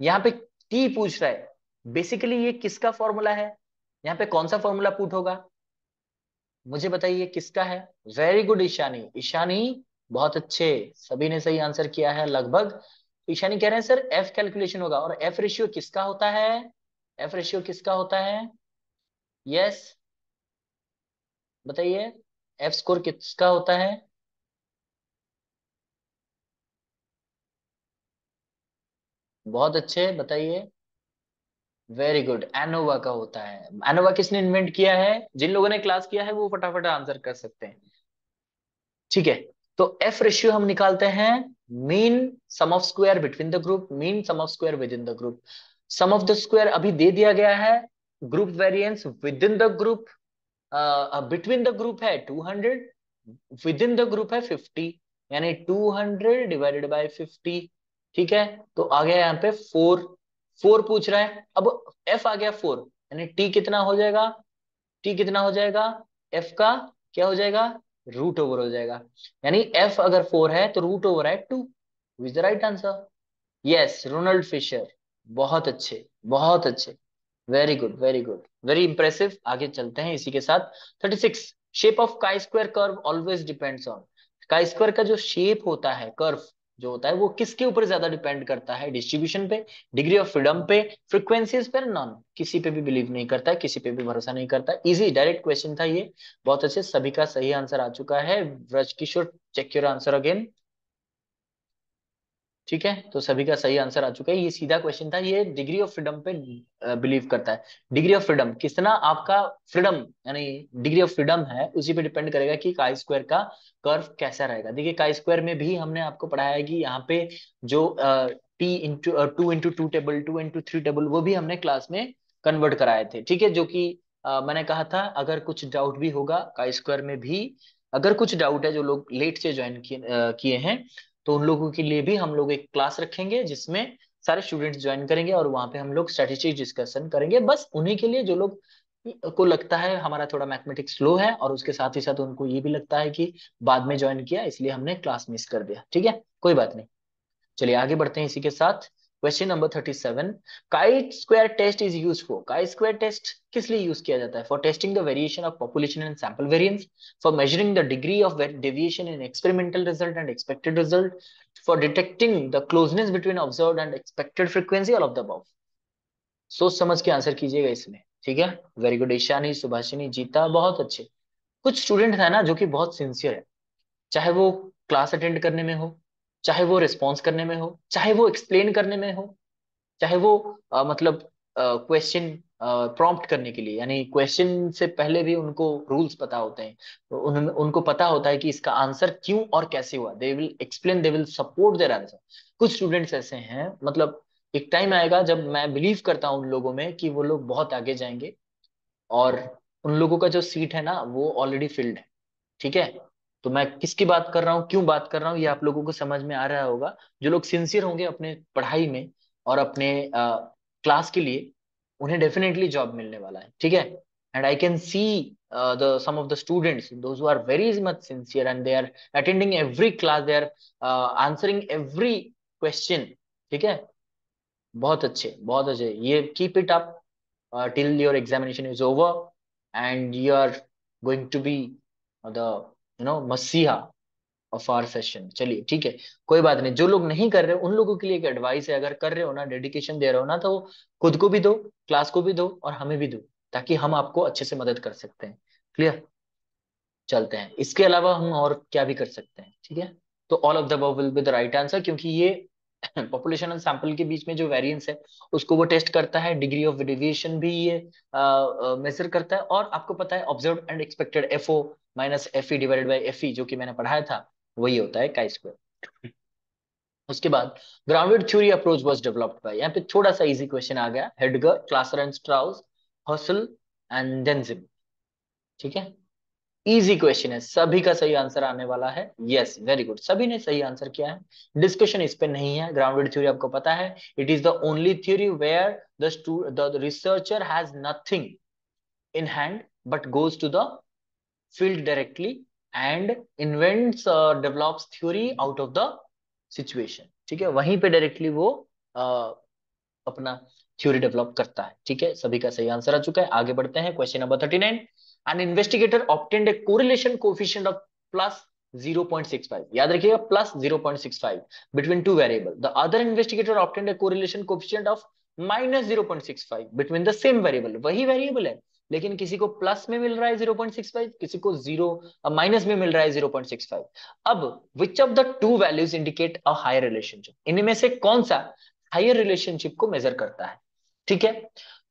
यहाँ पे टी पूछ रहा है बेसिकली ये किसका फॉर्मूला है यहाँ पे कौन सा फॉर्मूला पुट होगा मुझे बताइए किसका है वेरी गुड ईशानी ईशानी बहुत अच्छे सभी ने सही आंसर किया है लगभग नहीं कह रहे हैं सर एफ कैलकुलेशन होगा और एफ रेशियो किसका होता है एफ रेशियो किसका होता है यस yes. बताइए एफ स्कोर किसका होता है बहुत अच्छे बताइए वेरी गुड एनोवा का होता है एनोवा किसने इन्वेंट किया है जिन लोगों ने क्लास किया है वो फटाफट आंसर कर सकते हैं ठीक है तो एफ रेशियो हम निकालते हैं mean sum of square between the group mean sum of square within the group sum of the square अभी दे दिया गया है group variance within the group between the group है 200 विद इन द ग्रुप है 50 यानी 200 divided by 50 ठीक है तो आ गया यहां पे 4 4 पूछ रहा है अब एफ आ गया 4 यानी टी कितना हो जाएगा टी कितना हो जाएगा एफ का क्या हो जाएगा रूट ओवर हो जाएगा यानी एफ अगर फोर है तो रूट ओवर है two was the right answer yes Ronald Fisher बहुत अच्छे बहुत अच्छे very good very good very impressive आगे चलते हैं इसी के साथ thirty six shape of chi square curve always depends on chi square का जो शेप होता है कर्व जो होता है वो किसके ऊपर ज्यादा डिपेंड करता है डिस्ट्रीब्यूशन पे डिग्री ऑफ फ्रीडम पे फ्रिक्वेंसीज पर नॉन किसी पे भी बिलीव नहीं करता है किसी पे भी भरोसा नहीं करता इजी डायरेक्ट क्वेश्चन था ये बहुत अच्छे सभी का सही आंसर आ चुका है Braj Kishore check your answer again ठीक है तो सभी का सही आंसर आ चुका है ये सीधा क्वेश्चन था ये डिग्री ऑफ फ्रीडम पे बिलीव करता है डिग्री ऑफ फ्रीडम कितना आपका फ्रीडम यानी डिग्री ऑफ फ्रीडम है उसी पे डिपेंड करेगा कि काई स्क्वायर का कर्व कैसा रहेगा देखिए काई स्क्वायर में भी हमने आपको पढ़ाया है कि यहाँ पे जो T into two into two table two into three table वो भी हमने क्लास में कन्वर्ट कराए थे ठीक है जो की Uh, मैंने कहा था अगर कुछ डाउट भी होगा काई स्क्वायर में भी अगर कुछ डाउट है जो लोग लेट से ज्वाइन किए हैं तो उन लोगों के लिए भी हम लोग एक क्लास रखेंगे जिसमें सारे स्टूडेंट्स ज्वाइन करेंगे और वहां पे हम लोग स्ट्रेटेजिक डिस्कशन करेंगे बस उन्हीं के लिए जो लोग को लगता है हमारा थोड़ा मैथमेटिक्स स्लो है और उसके साथ ही साथ उनको ये भी लगता है कि बाद में ज्वाइन किया इसलिए हमने क्लास मिस कर दिया ठीक है कोई बात नहीं चलिए आगे बढ़ते हैं इसी के साथ question number thirty seven kite square test is use for kite square test किस लिए यूज किया जाता है for testing the variation of population and sample variance for measuring the degree of deviation in experimental result and expected result for detecting the closeness between observe and expected frequency all of the above सोच समझ के answer कीजिएगा इसमें ठीक है very good Ishani Subhashini जीता बहुत अच्छे कुछ स्टूडेंट है ना जो कि बहुत सिंसियर है चाहे वो क्लास अटेंड करने में हो चाहे वो रिस्पॉन्स करने में हो चाहे वो एक्सप्लेन करने में हो चाहे वो आ, मतलब क्वेश्चन प्रॉम्प्ट करने के लिए यानी क्वेश्चन से पहले भी उनको रूल्स पता होते हैं तो उन, उनको पता होता है कि इसका आंसर क्यों और कैसे हुआ they will explain they will support their answer कुछ स्टूडेंट्स ऐसे हैं मतलब एक टाइम आएगा जब मैं बिलीव करता हूँ उन लोगों में कि वो लोग बहुत आगे जाएंगे और उन लोगों का जो सीट है ना वो ऑलरेडी फिल्ड है ठीक है तो मैं किसकी बात कर रहा हूँ क्यों बात कर रहा हूँ ये आप लोगों को समझ में आ रहा होगा जो लोग सिंसियर होंगे अपने पढ़ाई में और अपने क्लास के लिए उन्हें डेफिनेटली जॉब मिलने वाला है ठीक है and I can see uh, the some of the students those who are very much sincere and they are attending every class they are uh, ठीक है बहुत अच्छे बहुत अच्छे ये keep it up till your examination is over and you are going to be the you know मसीहा of our session चलिए ठीक है कोई बात नहीं जो लोग नहीं कर रहे उन लोगों के लिए एक एडवाइस है अगर कर रहे हो ना डेडिकेशन दे रहे हो ना तो खुद को भी दो क्लास को भी दो और हमें भी दो ताकि हम आपको अच्छे से मदद कर सकते हैं क्लियर चलते हैं इसके अलावा हम और क्या भी कर सकते हैं ठीक है तो all of the will be the right answer क्योंकि ये पॉपुलेशन और सैंपल के बीच में जो वेरिएंस है उसको वो टेस्ट करता है डिग्री ऑफ डिविएशन भी ये मेजर करता है और आपको पता है observe and expected F O minus F E divided by F E जो कि मैंने पढ़ाया था वही होता है काई स्क्वायर उसके बाद grounded theory approach was developed by यहाँ पे थोड़ा सा इजी क्वेश्चन आ गया Heidegger Glaser and Strauss Husserl and Denzin ठीक है इजी क्वेश्चन है सभी का सही आंसर आने वाला है यस वेरी गुड सभी ने सही आंसर किया है डिस्कशन इस पे नहीं है ग्राउंडेड थ्योरी आपको पता है it is the only theory where the researcher has nothing in hand but goes to the field directly and invents uh, theory out of the situation ठीक है वहीं पे डायरेक्टली वो अपना थ्योरी डेवलप करता है ठीक है सभी का सही आंसर आ चुका है आगे बढ़ते हैं question number thirty nine and investigator obtained a correlation coefficient of plus 0.65 याद रखिएगा plus 0.65 between two variable the other investigator obtained a correlation coefficient of minus zero between the same variable वही वेरिएबल है लेकिन किसी को प्लस में मिल रहा है 0.65 किसी को जीरो माइनस में मिल रहा है 0.65 अब which of the two values indicate a higher relationship इनमें से कौन सा हायर रिलेशनशिप को मेजर करता है ठीक है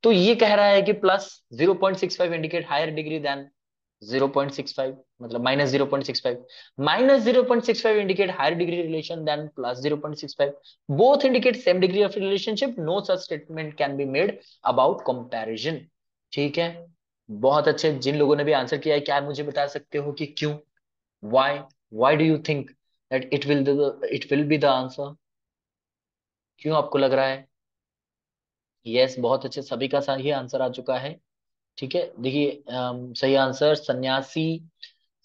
तो ये कह रहा है कि plus zero point six five indicate higher degree than 0.65 मतलब minus 0.65 minus zero point 0.65 indicate higher degree relation than plus 0.65 both indicate same degree of relationship no such statement can be made about comparison ठीक है बहुत अच्छे जिन लोगों ने भी answer किया है क्या मुझे बता सकते हो कि क्यों why why do you think that it will it will be the answer क्यों आपको लग रहा है यस बहुत अच्छे सभी का सही आंसर आ चुका है ठीक है देखिए सही answer Sanyasi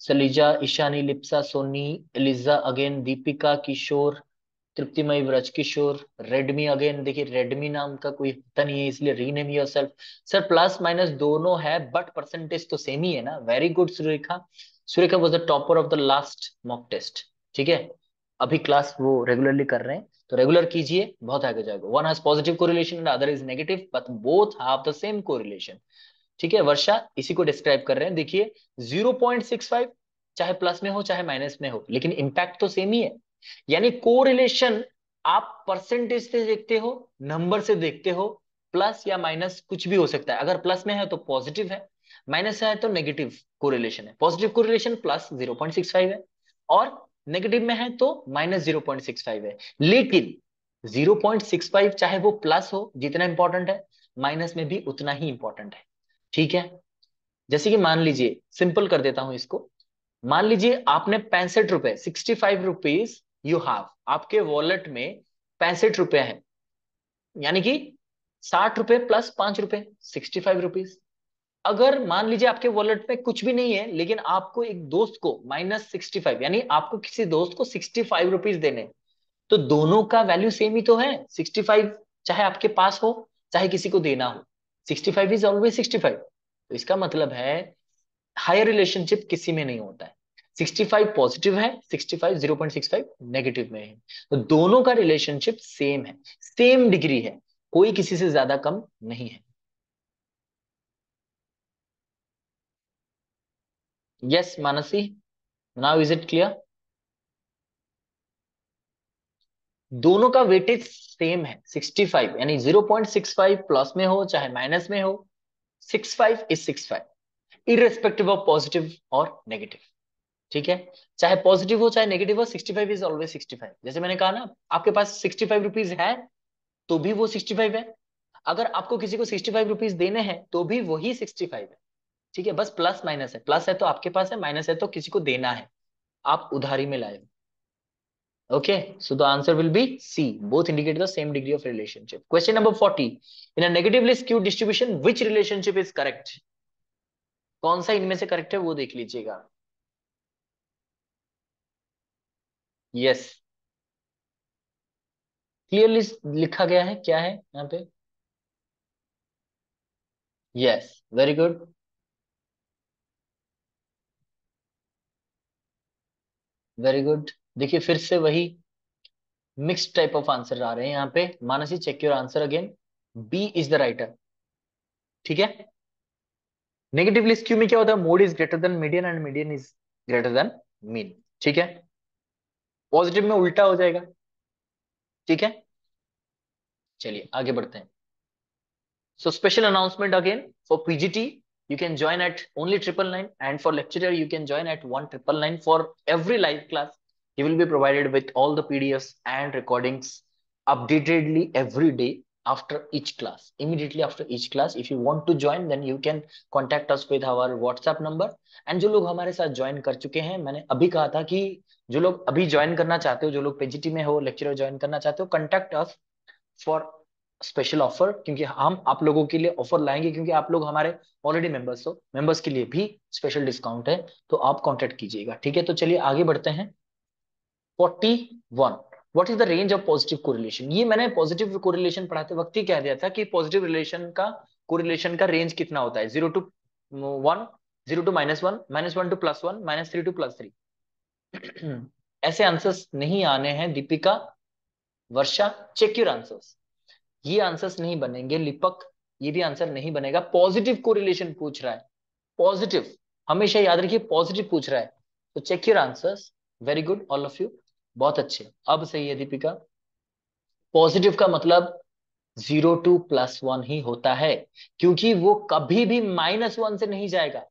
Saleeja Ishani Lipsa Soni Eliza again Deepika Kishore Triptimay Vraj Kishore Redmi again देखिए रेडमी नाम का कोई होता नहीं है इसलिए rename yourself sir plus minus दोनों है बट परसेंटेज तो सेम ही है ना very good Surekha Surekha was the topper of the last mock test ठीक है अभी क्लास वो रेगुलरली कर रहे हैं तो रेगुलर कीजिए बहुत आगे जाएगा one has positive correlation and other is negative but both have the same correlation ठीक है वर्षा इसी को डिस्क्राइब कर रहे हैं देखिए 0.65 चाहे प्लस में हो चाहे माइनस में हो लेकिन इंपैक्ट तो सेम ही है यानी कोरिलेशन आप परसेंटेज से देखते हो नंबर से देखते हो प्लस या माइनस कुछ भी हो सकता है अगर प्लस में है तो पॉजिटिव है माइनस है तो नेगेटिव कोरिलेशन है पॉजिटिव कोरिलेशन प्लस 0.65 है और नेगेटिव में है तो minus zero point six five है लेकिन जीरो पॉइंट सिक्स फाइव चाहे वो प्लस हो जितना इंपॉर्टेंट है माइनस में भी उतना ही इंपॉर्टेंट है ठीक है जैसे कि मान लीजिए सिंपल कर देता हूं इसको मान लीजिए आपने पैंसठ रुपए sixty five rupees you have आपके वॉलेट में पैंसठ रुपए है यानी कि साठ रुपए प्लस पांच रुपए सिक्सटी फाइव रुपीज अगर मान लीजिए आपके वॉलेट में कुछ भी नहीं है लेकिन आपको एक दोस्त को माइनस सिक्सटी फाइव यानी आपको किसी दोस्त को सिक्सटी फाइव रुपीज देने तो दोनों का वैल्यू सेम ही तो है सिक्सटी फाइव चाहे आपके पास हो चाहे किसी को देना हो sixty five is always sixty five तो इसका मतलब है हायर रिलेशनशिप किसी में नहीं होता है सिक्सटी फाइव पॉजिटिव है sixty five zero point six five negative में है तो दोनों का रिलेशनशिप सेम है सेम डिग्री है कोई किसी से ज्यादा कम नहीं है Yes, Manasi. Now is it clear? दोनों का वेटेज सेम है 65 यानी 0.65 प्लस में हो चाहे माइनस में हो 65 is six irrespective of positive और नेगेटिव ठीक है चाहे पॉजिटिव हो चाहे नेगेटिव हो 65 इज ऑलवेज 65 जैसे मैंने कहा ना आपके पास 65 रुपीज है तो भी वो 65 है अगर आपको किसी को 65 रुपीज देने हैं तो भी वही 65 है ठीक है बस प्लस माइनस है प्लस है तो आपके पास है माइनस है तो किसी को देना है आप उधारी में लाए okay so the answer will be C both indicate the same degree of relationship question number forty in negatively skew distribution which relationship is correct कौन सा इनमें से करेक्ट है वो देख लीजिएगा यस क्लियरली लिखा गया है क्या है यहां पे yes very good very good देखिए फिर से वही मिक्स टाइप ऑफ आंसर आ रहे हैं यहाँ पे Mansi check your answer again B is the right ठीक है नेगेटिव लिस्ट क्यू में क्या होता है mode is greater than median and median is greater than mean ठीक है पॉजिटिव में उल्टा हो जाएगा ठीक है चलिए आगे बढ़ते हैं so special announcement again for PGT you can join at only triple nine and for lecturer you can join at one triple nine for every live class you will be provided with all the pdfs and recordings updatedly every day after each class immediately after each class if you want to join then you can contact us with our whatsapp number and jo log hamare sath join kar chuke hain maine abhi kaha tha ki jo log abhi join karna chahte ho jo log pgt mein ho lecturer join karna chahte ho contact us for special offer क्योंकि हम आप लोगों के लिए offer लाएंगे क्योंकि आप लोग हमारे ऑलरेडी मेंबर्स हो मेंबर्स के लिए भी स्पेशल डिस्काउंट है तो आप कॉन्टेक्ट कीजिएगा ठीक है तो चलिए आगे बढ़ते हैं forty one what is the range of positive correlation ये मैंने पॉजिटिव कोरिलेशन पढ़ाते वक्त ही कह दिया था कि पॉजिटिव रिलेशन का कोरिलेशन का रेंज कितना होता है zero to one zero to minus one minus one to plus one minus three to plus three ऐसे आंसर्स नहीं आने हैं Deepika Varsha check your answers ये आंसर्स नहीं बनेंगे लिपक ये भी आंसर नहीं बनेगा पॉजिटिव कोरिलेशन पूछ रहा है पॉजिटिव हमेशा याद रखिए पॉजिटिव पूछ रहा है तो check your answers very good all of you बहुत अच्छे अब सही है दीपिका पॉजिटिव का मतलब जीरो टू प्लस वन ही होता है क्योंकि वो कभी भी माइनस वन से नहीं जाएगा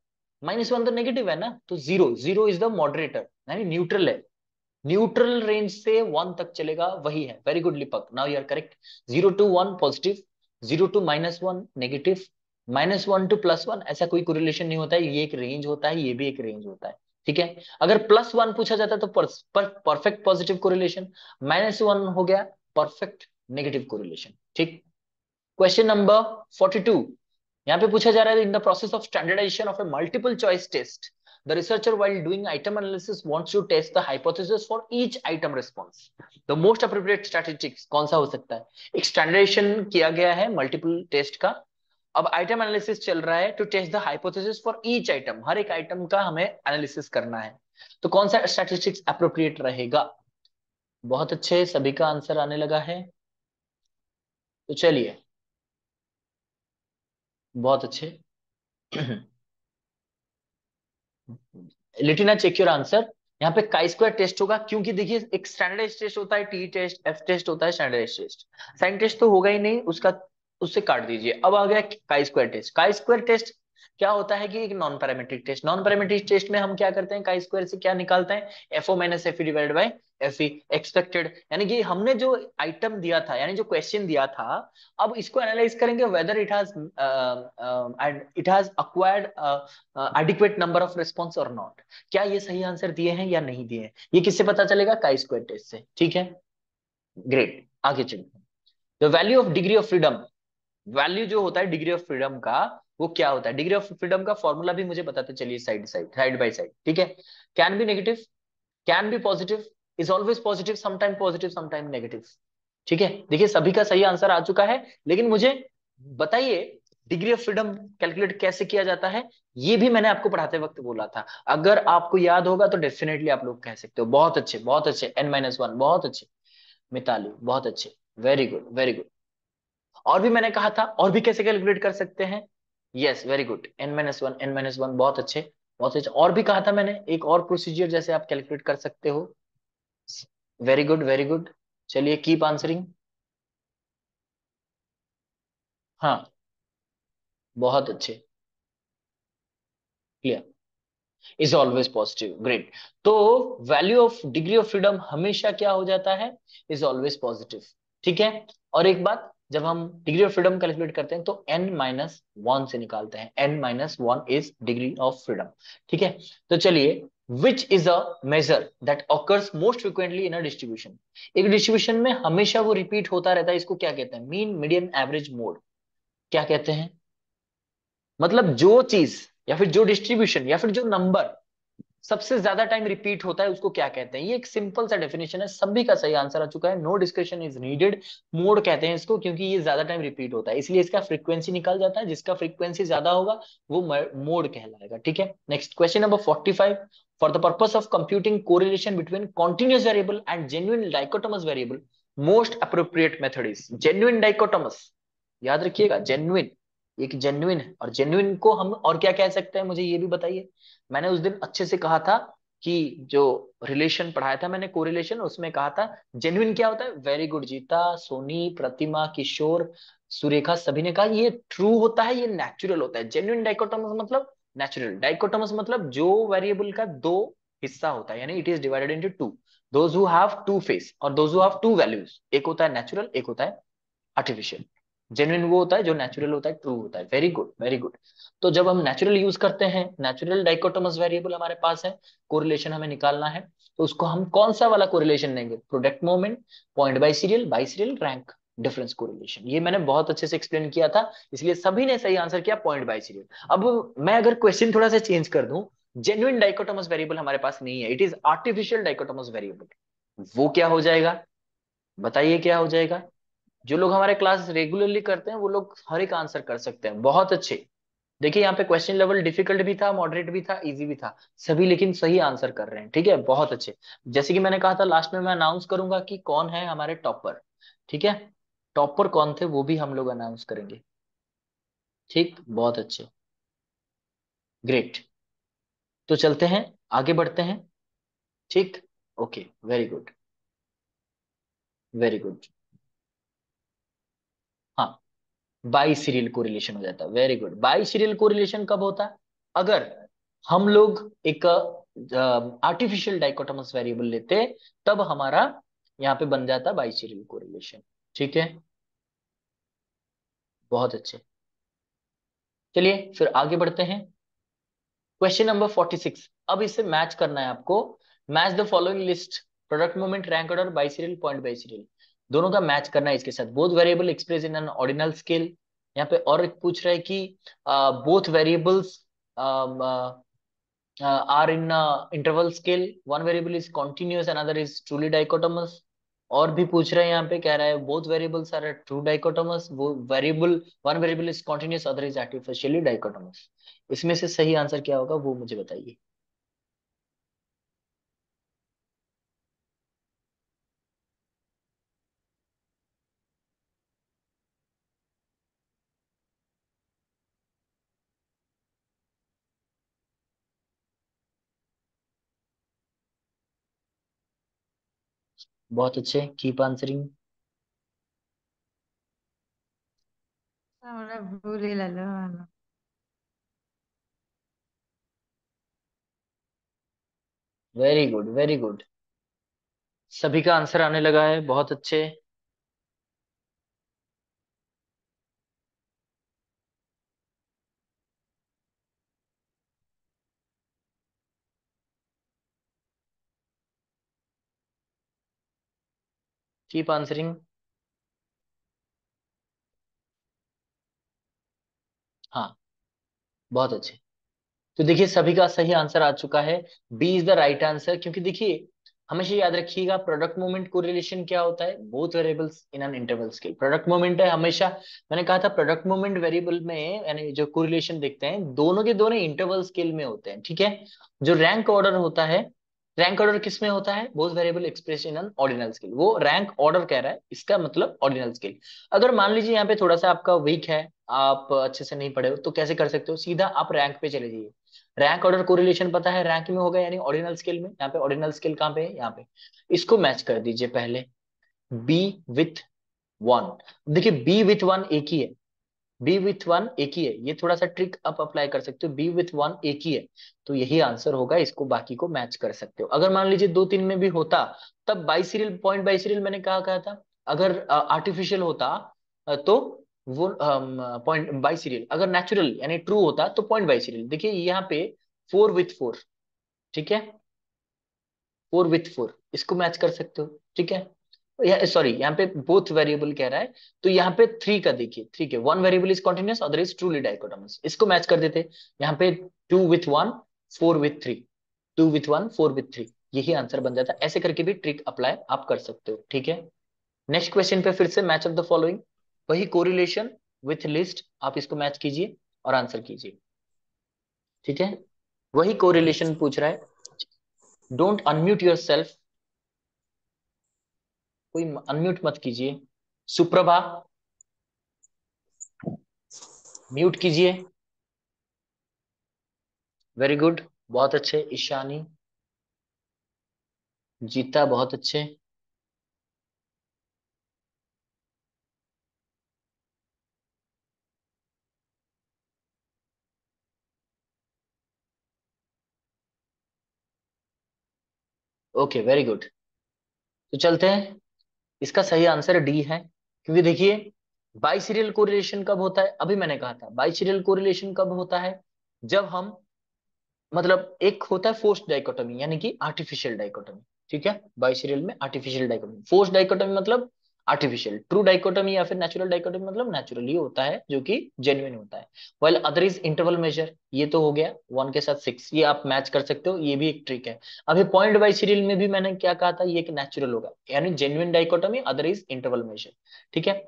माइनस वन तो नेगेटिव है ना तो zero zero is the moderator यानी न्यूट्रल है न्यूट्रल रेंज से वन तक चलेगा वही है very good Lipak now you are correct zero to one positive zero to minus one negative minus one to plus one ऐसा कोई कोरिलेशन नहीं होता है ये एक रेंज होता है ये भी एक रेंज होता है ठीक है अगर प्लस वन पूछा जाता है तो perfect positive correlation minus one हो गया परफेक्ट नेगेटिव कोरिलेशन ठीक क्वेश्चन नंबर फोर्टी टू यहाँ पे पूछा जा रहा है in the process of standardization of a multiple choice test the researcher while doing item analysis wants to test the hypothesis for each item response the most appropriate statistics कौन सा हो सकता है एक स्टैंडर्डाइजेशन किया गया है मल्टीपल टेस्ट का अब आइटम एनालिसिस चल रहा है to test the hypothesis for each item हर एक आइटम का हमें एनालिसिस करना है तो कौन सा स्टैटिस्टिक्स अप्रोप्रिएट रहेगा बहुत अच्छे सभी का आंसर आने लगा है तो चलिए बहुत अच्छे लिटिना चेक योर आंसर यहाँ पे काई स्क्वायर टेस्ट होगा क्योंकि देखिए एक स्टैंडर्डाइज टेस्ट होता है टी टेस्ट एफ टेस्ट होता है स्टैंडर्डाइज टेस्ट साइन टेस्ट तो होगा ही नहीं उसका उससे काट दीजिए अब आ गया chi square test chi square test क्या होता है कि एक non parametric test non parametric test में हम क्या करते हैं काई स्क्वायर से क्या निकालते हैं F O minus F divide by F expected यानी कि हमने जो आइटम दिया था यानी जो क्वेश्चन दिया था अब इसको एनालाइज करेंगे whether it has it has acquired adequate number of response और नॉट क्या ये सही आंसर दिए हैं या नहीं दिए हैं ये किससे पता चलेगा काई स्क्वायर टेस्ट से ठीक है ग्रेट आगे चलते value of degree of freedom value जो होता है डिग्री ऑफ फ्रीडम का वो क्या होता है डिग्री ऑफ फ्रीडम का फॉर्मूला भी मुझे बताते चलिए side side side by side ठीक है can be negative can be positive is always positive sometime positive sometime negative ठीक है देखिए सभी का सही आंसर आ चुका है लेकिन मुझे बताइए डिग्री ऑफ फ्रीडम कैलकुलेट कैसे किया जाता है ये भी मैंने आपको पढ़ाते वक्त बोला था अगर आपको याद होगा तो डेफिनेटली आप लोग कह सकते हो बहुत अच्छे बहुत अच्छे एन माइनस वन बहुत अच्छे मिताली बहुत अच्छे वेरी गुड वेरी गुड और भी मैंने कहा था और भी कैसे कैलकुलेट कर सकते हैं yes very good N minus one N minus one बहुत अच्छे बहुत अच्छे और भी कहा था मैंने एक और प्रोसीजर जैसे आप कैलकुलेट कर सकते हो वेरी गुड वेरी गुड चलिए कीप आंसरिंग हाँ बहुत अच्छे clear is always positive great तो value of degree of freedom हमेशा क्या हो जाता है इज ऑलवेज पॉजिटिव ठीक है और एक बात जब हम डिग्री ऑफ फ्रीडम कैलकुलेट करते हैं तो एन माइनस वन से निकालते हैं N minus one is degree of freedom ठीक है तो चलिए which is a measure that occurs most frequently in a distribution एक डिस्ट्रीब्यूशन में हमेशा वो रिपीट होता रहता है इसको क्या कहते हैं मीन मीडियम एवरेज मोड क्या कहते हैं मतलब जो चीज या फिर जो डिस्ट्रीब्यूशन या फिर जो नंबर सबसे ज्यादा टाइम रिपीट होता है उसको क्या कहते हैं ये एक सिंपल सा डेफिनेशन है सभी का सही आंसर आ चुका है no discussion is needed mode कहते हैं इसको क्योंकि ये ज्यादा टाइम रिपीट होता है इसलिए इसका फ्रीक्वेंसी निकल जाता है जिसका फ्रीक्वेंसी ज्यादा होगा वो मोड कहलाएगा ठीक है next question number forty five for the purpose of computing correlation between continuous variable and genuine dichotomous variable most appropriate method is genuine dichotomous याद रखिएगा जेन्युन एक जेन्युन है और जेन्युन को हम और क्या कह सकते हैं मुझे ये भी बताइए मैंने उस दिन अच्छे से कहा था कि जो रिलेशन पढ़ाया था मैंने कोरिलेशन उसमें कहा था जेन्युन क्या होता है वेरी गुड जीता सोनी प्रतिमा किशोर सुरेखा सभी ने कहा ये ट्रू होता है ये नेचुरल होता है जेन्युन डाइकोटोमस मतलब नेचुरल डाइकोटोमस मतलब जो वेरिएबल का दो हिस्सा होता है यानी it is divided into two those who have two face और those who have two values एक होता है नेचुरल एक होता है आर्टिफिशियल जेन्युइन वो होता है जो नेचुरल होता है ट्रू होता है वेरी गुड वेरी गुड तो जब हम नेचुरल यूज करते हैं नेचुरल डाइकोटोमस वेरिएबल हमारे पास है कोरिलेशन हमें निकालना है तो उसको हम कौन सा वाला कोरिलेशन लेंगे product moment point biserial biserial rank difference correlation ये मैंने बहुत अच्छे से एक्सप्लेन किया था इसलिए सभी ने सही आंसर किया पॉइंट बाई सीरियल अब मैं अगर क्वेश्चन थोड़ा सा चेंज कर दूं जेन्युन डाइकोटोमस वेरिएबल हमारे पास नहीं है it is artificial dichotomous variable वो क्या हो जाएगा बताइए क्या हो जाएगा जो लोग हमारे क्लास रेगुलरली करते हैं वो लोग हर एक आंसर कर सकते हैं बहुत अच्छे देखिए यहाँ पे क्वेश्चन लेवल डिफिकल्ट भी था मॉडरेट भी था इजी भी था सभी लेकिन सही आंसर कर रहे हैं ठीक है बहुत अच्छे जैसे कि मैंने कहा था लास्ट में मैं अनाउंस करूंगा कि कौन है हमारे टॉपर ठीक है टॉपर कौन थे वो भी हम लोग अनाउंस करेंगे ठीक बहुत अच्छे ग्रेट तो चलते हैं आगे बढ़ते हैं ठीक okay very good very good biserial को हो जाता है वेरी गुड बाई सीरियल को कब होता है अगर हम लोग एक आर्टिफिशियल डाइकोटमस वेरिएबल लेते तब हमारा यहाँ पे बन जाता बाई सीरियल को ठीक है बहुत अच्छे चलिए फिर आगे बढ़ते हैं क्वेश्चन नंबर फोर्टी सिक्स अब इसे मैच करना है आपको match the following list product moment rank order biserial point biserial दोनों का मैच करना है इसके साथ both variable express in an ordinal scale यहाँ पे और एक पूछ रहा है कि both variables are in interval scale one variable is continuous another is truly dichotomous और भी पूछ रहे हैं यहाँ पे कह रहा है both variables are true dichotomous वो variable one variable is continuous other is artificially dichotomous इसमें से सही आंसर क्या होगा वो मुझे बताइए बहुत अच्छे कीप आंसरिंग আমরা ভুলে वेरी गुड वेरी गुड सभी का आंसर आने लगा है बहुत अच्छे keep answering हाँ बहुत अच्छे तो देखिए सभी का सही आंसर आ चुका है B is the right answer क्योंकि देखिए हमेशा याद रखिएगा प्रोडक्ट मोमेंट को रिलेशन क्या होता है both variables in an interval scale product moment है हमेशा मैंने कहा था प्रोडक्ट मोमेंट वेरिएबल में यानी जो कोरिलेशन देखते हैं दोनों के दोनों इंटरवल स्केल में होते हैं ठीक है जो रैंक ऑर्डर होता है रैंक ऑर्डर किस में होता है both variable express in ordinal scale वो रैंक ऑर्डर कह रहा है इसका मतलब ऑर्डिनल स्केल अगर मान लीजिए यहाँ पे थोड़ा सा आपका वीक है आप अच्छे से नहीं पढ़े हो तो कैसे कर सकते हो सीधा आप रैंक पे चले जाइए रैंक ऑर्डर को रिलेशन पता है रैंक में होगा यानी ऑर्डिनल स्केल में यहाँ पे ऑर्डिनल स्केल कहाँ पे है यहाँ पे इसको मैच कर दीजिए पहले बी विथ वन देखिए बी विथ वन एक ही है बी विथ वन एक ही है ये थोड़ा सा ट्रिक आप अप्लाई कर सकते हो बी विथ वन एक ही है तो यही आंसर होगा इसको बाकी को मैच कर सकते हो अगर मान लीजिए दो तीन में भी होता तब biserial point biserial मैंने कहा कहा था अगर आर्टिफिशियल तो होता तो वो पॉइंट बाई सीरियल अगर नेचुरल यानी ट्रू होता तो पॉइंट बाई सीरियल देखिए यहाँ पे फोर विथ फोर ठीक है फोर विथ फोर इसको मैच कर सकते हो ठीक है सॉरी यहाँ पे बोथ वेरिएबल कह रहा है तो यहाँ पे थ्री का देखिए थ्री के one variable is continuous other is truly dichotomous इसको मैच कर देते यहाँ पे two with one four with three two with one four with three यही आंसर बन जाता है ऐसे करके भी ट्रिक अप्लाई आप कर सकते हो ठीक है नेक्स्ट क्वेश्चन पे फिर से मैच ऑफ द फॉलोइंग वही कोरिलेशन विथ लिस्ट आप इसको मैच कीजिए और आंसर कीजिए ठीक है वही कोरिलेशन पूछ रहा है डोंट अनम्यूट योर सेल्फ कोई अनम्यूट मत कीजिए सुप्रभा म्यूट कीजिए वेरी गुड बहुत अच्छे ईशानी जीता बहुत अच्छे ओके वेरी गुड तो चलते हैं इसका सही आंसर डी है क्योंकि देखिए बाई सीरियल कोरिलेशन कब होता है अभी मैंने कहा था बाई सीरियल कोरिलेशन कब होता है जब हम मतलब एक होता है फोर्स डाइकोटमी यानी कि आर्टिफिशियल डाइकोटमी ठीक है बाई सीरियल में आर्टिफिशियल डाइकोटमी फोर्स डाइकोटमी मतलब आर्टिफिशियल ट्रू डाइकोटमी या फिर नेचुरल डाइकोटमी मतलब नेचुरली होता है जो कि जेन्युइन होता है well other is interval measure ये तो हो गया वन के साथ सिक्स ये आप मैच कर सकते हो ये भी एक ट्रिक है अभी पॉइंट वाइज सीरियल में भी मैंने क्या कहा था ये एक नेचुरल होगा यानी genuine dichotomy other is interval measure ठीक है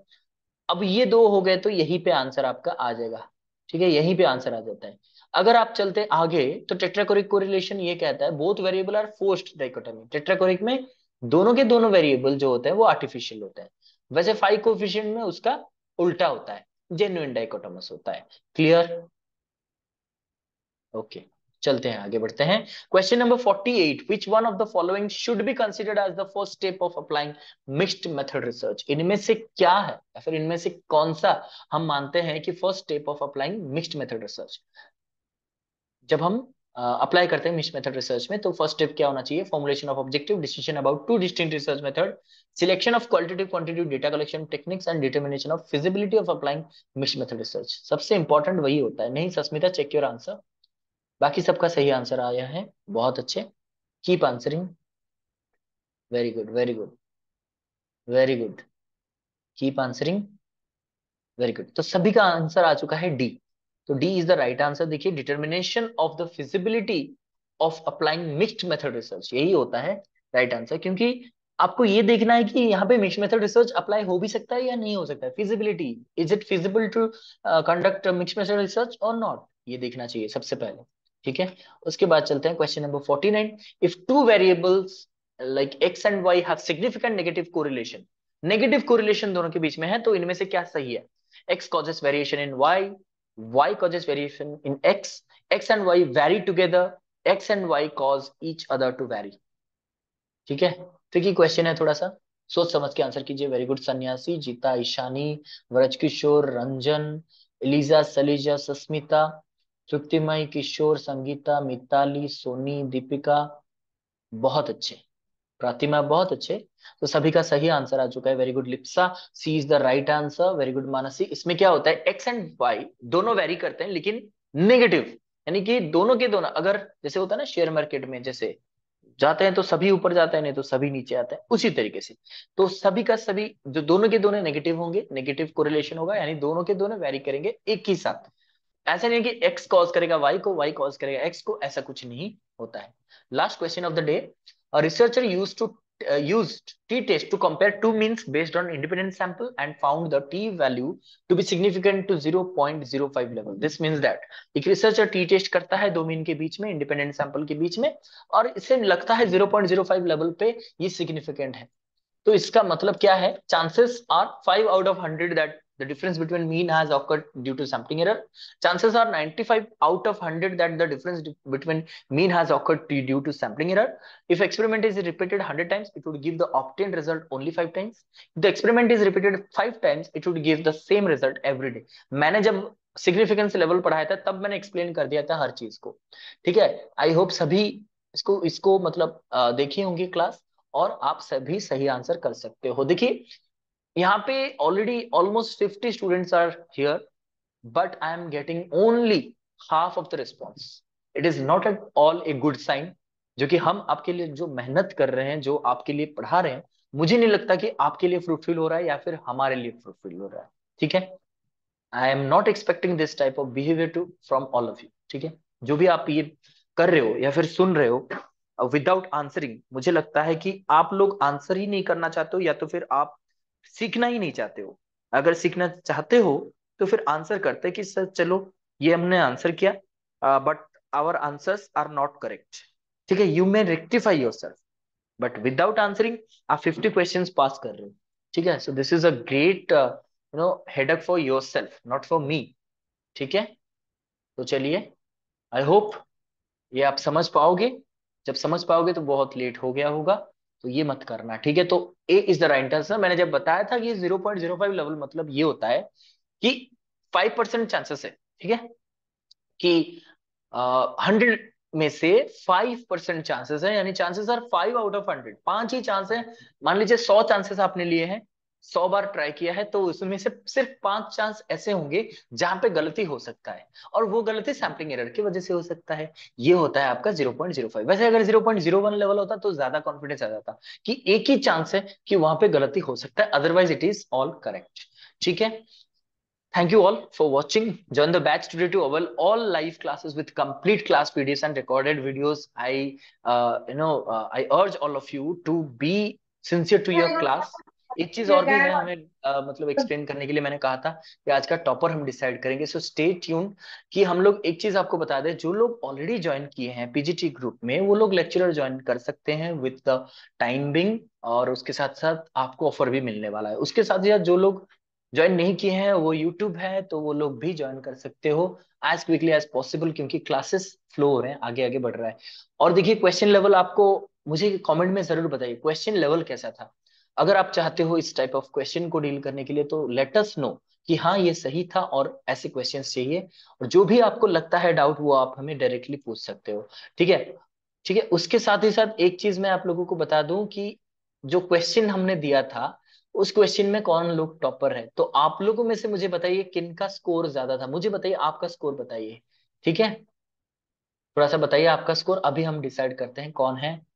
अब ये दो हो गए तो यही पे आंसर आपका आ जाएगा ठीक है यही पे आंसर आ जाता है अगर आप चलते आगे तो टेट्राकोरिक कोरिलेशन ये कहता है both variable are forced dichotomy tetrachoric में दोनों के दोनों वेरिएबल जो होते हैं वो आर्टिफिशियल होते हैं वैसे फाइव कोफिशियंट में उसका उल्टा होता है जेन्युइन डाइकोटोमस होता है क्लियर ओके चलते हैं आगे बढ़ते हैं question number 48 which one of the following should be considered as the first step of applying mixed method research इनमें से क्या है या फिर इनमें से कौन सा हम मानते हैं कि first step of applying mixed method research जब हम अप्लाई करते हैं मिस मेथड रिसर्च में तो फर्स्ट स्टेप क्या होना चाहिए formulation of objective decision about two distinct research method selection of qualitative quantitative data collection techniques and determination of feasibility of applying mixed method research सबसे important वही होता है नहीं सस्मिता चेक योर आंसर बाकी सबका सही आंसर आया है बहुत अच्छे keep answering very good very good very good keep answering very good तो सभी का आंसर आ चुका है डी तो D is the right answer देखिए determination of the feasibility of applying mixed method research यही होता है राइट right आंसर क्योंकि आपको ये देखना है कि यहाँ पे मिक्स मेथड रिसर्च अप्लाई हो भी सकता है या नहीं हो सकता है feasibility is it feasible to conduct mix method research और नॉट ये देखना चाहिए सबसे पहले ठीक है उसके बाद चलते हैं question number forty nine if two variables like X and Y have significant negative correlation negative correlation दोनों के बीच में है तो इनमें से क्या सही है X causes variation in Y y causes variation in x x and y vary together x and y cause each other to vary ठीक है तो ट्रिकी क्वेश्चन है थोड़ा सा सोच समझ के आंसर कीजिए very good Sanyasi Jeeta Ishani Vraj Kishore Ranjan Eliza Salija Sasmita Triptimay Kishore Sangeeta Mitali Soni Deepika बहुत अच्छे प्रतिमा बहुत अच्छे तो सभी का सही आंसर आ चुका है very good Lipsa C is the right answer very good Mansi इसमें क्या होता है एक्स एंड वाई दोनों वेरी करते हैं लेकिन नेगेटिव यानी कि दोनों के दोनों अगर जैसे होता है ना शेयर मार्केट में जैसे जाते हैं तो सभी ऊपर जाते हैं नहीं तो सभी नीचे आते हैं उसी तरीके से तो सभी का सभी जो दोनों के दोनों नेगेटिव होंगे नेगेटिव कोरिलेशन होगा यानी दोनों के दोनों वेरी करेंगे एक ही साथ ऐसा नहीं कि एक्स कॉज करेगा वाई को वाई कॉज करेगा एक्स को ऐसा कुछ नहीं होता है last question of the day a researcher used to uh, used t-test to compare two means based on independent sample and found the t value to be significant to 0.05 level this means that ek researcher t test karta hai do mean ke beech mein independent sample ke beech mein aur isse lagta hai 0.05 level pe ye significant hai to iska matlab kya hai chances are 5 out of 100 that the difference between mean has occurred due to sampling error chances are 95 out of 100 that the difference between mean has occurred due to sampling error if experiment is repeated 100 times it would give the obtained result only 5 times if the experiment is repeated 5 times it would give the same result every day मैंने जब significance level पढ़ाया था तब मैंने explain कर दिया था हर चीज को ठीक है आई होप सभी इसको इसको मतलब देखिए होंगी क्लास और आप सभी सही आंसर कर सकते हो देखिए यहाँ पे already almost fifty students are here but I am getting only half of the response it is not at all a good sign जो कि हम आपके लिए जो मेहनत कर रहे हैं जो आपके लिए पढ़ा रहे हैं मुझे नहीं लगता कि आपके लिए फ्रूटफुल हो रहा है या फिर हमारे लिए फ्रूटफुल हो रहा है ठीक है I am not expecting this type of behaviour too from all of you ठीक है जो भी आप ये कर रहे हो या फिर सुन रहे हो विदाउट uh, आंसरिंग मुझे लगता है कि आप लोग आंसर ही नहीं करना चाहते हो या तो फिर आप सीखना ही नहीं चाहते हो अगर सीखना चाहते हो तो फिर आंसर करते कि सर चलो ये हमने आंसर किया but our answers are not correct ठीक है you may rectify yourself but without answering आप फिफ्टी क्वेश्चन पास कर रहे हो ठीक है so this is a great you know headache for yourself not for me ठीक है तो चलिए आई होप ये आप समझ पाओगे जब समझ पाओगे तो बहुत लेट हो गया होगा तो ये मत करना ठीक है तो A is the right answer मैंने जब बताया था कि zero zero point five level मतलब ये होता है कि फाइव परसेंट चांसेस है ठीक है कि हंड्रेड में से फाइव परसेंट चांसेस है यानी chances are five out of hundred पांच ही चांस है मान लीजिए सौ चांसेस आपने लिए हैं सौ बार ट्राई किया है तो उसमें से सिर्फ पांच चांस ऐसे होंगे जहां पे गलती हो सकता है और वो गलती सैम्पलिंग एरर की वजह से हो सकता है ये होता है आपका 0.05 वैसे अगर 0.01 लेवल होता तो ज्यादा कॉन्फिडेंस आ जाता कि एक ही चांस है कि वहां पे गलती हो सकता है otherwise it is all correct ठीक है Thank you all for watching. Join the batch today to avail all live classes with complete class PDFs and recorded videos. I, uh, you know, uh, I urge all of you to be sincere to your class. एक चीज और भी है हमें आ, मतलब explain करने के लिए मैंने कहा था कि आज का टॉपर हम डिसाइड करेंगे सो स्टे ट्यून कि हम लोग एक चीज आपको बता दें जो लोग ऑलरेडी ज्वाइन किए हैं पीजीटी ग्रुप में वो लोग लेक्चरर ज्वाइन कर सकते हैं विद द टाइम बिंग और उसके साथ साथ आपको ऑफर भी मिलने वाला है उसके साथ साथ जो लोग ज्वाइन नहीं किए हैं वो यूट्यूब है तो वो लोग भी ज्वाइन कर सकते हो एज क्विकली एज पॉसिबल क्योंकि क्लासेस फ्लो हो रहे हैं आगे आगे बढ़ रहा है और देखिए क्वेश्चन लेवल आपको मुझे कमेंट में जरूर बताइए क्वेश्चन लेवल कैसा था अगर आप चाहते हो इस टाइप ऑफ क्वेश्चन को डील करने के लिए तो अस नो कि हाँ ये सही था और ऐसे क्वेश्चन चाहिए और जो भी आपको लगता है डाउट वो आप हमें डायरेक्टली पूछ सकते हो ठीक है ठीक है उसके साथ ही साथ एक चीज मैं आप लोगों को बता दूं कि जो क्वेश्चन हमने दिया था उस क्वेश्चन में कौन लोग टॉपर है तो आप लोगों में से मुझे बताइए किन का स्कोर ज्यादा था मुझे बताइए आपका स्कोर बताइए ठीक है थोड़ा सा बताइए आपका स्कोर अभी हम डिसाइड करते हैं कौन है